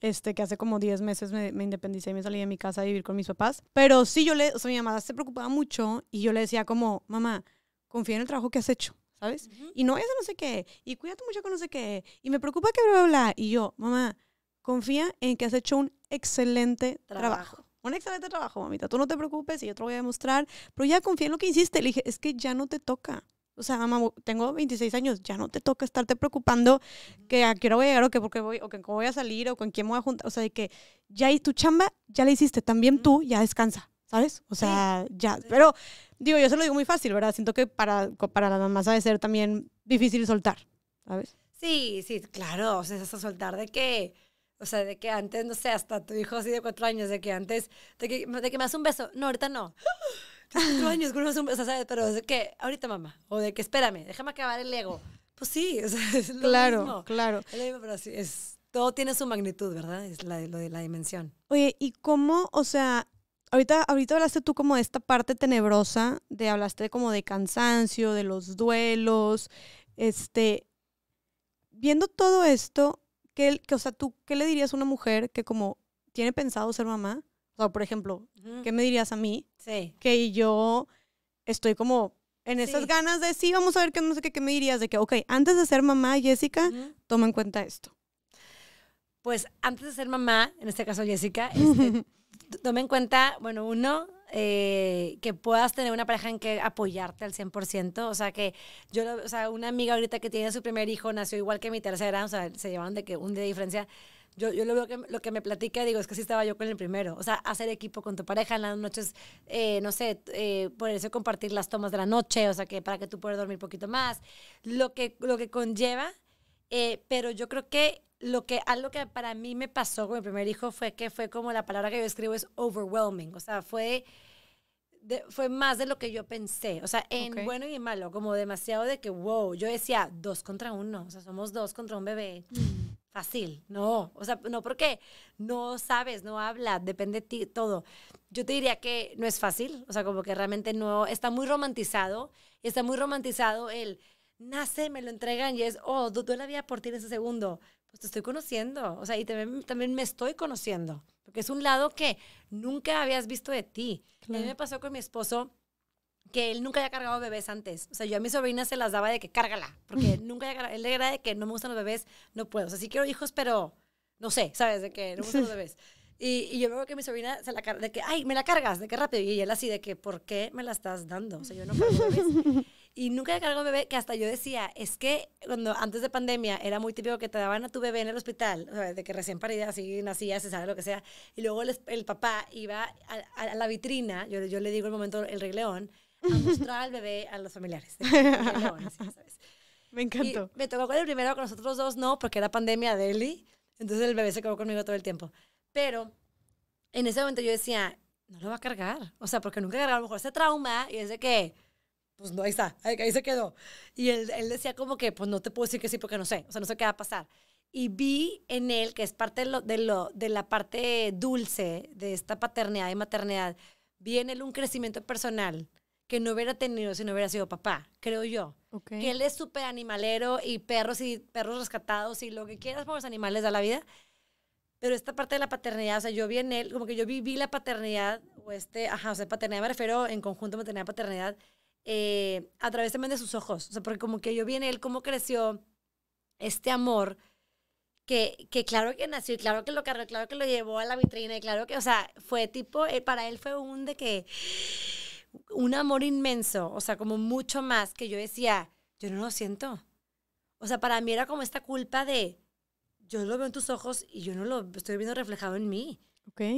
este, que hace como 10 meses me, independicé y me salí de mi casa a vivir con mis papás. Pero sí, yo le, o sea, mi mamá se preocupaba mucho y yo le decía como, mamá, confía en el trabajo que has hecho, ¿sabes? Y no vayas a no sé qué, y cuídate mucho con no sé qué, y me preocupa que bla, bla, Y yo, mamá, confía en que has hecho un excelente trabajo. Un excelente trabajo, mamita. Tú no te preocupes y yo te lo voy a demostrar. Pero ya confía en lo que hiciste. Le dije, es que ya no te toca. O sea, mamá, tengo 26 años, ya no te toca estarte preocupando que a qué hora voy a llegar o que porque voy o cómo voy a salir o con quién voy a juntar, o sea, de que ya y tu chamba ya la hiciste, también tú ya descansa, ¿sabes? O sea, ya, pero digo, yo se lo digo muy fácil, ¿verdad? Siento que para para las mamás sabe ser también difícil soltar, ¿sabes? Sí, sí, claro, o sea, soltar de qué? o sea, de que antes, no sé, hasta tu hijo así de cuatro años, de que antes, de que, me das un beso. No, ahorita no. 24 años, Pero de que, ahorita mamá, o de que espérame, déjame acabar el ego. Pues sí, es lo claro, Claro, todo tiene su magnitud, ¿verdad? Es la, lo de la dimensión. Oye, ¿y cómo, o sea, ahorita, ahorita hablaste tú como de esta parte tenebrosa, de hablaste como de cansancio, de los duelos, este, viendo todo esto, que, o sea, tú, ¿qué le dirías a una mujer que como tiene pensado ser mamá, o sea, por ejemplo, ¿qué me dirías a mí? Sí. Que yo estoy como en esas ganas de, sí, vamos a ver qué no sé qué, qué me dirías de que, ok, antes de ser mamá, Jessica, toma en cuenta esto. Pues antes de ser mamá, en este caso Jessica, este, toma en cuenta, bueno, uno, eh, que puedas tener una pareja en que apoyarte al 100%. O sea, que yo, o sea, una amiga ahorita que tiene su primer hijo nació igual que mi tercera, o sea, se llevan de que un día de diferencia yo, yo lo, que, lo que me platica, digo, es que sí estaba yo con el primero. O sea, hacer equipo con tu pareja en las noches, eh, no sé, eh, por eso compartir las tomas de la noche, o sea, que para que tú puedas dormir un poquito más, lo que, lo que conlleva. Eh, pero yo creo que lo que algo que para mí me pasó con mi primer hijo fue que fue como la palabra que yo escribo es overwhelming. O sea, fue... fue más de lo que yo pensé. O sea, en bueno y en malo, como demasiado de que, wow, yo decía dos contra uno. O sea, somos dos contra un bebé. Mm fácil, no, o sea, no porque no sabes, no habla, depende de ti todo. Yo te diría que no es fácil, o sea, como que realmente no, está muy romantizado, está muy romantizado el nace, me lo entregan y es, oh, doy la vida por ti en ese segundo. Pues te estoy conociendo, o sea, y también, me estoy conociendo, porque es un lado que nunca habías visto de ti. A mí me pasó con mi esposo, que él nunca había cargado bebés antes. O sea, yo a mi sobrina se las daba de que cárgala, porque nunca había Él era de que no me gustan los bebés, no puedo. O sea, sí quiero hijos, pero no sé, ¿sabes? De que no me gustan los bebés. Y, yo veo que mi sobrina se la carga, de que, ay, me la cargas, de que rápido. Y él así, de que, ¿por qué me la estás dando? O sea, yo no cargo bebés. Y nunca había cargado bebé, que hasta yo decía, es que cuando antes de pandemia era muy típico que te daban a tu bebé en el hospital, o sea, de que recién parida, así nacía, se sabe lo que sea. Y luego el, papá iba a, la vitrina, yo, yo le digo el momento, el regleón a mostrar al bebé a los familiares. me encantó. me tocó con el primero, con nosotros dos no, porque era pandemia de Eli. Entonces el bebé se quedó conmigo todo el tiempo. Pero en ese momento yo decía, no lo va a cargar. O sea, porque nunca cargaba a lo mejor ese trauma y es de que, pues no, ahí está, ahí, ahí se quedó. Y él, él, decía como que, pues no te puedo decir que sí porque no sé, o sea, no sé qué va a pasar. Y vi en él, que es parte de, lo, de, lo, de la parte dulce de esta paternidad y maternidad, vi en él un crecimiento personal que no hubiera tenido si no hubiera sido papá, creo yo. Que él es súper animalero y perros y perros rescatados y lo que quieras por los animales de la vida. Pero esta parte de la paternidad, o sea, yo vi en él, como que yo viví la paternidad, o este, ajá, o sea, paternidad me refiero en conjunto maternidad, paternidad, eh, a través también de sus ojos. O sea, porque como que yo vi en él cómo creció este amor, que, que, claro que nació y claro que lo cargó, claro que lo llevó a la vitrina y claro que, o sea, fue tipo, eh, para él fue un de que un amor inmenso, o sea, como mucho más que yo decía, yo no lo siento. O sea, para mí era como esta culpa de, yo lo veo en tus ojos y yo no lo estoy viendo reflejado en mí.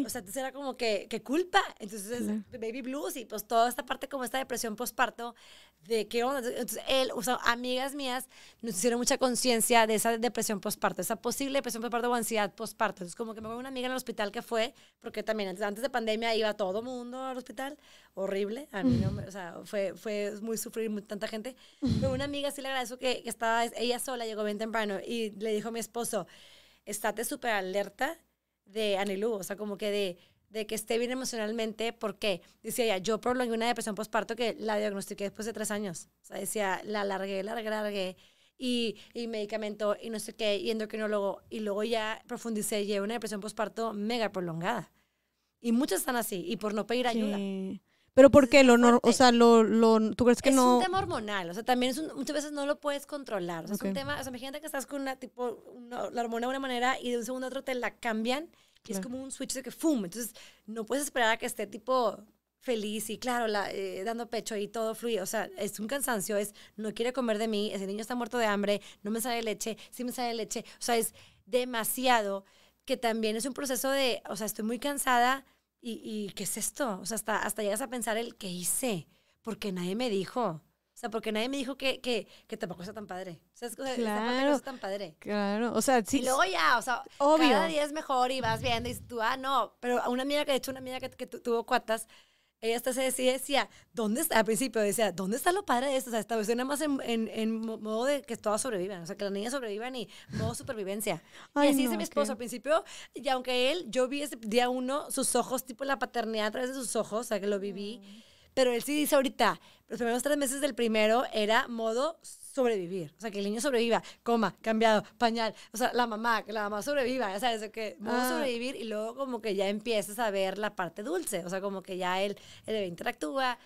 O sea, entonces era como que, ¿qué culpa? Entonces, baby blues y pues toda esta parte como esta depresión postparto de qué onda. Entonces, él, o sea, amigas mías nos hicieron mucha conciencia de esa depresión postparto, esa posible depresión postparto o ansiedad postparto. Entonces, como que me a una amiga en el hospital que fue, porque también antes, de pandemia iba todo mundo al hospital, horrible. A mí, no, o sea, fue, fue muy sufrir muy, tanta gente. Pero una amiga sí le agradezco que, que estaba ella sola, llegó bien temprano y le dijo a mi esposo, estate súper alerta de Anilú, o sea, como que de, de que esté bien emocionalmente, porque decía ella, yo prolongué una depresión postparto que la diagnostiqué después de tres años. O sea, decía, la largué, largué, largué, y, y medicamento, y no sé qué, y endocrinólogo, y luego ya profundicé, llevo una depresión postparto mega prolongada. Y muchas están así, y por no pedir ayuda. Pero ¿por qué? o sea, lo, lo, ¿tú crees que no...? Es un tema hormonal, o sea, también es muchas veces no lo puedes controlar. O sea, es un tema, o sea, imagínate que estás con una, tipo, la hormona de una manera y de un segundo a otro te la cambian y es como un switch de que ¡fum! Entonces, no puedes esperar a que esté, tipo, feliz y, claro, la, eh, dando pecho y todo fluido. O sea, es un cansancio, es no quiere comer de mí, ese niño está muerto de hambre, no me sale leche, sí me sale leche. O sea, es demasiado que también es un proceso de, o sea, estoy muy cansada, ¿y, y qué es esto? O sea, hasta, hasta llegas a pensar el qué hice, porque nadie me dijo. O sea, porque nadie me dijo que, que, que tampoco es tan padre. O sea, es, claro, tampoco está tan padre. Claro, o sea, sí. Y luego ya, o sea, cada día es mejor y vas viendo y tú, ah, no. Pero a una amiga que, de hecho, una amiga que, que tuvo cuatas, ella hasta se decía, decía, ¿dónde está? Al principio decía, ¿dónde está lo padre de esto? O sea, esta nada más en, modo de que todas sobrevivan, o sea, que las niñas sobrevivan y modo supervivencia. y así dice mi esposo. Al principio, y aunque él, yo vi ese día uno, sus ojos, tipo la paternidad a través de sus ojos, o sea, que lo viví. Mm. Pero él sí dice ahorita, los primeros tres meses del primero era modo sobrevivir, o sea, que el niño sobreviva, coma, cambiado, pañal, o sea, la mamá, que la mamá sobreviva, o sea, eso que vamos a ah. sobrevivir y luego como que ya empiezas a ver la parte dulce, o sea, como que ya él interactúa,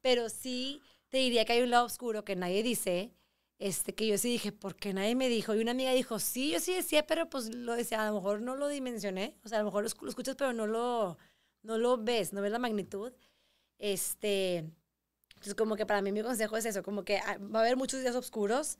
pero sí te diría que hay un lado oscuro que nadie dice, este, que yo sí dije, porque nadie me dijo, y una amiga dijo, sí, yo sí decía, pero pues lo decía, a lo mejor no lo dimensioné, o sea, a lo mejor lo, escuchas, pero no lo, no lo ves, no ves la magnitud, este entonces, como que para mí mi consejo es eso, como que ah, va a haber muchos días oscuros,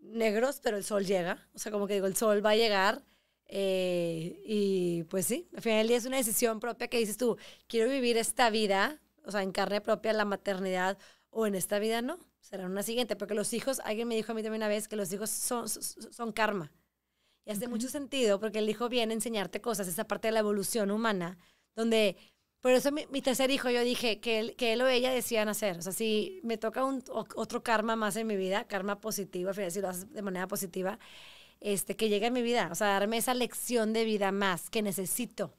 negros, pero el sol llega. O sea, como que digo, el sol va a llegar. Eh, y pues sí, al final del día es una decisión propia que dices tú, quiero vivir esta vida, o sea, en carne propia la maternidad, o en esta vida no, será una siguiente, porque los hijos, alguien me dijo a mí también una vez que los hijos son, son, karma. Y hace mucho sentido porque el hijo viene a enseñarte cosas, esa parte de la evolución humana, donde pero eso mi, tercer hijo, yo dije que él, que él o ella decían hacer. O sea, si me toca un, otro karma más en mi vida, karma positivo, si lo haces de manera positiva, este, que llegue a mi vida. O sea, darme esa lección de vida más que necesito.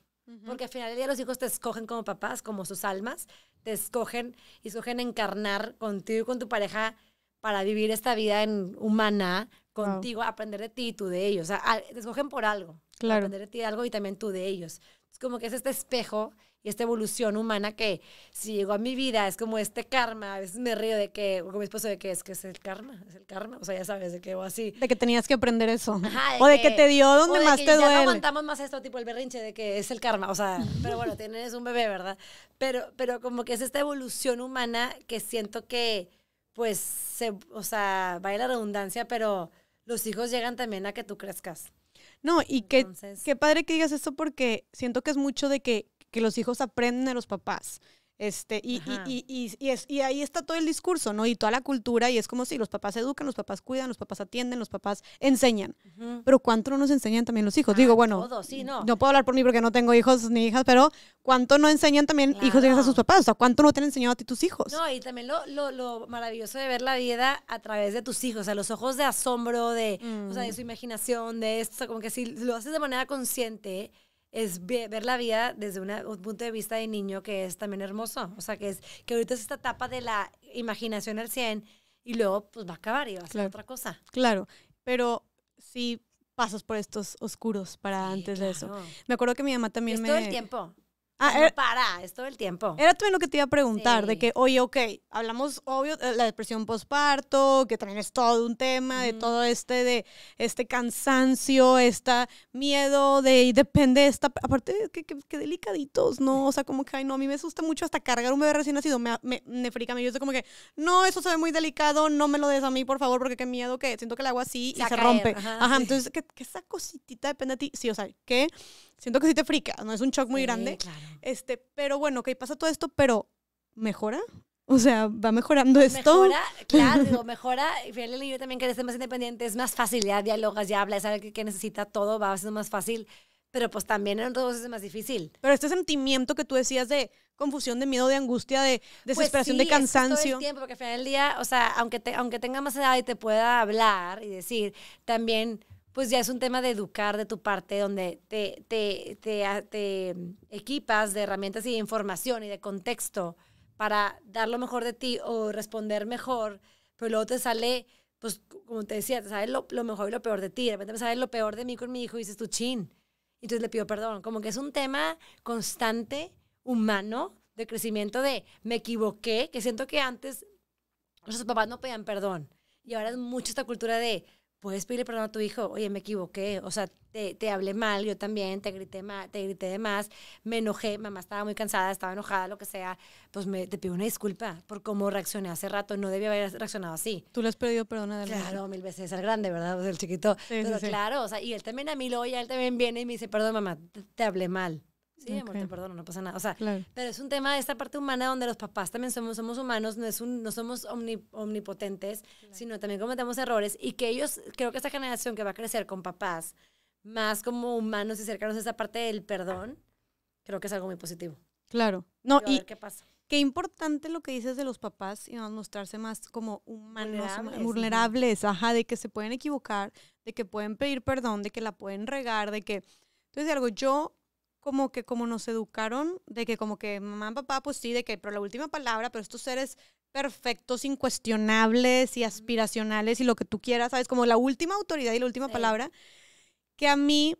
Porque al final del día los hijos te escogen como papás, como sus almas, te escogen y escogen encarnar contigo y con tu pareja para vivir esta vida en, humana contigo, aprender de ti y tú de ellos. O sea, te escogen por algo. Claro. Aprender de ti algo y también tú de ellos. Es como que es este espejo y esta evolución humana que si llegó a mi vida es como este karma. A veces me río de que, o con mi esposo, de que es que es el karma, es el karma. O sea, ya sabes, de que así. De que tenías que aprender eso. o de que te dio donde más te ya duele. No aguantamos más esto, tipo el berrinche de que es el karma. O sea, pero bueno, tienes un bebé, ¿verdad? Pero, pero como que es esta evolución humana que siento que, pues, se, o sea, va a la redundancia, pero los hijos llegan también a que tú crezcas. No, y que qué padre que digas esto porque siento que es mucho de que que los hijos aprenden de los papás. Este, y, es, ahí está todo el discurso, ¿no? Y toda la cultura, y es como si los papás educan, los papás cuidan, los papás atienden, los papás enseñan. Pero ¿cuánto no nos enseñan también los hijos? Ah, Digo, bueno, no. puedo hablar por mí porque no tengo hijos ni hijas, pero ¿cuánto no enseñan también hijos y a sus papás? O sea, ¿cuánto no te han enseñado a ti tus hijos? No, y también lo, maravilloso de ver la vida a través de tus hijos, o sea, los ojos de asombro, de, de su mm. imaginación, de esto, como que si lo haces de manera consciente es ver la vida desde un punto de vista de niño que es también hermoso. O sea, que es que ahorita es esta etapa de la imaginación al 100 y luego pues va a acabar y va a ser otra cosa. Claro, pero sí pasas por estos oscuros para antes de eso. Me acuerdo que mi mamá también es me... Todo el tiempo. Ah, eh, para, es todo el tiempo. Era también lo que te iba a preguntar, de que, oye, ok, hablamos, obvio, de la depresión postparto, que también es todo un tema, de todo este, de este cansancio, este miedo de, y depende esta, aparte, que, que, delicaditos, ¿no? O sea, como que, ay, no, a mí me asusta mucho hasta cargar un bebé recién nacido, me, me, me frica, me yo como que, no, eso se ve muy delicado, no me lo des a mí, por favor, porque qué miedo que siento que le hago así y se rompe. Ajá, entonces, que, esa cositita depende de ti, sí, o sea, que siento que sí te frica, no es un shock muy grande. Claro. Este, pero bueno, ok, pasa todo esto, pero ¿mejora? O sea, va mejorando esto. Mejora, claro, mejora. Y yo también quiere ser más independiente, es más fácil, ya dialogas, ya hablas, sabes que, que necesita todo, va ser más fácil. Pero pues también en otros es más difícil. Pero este sentimiento que tú decías de confusión, de miedo, de angustia, de pues desesperación, de cansancio. Sí, todo el tiempo, porque al final del día, o sea, aunque, te, aunque tenga más edad y te pueda hablar y decir, también pues ya es un tema de educar de tu parte, donde te, te, te, equipas de herramientas y de información y de contexto para dar lo mejor de ti o responder mejor, pero luego te sale, pues como te decía, te sale lo, lo mejor y lo peor de ti, de repente me sale lo peor de mí con mi hijo y dices tu chin, y entonces le pido perdón, como que es un tema constante, humano, de crecimiento de me equivoqué, que siento que antes nuestros papás no pedían perdón, y ahora es mucho esta cultura de puedes pedirle perdón a tu hijo, oye, me equivoqué, o sea, te, hablé mal, yo también, te grité, te grité de más, me enojé, mamá estaba muy cansada, estaba enojada, lo que sea, pues te pido una disculpa por cómo reaccioné hace rato, no debía haber reaccionado así. ¿Tú le has pedido perdón a Claro, mil veces, al grande, ¿verdad? Pues el chiquito. Pero claro, o sea, y él también a mí, lo oye, él también viene y me dice, perdón mamá, te hablé mal. Sí, amor, te perdono, no pasa nada. O sea, pero es un tema de esta parte humana donde los papás también somos, somos humanos, no, es un, no somos omnipotentes, sino también cometemos errores y que ellos, creo que esta generación que va a crecer con papás más como humanos y cercanos a esa parte del perdón, creo que es algo muy positivo. Claro. No, y, qué pasa. Qué importante lo que dices de los papás y a mostrarse más como humanos, vulnerables, ajá, de que se pueden equivocar, de que pueden pedir perdón, de que la pueden regar, de que... Entonces, algo, yo como que como nos educaron, de que como que mamá, papá, pues sí, de que, pero la última palabra, pero estos seres perfectos, incuestionables y aspiracionales y lo que tú quieras, ¿sabes? Como la última autoridad y la última palabra, que a mí,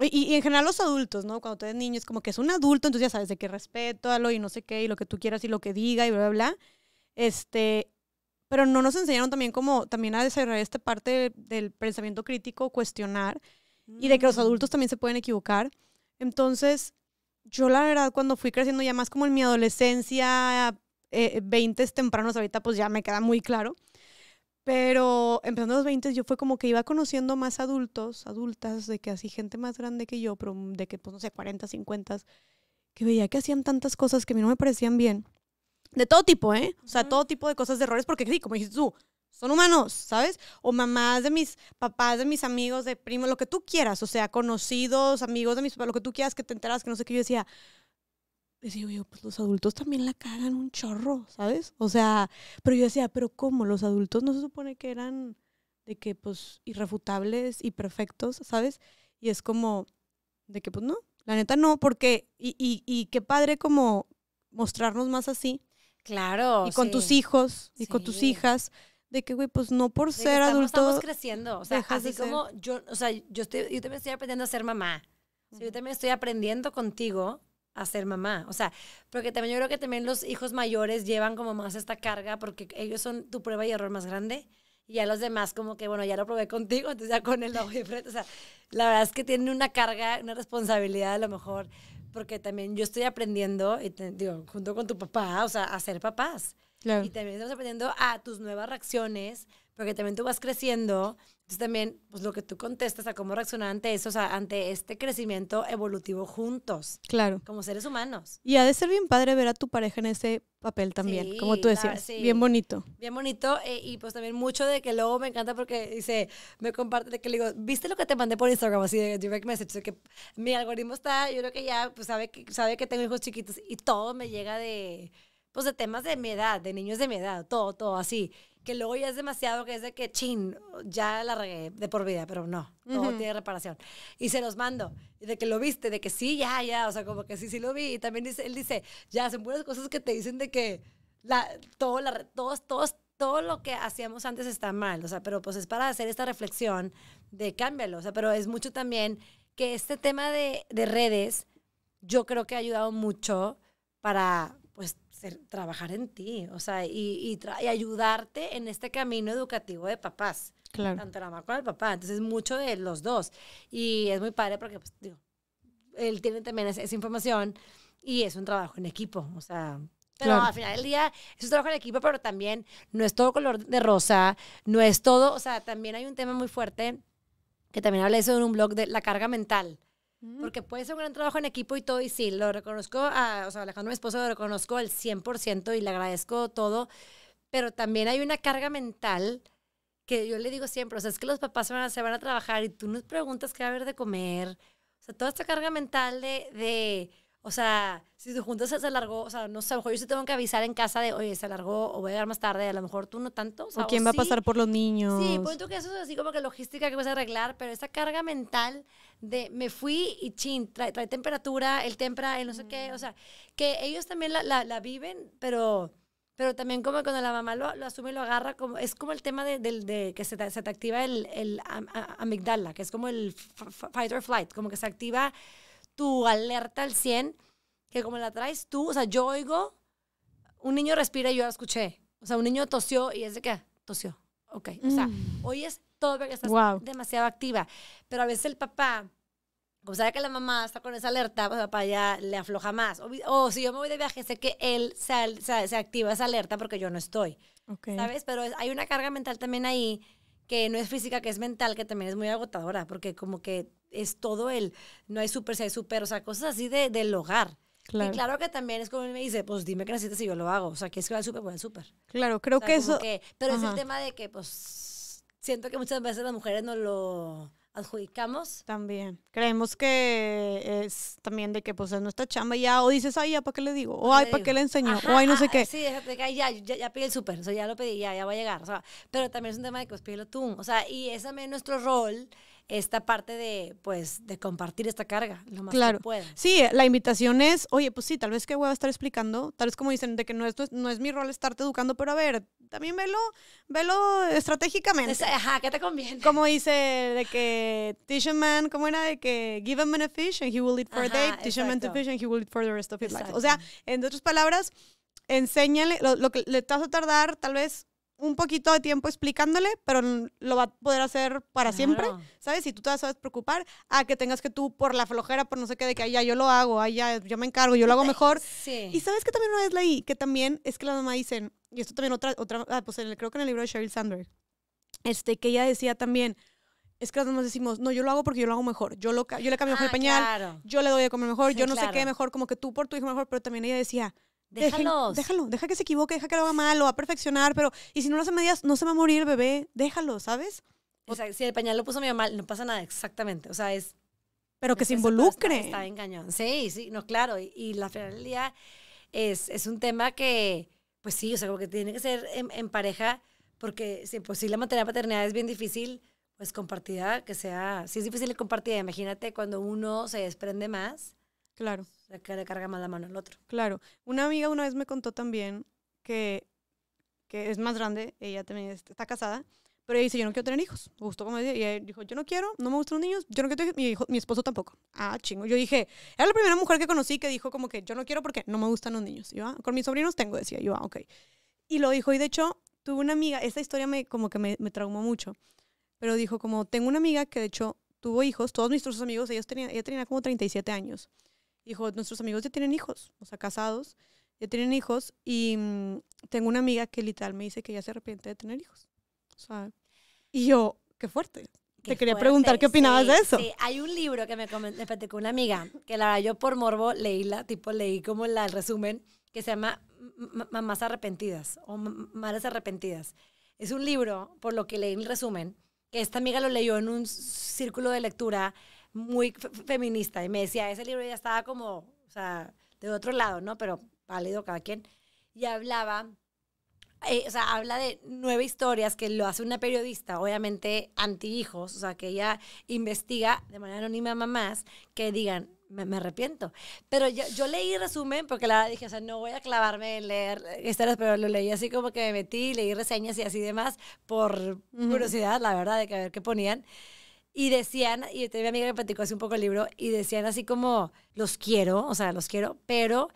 y, en general los adultos, ¿no? Cuando tú eres niño es como que es un adulto, entonces ya sabes de qué respeto, y no sé qué, y lo que tú quieras y lo que diga y bla, bla, bla. Este, pero no nos enseñaron también como, también a desarrollar esta parte del, pensamiento crítico, cuestionar, y de que los mm. adultos también se pueden equivocar. Entonces, yo la verdad cuando fui creciendo ya más como en mi adolescencia, eh, 20 tempranos, ahorita pues ya me queda muy claro. Pero empezando los 20 yo fue como que iba conociendo más adultos, adultas, de que así gente más grande que yo, pero de que pues no sé, 40, 50, que veía que hacían tantas cosas que a mí no me parecían bien. De todo tipo, ¿eh? O sea, todo tipo de cosas, de errores, porque sí, como dices tú, son humanos, ¿sabes? O mamás de mis papás, de mis amigos, de primos, lo que tú quieras, o sea, conocidos, amigos de mis papás, lo que tú quieras, que te enteras, que no sé qué. Yo decía, decía pues los adultos también la cagan un chorro, ¿sabes? O sea, pero yo decía, pero ¿cómo? Los adultos no se supone que eran de que, pues, irrefutables y perfectos, ¿sabes? Y es como, de que, pues, no, la neta no, porque, y, qué padre como mostrarnos más así. Claro. Y con tus hijos, y con tus hijas de que, güey, pues no por ser adulto. Estamos creciendo, o sea, así como yo, o sea, yo, estoy, yo también estoy aprendiendo a ser mamá. yo también estoy aprendiendo contigo a ser mamá. O sea, porque también yo creo que también los hijos mayores llevan como más esta carga porque ellos son tu prueba y error más grande. Y a los demás como que, bueno, ya lo probé contigo, entonces ya con el voy frente. O sea, la verdad es que tienen una carga, una responsabilidad a lo mejor, porque también yo estoy aprendiendo, y digo, junto con tu papá, o sea, a ser papás. Y también estamos aprendiendo a tus nuevas reacciones, porque también tú vas creciendo. Entonces también, pues lo que tú contestas a cómo reaccionar ante eso, sea, ante este crecimiento evolutivo juntos. Claro. Como seres humanos. Y ha de ser bien padre ver a tu pareja en ese papel también, como tú decías. Bien bonito. Bien bonito. Eh, y pues también mucho de que luego me encanta porque dice, me comparte, de que le digo, ¿viste lo que te mandé por Instagram? Así de direct message. que mi algoritmo está, yo creo que ya, pues sabe que, sabe que tengo hijos chiquitos y todo me llega de pues de temas de mi edad, de niños de mi edad, todo, todo así. Que luego ya es demasiado, que es de que, chin, ya la regué de por vida, pero no, todo tiene reparación. Y se los mando, de que lo viste, de que sí, ya, ya, o sea, como que sí, sí lo vi. Y también dice, él dice, ya, son buenas cosas que te dicen de que la, todo, la, todos, todos, todo lo que hacíamos antes está mal, o sea, pero pues es para hacer esta reflexión de cámbialo, o sea, pero es mucho también que este tema de, de redes, yo creo que ha ayudado mucho para, pues, trabajar en ti, o sea, y, y, ayudarte en este camino educativo de papás. Claro. Tanto la mamá como el papá. Entonces, mucho de los dos. Y es muy padre porque, pues, digo, él tiene también esa, información y es un trabajo en equipo, o sea, pero al final del día es un trabajo en equipo, pero también no es todo color de rosa, no es todo, o sea, también hay un tema muy fuerte que también hablé eso en un blog de la carga mental. Porque puede ser un gran trabajo en equipo y todo, y sí, lo reconozco, o sea, Alejandro, mi esposo, lo reconozco al 100% y le agradezco todo, pero también hay una carga mental que yo le digo siempre, o sea, es que los papás se van a, se van a trabajar y tú nos preguntas qué va a haber de comer, o sea, toda esta carga mental de, de o sea, si tu juntas se alargó, o sea, no sé, a lo mejor yo sí tengo que avisar en casa de, oye, se alargó o voy a llegar más tarde, a lo mejor tú no tanto. O, sea, ¿O quién va a pasar por los niños. Sí, tú que eso es así como que logística que vas a arreglar, pero esa carga mental de me fui y chin, trae, temperatura, el tempra, el no sé qué, o sea, que ellos también la, viven, pero, pero también como cuando la mamá lo, asume y lo agarra, como, es como el tema de, que se activa el, el amigdala, que es como el fight or flight, como que se activa tu alerta al 100, que como la traes tú, o sea, yo oigo, un niño respira y yo escuché, o sea, un niño tosió y es de qué, tosió, ok, o sea, mm. hoy oyes todo, estás demasiado activa. Pero a veces el papá, como sabe que la mamá está con esa alerta, pues papá ya le afloja más. O, si yo me voy de viaje, sé que él se, se, activa esa alerta porque yo no estoy. ¿Sabes? Pero hay una carga mental también ahí que no es física, que es mental, que también es muy agotadora, porque como que es todo él. no hay súper, si hay súper, o sea, cosas así de, del hogar. Claro. Y claro que también es como él me dice, pues dime qué necesitas y yo lo hago. O sea, que es que va al súper, voy al súper. Claro, creo que eso. pero es el tema de que, pues, siento que muchas veces las mujeres no lo adjudicamos. También. Creemos que es también de que pues es nuestra chamba ya, o dices, ay, ya, ¿para qué le digo? O ay, ¿para qué le enseño? o ay, no ah, sé qué. Ah, sí, déjate que ya, ya, pide el súper, o sea, ya lo pedí, ya, ya va a llegar. O sea, pero también es un tema de que pues pídelo tú. O sea, y ese también es nuestro rol esta parte de, pues, de compartir esta carga, lo más claro. que pueda. Sí, la invitación es, oye, pues sí, tal vez que voy a estar explicando, tal vez como dicen, de que no es, no es mi rol estarte educando, pero a ver, también velo, velo estratégicamente. ajá, ¿qué te conviene? Como dice de que teach man, ¿cómo era? De que give a man a fish and he will eat for a day, teach man to fish and he will eat for the rest of his life. O sea, en otras palabras, enséñale, lo, que le estás a tardar tal vez un poquito de tiempo explicándole, pero lo va a poder hacer para siempre, ¿sabes? Si tú te vas a preocupar a que tengas que tú por la flojera, por no sé qué, de que ya yo lo hago, allá ya yo me encargo, yo lo hago eh, mejor. Sí. Y sabes que también una vez leí, que también es que la mamá dicen, y esto también otra, otra ah, pues creo que en el libro de Sheryl Sandberg, este, que ella decía también, es que las mamás decimos, no, yo lo hago porque yo lo hago mejor, yo, lo, yo le cambio el ah, pañal, yo le doy de comer mejor, yo no sé qué mejor, como que tú por tu hijo mejor, pero también ella decía, déjalo, déjalo, deja que se equivoque, deja que lo haga mal, lo a perfeccionar, pero y si no lo hace medias, no se va a morir bebé, déjalo, ¿sabes? O sea, si el pañal lo puso mi mal, no pasa nada, exactamente. O sea, es... Pero que se involucre. Está, engañón. Sí, sí, no, claro. Y, la finalidad es, es un tema que, pues sí, o sea, como que tiene que ser en, pareja, porque si, pues, la maternidad paternidad es bien difícil, pues compartida, que sea, si es difícil compartida, imagínate cuando uno se desprende más, Claro. que le carga más la mano al otro. Claro. Una amiga una vez me contó también que, que es más grande, ella también está casada, pero ella dice, yo no quiero tener hijos. gustó como y ella dijo, yo no quiero, no me gustan los niños, yo no quiero tener mi, mi esposo tampoco. Ah, chingo. Yo dije, era la primera mujer que conocí que dijo como que yo no quiero porque no me gustan los niños. Y yo, ah, con mis sobrinos tengo, decía yo, ah, ok. Y lo dijo, y de hecho, tuve una amiga, esta historia me, como que me, traumó mucho, pero dijo como, tengo una amiga que de hecho tuvo hijos, todos otros amigos, ellos tenían, ella tenía como 37 años. Dijo, nuestros amigos ya tienen hijos, o sea, casados, ya tienen hijos. Y mm, tengo una amiga que literal me dice que ya se arrepiente de tener hijos. O y yo, qué fuerte. Te quería preguntar qué opinabas de eso. Sí, hay un libro que me, comenté con una amiga, que la verdad yo por morbo leí la, tipo leí como la, el resumen, que se llama Mamás Arrepentidas o Madres Arrepentidas. Es un libro, por lo que leí el resumen, que esta amiga lo leyó en un círculo de lectura muy feminista. Y me decía, ese libro ya estaba como, o sea, de otro lado, ¿no? Pero válido cada quien. Y hablaba, eh, o sea, habla de nueve historias que lo hace una periodista, obviamente anti-hijos, o sea, que ella investiga de manera anónima a mamás que digan, me, arrepiento. Pero yo, yo leí resumen porque la dije, o sea, no voy a clavarme en leer pero lo leí así como que me metí, leí reseñas y así demás por curiosidad, la verdad, de que a ver qué ponían. Y decían, y tenía mi amiga que platicó hace un poco el libro, y decían así como, los quiero, o sea, los quiero, pero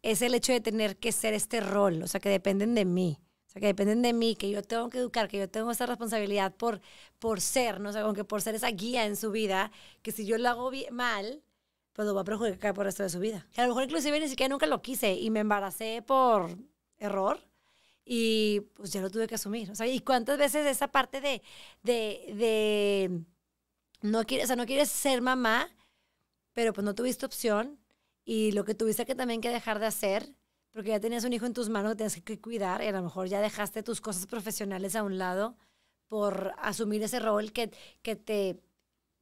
es el hecho de tener que ser este rol, o sea, que dependen de mí O sea, que dependen de mí, que yo tengo que educar, que yo tengo esta responsabilidad por, por ser, ¿no? O sea, que por ser esa guía en su vida, que si yo lo hago mal, pues lo va a perjudicar por el resto de su vida. Que a lo mejor inclusive ni siquiera nunca lo quise y me embaracé por error y pues ya lo tuve que asumir. O sea, ¿y cuántas veces esa parte de, de, de no quieres, o sea, no quieres ser mamá, pero pues no tuviste opción y lo que tuviste que también que dejar de hacer, porque ya tenías un hijo en tus manos que tenías que cuidar y a lo mejor ya dejaste tus cosas profesionales a un lado por asumir ese rol que, que te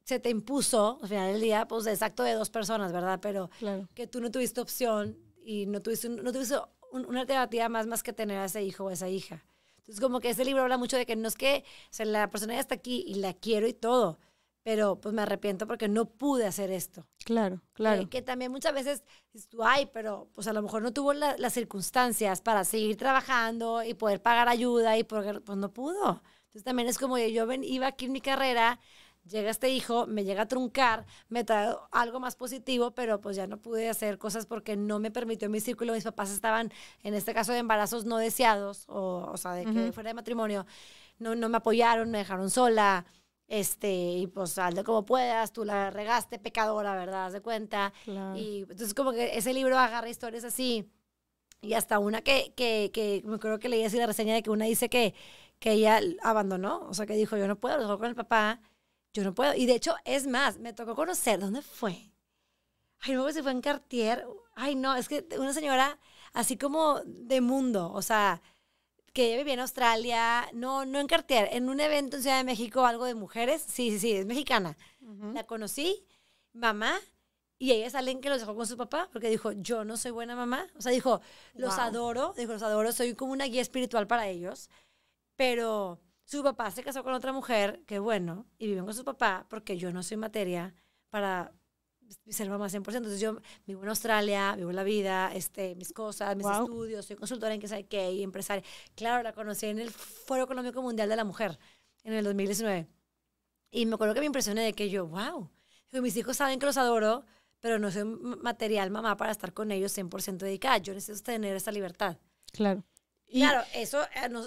se te impuso al final del día, pues exacto de dos personas, ¿verdad? Pero que tú no tuviste opción y no tuviste, no tuviste una alternativa más más que tener a ese hijo o esa hija. Entonces, como que ese libro habla mucho de que no es que la persona ya está aquí y la quiero y todo, pero pues me arrepiento porque no pude hacer esto. Claro, claro. que también muchas veces ay, pero pues a lo mejor no tuvo las circunstancias para seguir trabajando y poder pagar ayuda y porque pues no pudo. Entonces también es como yo iba aquí en mi carrera, llega este hijo, me llega a truncar, me trae algo más positivo, pero pues ya no pude hacer cosas porque no me permitió mi círculo. Mis papás estaban, en este caso, de embarazos no deseados, o, o sea, de que fuera de matrimonio. No, no me apoyaron, me dejaron sola. Este, y pues hazle como puedas, tú la regaste, pecadora, ¿verdad? Haz de cuenta. Y entonces como que ese libro agarra historias así. Y hasta una que, que, que me creo que leí así la reseña de que una dice que, que ella abandonó, o sea, que dijo, yo no puedo, lo dejó con el papá, yo no puedo. Y de hecho, es más, me tocó conocer, ¿dónde fue? Ay, no, si fue en Cartier. Ay, no, es que una señora así como de mundo, o sea, que ella vivía en Australia, no, no en Cartier, en un evento en Ciudad de México, algo de mujeres, sí, sí, sí, es mexicana. La conocí, mamá, y ella es alguien que los dejó con su papá, porque dijo, yo no soy buena mamá. O sea, dijo, los adoro, dijo, los adoro, soy como una guía espiritual para ellos. Pero su papá se casó con otra mujer, que bueno, y viven con su papá, porque yo no soy materia para ser mamá 100%. Entonces yo vivo en Australia, vivo la vida, este, mis cosas, mis estudios, soy consultora en que sabe qué y empresaria. Claro, la conocí en el Foro Económico Mundial de la Mujer en el 2019. Y me acuerdo que me impresioné de que yo, wow, mis hijos saben que los adoro, pero no soy material mamá para estar con ellos 100% dedicada. Yo necesito tener esa libertad. Claro claro, eso eh, no,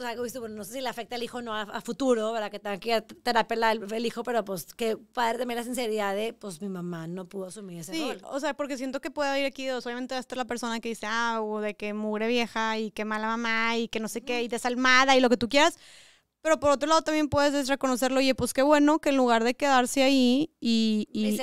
no, sé si le afecta al hijo no a, futuro, ¿verdad? que tenga que terapia el, hijo, pero pues que padre también la sinceridad de, pues mi mamá no pudo asumir ese sí, o sea, porque siento que puede ir aquí dos. Obviamente va a estar la persona que dice, ah, de que mugre vieja y que mala mamá y que no sé qué, y desalmada y lo que tú quieras. Pero por otro lado también puedes reconocerlo, oye, pues qué bueno que en lugar de quedarse ahí y, y,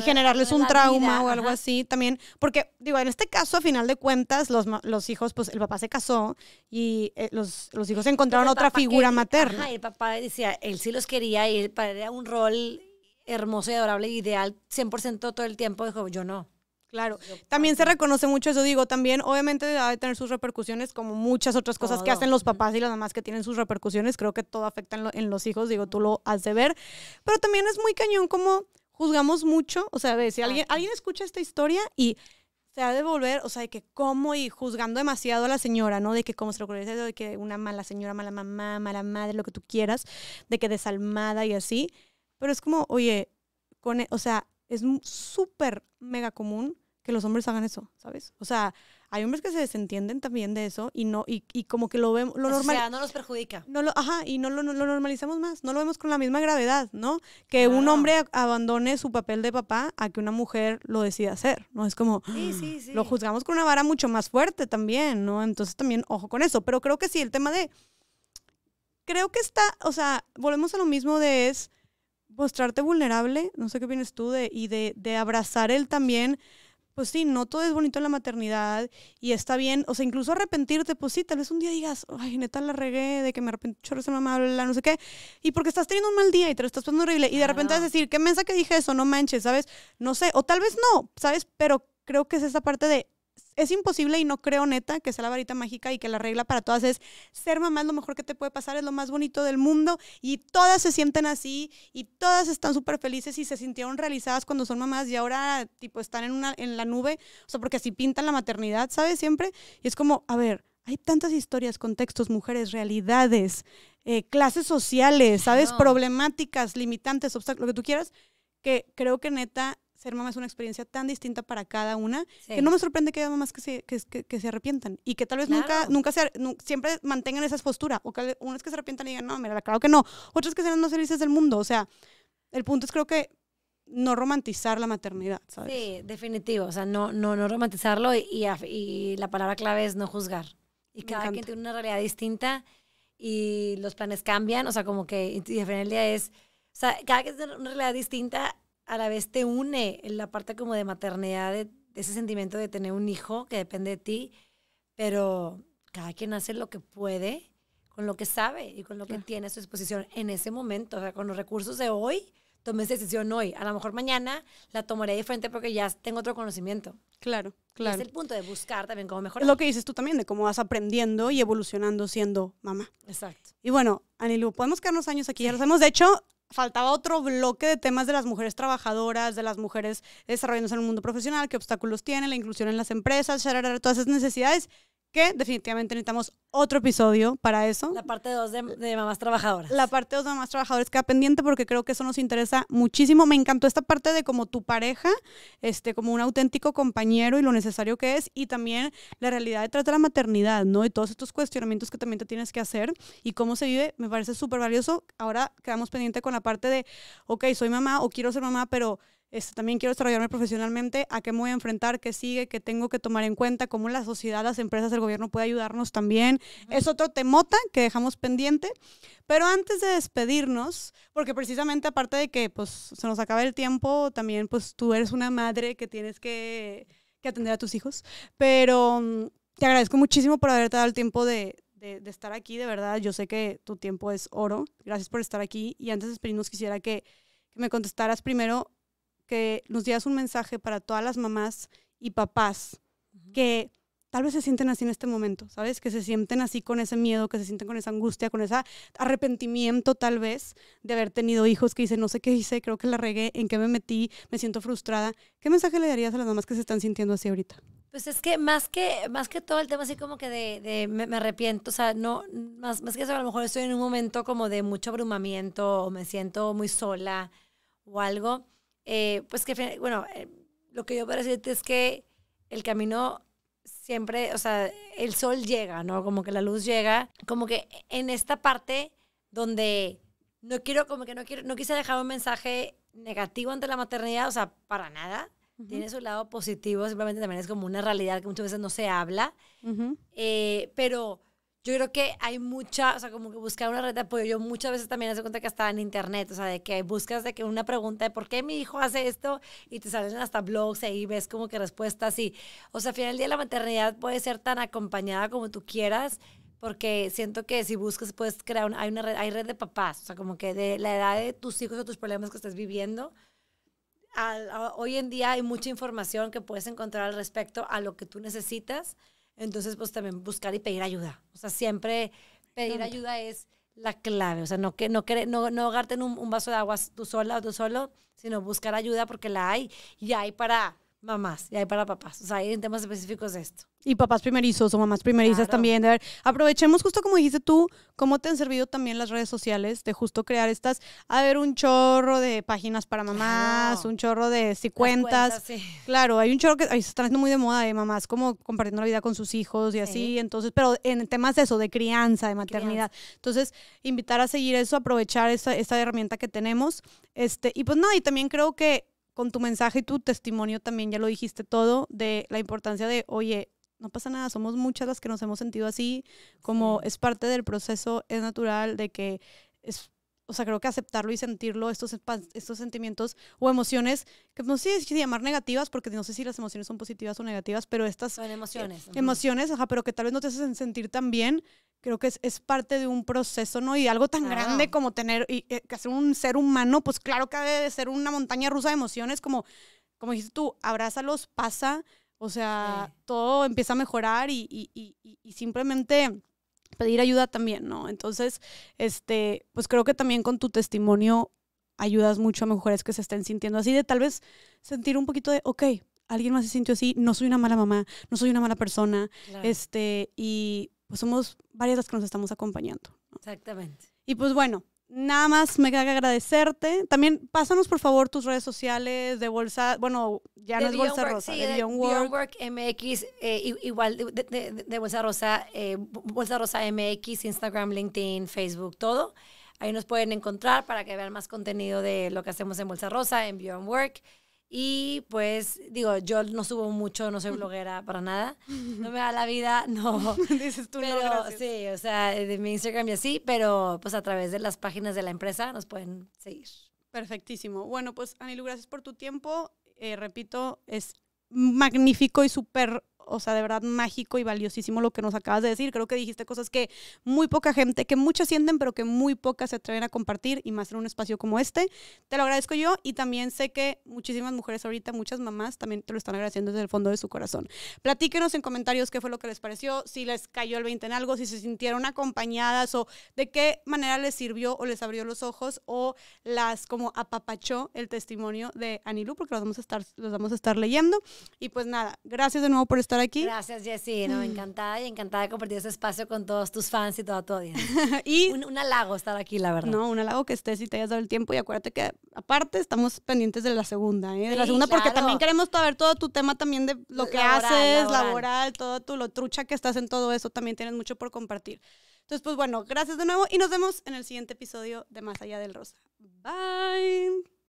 generarles un trauma o algo así también, porque digo, en este caso a final de cuentas los, los hijos, pues el papá se casó y eh, los, los, hijos encontraron otra figura materna. Ajá, el papá decía, él sí los quería y padre era un rol hermoso y adorable, ideal, 100% todo el tiempo, dijo, yo no. Claro, también se reconoce mucho eso, digo, también obviamente debe de tener sus repercusiones como muchas otras cosas que hacen los papás y las mamás que tienen sus repercusiones, creo que todo afecta en, los hijos, digo, tú lo has de ver, pero también es muy cañón como juzgamos mucho, o sea, ve, si alguien, alguien escucha esta historia y se ha de volver, o sea, de que cómo y juzgando demasiado a la señora, ¿no? De que cómo se le ocurre eso, de que una mala señora, mala mamá, mala madre, lo que tú quieras, de que desalmada y así, pero es como, oye, con, e, o sea, es súper mega común que los hombres hagan eso, ¿sabes? O sea, hay hombres que se desentienden también de eso y no y, como que lo vemos lo normal. O sea, no los perjudica. No lo, ajá, y no lo, normalizamos más, no lo vemos con la misma gravedad, ¿no? Que un hombre abandone su papel de papá a que una mujer lo decida hacer, ¿no? Es como ah, sí, lo juzgamos con una vara mucho más fuerte también, ¿no? Entonces también ojo con eso, pero creo que sí el tema de creo que está, o sea, volvemos a lo mismo de es mostrarte vulnerable, no sé qué opinas tú, de, y de, de abrazar él también, pues sí, no todo es bonito en la maternidad y está bien, o sea, incluso arrepentirte, pues sí, tal vez un día digas, ay, neta la regué, de que me arrepentí, chorro, mamá, no sé qué, y porque estás teniendo un mal día y te lo estás pasando horrible, y de repente vas a decir, qué mensa que dije eso, no manches, ¿sabes? No sé, o tal vez no, ¿sabes? Pero creo que es esa parte de es imposible y no creo neta que sea la varita mágica y que la regla para todas es ser mamá es lo mejor que te puede pasar, es lo más bonito del mundo y todas se sienten así y todas están súper felices y se sintieron realizadas cuando son mamás y ahora tipo están en, una, en la nube, o sea, porque así pintan la maternidad, ¿sabes? Siempre. Y es como, a ver, hay tantas historias, contextos, mujeres, realidades, eh, clases sociales, ¿sabes? Problemáticas, limitantes, obstáculos, lo que tú quieras, que creo que neta ser mamá es una experiencia tan distinta para cada una que no me sorprende que haya mamás que se, que, que, se arrepientan y que tal vez nunca, nunca siempre mantengan esas posturas. O que unas que se arrepientan y digan, no, mira, claro que no. Otras que sean las más felices del mundo. O sea, el punto es creo que no romantizar la maternidad, ¿sabes? Sí, definitivo. O sea, no, no, no romantizarlo y, y, la palabra clave es no juzgar. Y cada quien tiene una realidad distinta y los planes cambian. O sea, como que, diferencia día es, o sea, cada quien tiene una realidad distinta a la vez te une en la parte como de maternidad, de, ese sentimiento de tener un hijo que depende de ti, pero cada quien hace lo que puede con lo que sabe y con lo que tiene a su disposición en ese momento, o sea, con los recursos de hoy, tomé esa decisión hoy. A lo mejor mañana la tomaré diferente porque ya tengo otro conocimiento. Claro, claro. es el punto de buscar también cómo mejorar. Es lo que dices tú también, de cómo vas aprendiendo y evolucionando siendo mamá. Exacto. Y bueno, Anilu, podemos quedarnos años aquí, ya lo hemos De hecho, faltaba otro bloque de temas de las mujeres trabajadoras, de las mujeres desarrollándose en el mundo profesional, qué obstáculos tienen, la inclusión en las empresas, todas esas necesidades que definitivamente necesitamos otro episodio para eso. La parte 2 de, mamás trabajadoras. La parte 2 de mamás trabajadoras queda pendiente porque creo que eso nos interesa muchísimo. Me encantó esta parte de como tu pareja, este, como un auténtico compañero y lo necesario que es, y también la realidad detrás de la maternidad, ¿no? Y todos estos cuestionamientos que también te tienes que hacer y cómo se vive, me parece súper valioso. Ahora quedamos pendiente con la parte de, ok, soy mamá o quiero ser mamá, pero este, también quiero desarrollarme profesionalmente, a qué me voy a enfrentar, qué sigue, qué tengo que tomar en cuenta, cómo la sociedad, las empresas, el gobierno puede ayudarnos también. Es otro temota que dejamos pendiente. Pero antes de despedirnos, porque precisamente aparte de que pues, se nos acaba el tiempo, también pues tú eres una madre que tienes que, que atender a tus hijos, pero mm, te agradezco muchísimo por haberte dado el tiempo de, de, estar aquí, de verdad. Yo sé que tu tiempo es oro. Gracias por estar aquí. Y antes de despedirnos, quisiera que, que me contestaras primero que nos dieras un mensaje para todas las mamás y papás que tal vez se sienten así en este momento, ¿sabes? Que se sienten así con ese miedo, que se sienten con esa angustia, con ese arrepentimiento tal vez de haber tenido hijos que dicen, no sé qué hice, creo que la regué, en qué me metí, me siento frustrada. ¿Qué mensaje le darías a las mamás que se están sintiendo así ahorita? Pues es que más que, más que todo el tema así como que de, me, arrepiento, o sea, no, más, más que eso, a lo mejor estoy en un momento como de mucho abrumamiento o me siento muy sola o algo eh, pues que, bueno, eh, lo que yo puedo decirte es que el camino siempre, o sea, el sol llega, ¿no? Como que la luz llega, como que en esta parte donde no quiero, como que no quiero, no quise dejar un mensaje negativo ante la maternidad, o sea, para nada. Tiene su lado positivo, simplemente también es como una realidad que muchas veces no se habla. Eh, pero yo creo que hay mucha, o sea, como que buscar una red de apoyo. Yo muchas veces también hace cuenta que estaba en internet, o sea, de que buscas de que una pregunta de por qué mi hijo hace esto y te salen hasta blogs ahí ves como que respuestas y, o sea, al final del día la maternidad puede ser tan acompañada como tú quieras, porque siento que si buscas puedes crear hay una red, hay red de papás, o sea, como que de la edad de tus hijos o tus problemas que estás viviendo. hoy en día hay mucha información que puedes encontrar al respecto a lo que tú necesitas entonces, pues también buscar y pedir ayuda. O sea, siempre pedir ayuda es la clave. O sea, no, que, no, no, no ahogarte en un, vaso de agua tú sola o tú solo, sino buscar ayuda porque la hay y hay para mamás y hay para papás. O sea, hay en temas específicos de esto y papás primerizos o mamás primerizas también. aprovechemos justo como dijiste tú, cómo te han servido también las redes sociales de justo crear estas, a ver, un chorro de páginas para mamás, un chorro de si cuentas. Claro, hay un chorro que se está haciendo muy de moda de mamás, como compartiendo la vida con sus hijos y así. Entonces, pero en temas de eso, de crianza, de maternidad. Entonces, invitar a seguir eso, aprovechar esta, herramienta que tenemos. Este, y pues no, y también creo que con tu mensaje y tu testimonio también ya lo dijiste todo de la importancia de, oye, no pasa nada, somos muchas las que nos hemos sentido así, como es parte del proceso, es natural de que es o sea, creo que aceptarlo y sentirlo, estos, estos sentimientos o emociones, que no sé si llamar negativas, porque no sé si las emociones son positivas o negativas, pero estas... Son emociones. Eh, emociones, ajá, pero que tal vez no te hacen sentir tan bien, creo que es, parte de un proceso, ¿no? Y algo tan grande como tener, y eh, que ser un ser humano, pues claro que debe ser una montaña rusa de emociones, como, como dijiste tú, abrázalos, pasa, o sea, todo empieza a mejorar y, y, y, simplemente pedir ayuda también, ¿no? Entonces, este, pues creo que también con tu testimonio ayudas mucho a mujeres que se estén sintiendo así, de tal vez sentir un poquito de, ok, alguien más se sintió así, no soy una mala mamá, no soy una mala persona, este, y pues somos varias las que nos estamos acompañando. Exactamente. Y pues bueno, nada más me que agradecerte. También pásanos por favor tus redes sociales de Bolsa, bueno, ya no es Bolsa Rosa, sí, de, Beyond Work. MX, eh, igual de, Bolsa Rosa, eh, Bolsa Rosa MX, Instagram, LinkedIn, Facebook, todo. Ahí nos pueden encontrar para que vean más contenido de lo que hacemos en Bolsa Rosa, en Beyond Work. Y pues, digo, yo no subo mucho, no soy bloguera para nada. No me da la vida, no. Dices tú, pero, no, Sí, o sea, de mi Instagram y así, pero pues a través de las páginas de la empresa nos pueden seguir. Perfectísimo. Bueno, pues Anilu, gracias por tu tiempo. Eh, repito, es magnífico y súper o sea, de verdad mágico y valiosísimo lo que nos acabas de decir. Creo que dijiste cosas que muy poca gente, que muchas sienten, pero que muy pocas se atreven a compartir y más en un espacio como este. Te lo agradezco yo y también sé que muchísimas mujeres ahorita, muchas mamás también te lo están agradeciendo desde el fondo de su corazón. Platíquenos en comentarios qué fue lo que les pareció, si les cayó el 20 en algo, si se sintieron acompañadas o de qué manera les sirvió o les abrió los ojos o las como apapachó el testimonio de Anilú, porque los vamos a estar, los vamos a estar leyendo. Y pues nada, gracias de nuevo por estar aquí. Gracias, Jessy. No, mm. encantada y encantada de compartir ese espacio con todos tus fans y toda tu audiencia. y un, halago estar aquí, la verdad. No, un halago que estés y te hayas dado el tiempo. Y acuérdate que, aparte, estamos pendientes de la segunda. ¿eh? De la segunda, porque también queremos saber todo tu tema también de lo que haces, laboral. laboral, todo tu lo trucha que estás en todo eso. También tienes mucho por compartir. Entonces, pues bueno, gracias de nuevo y nos vemos en el siguiente episodio de Más Allá del Rosa. Bye.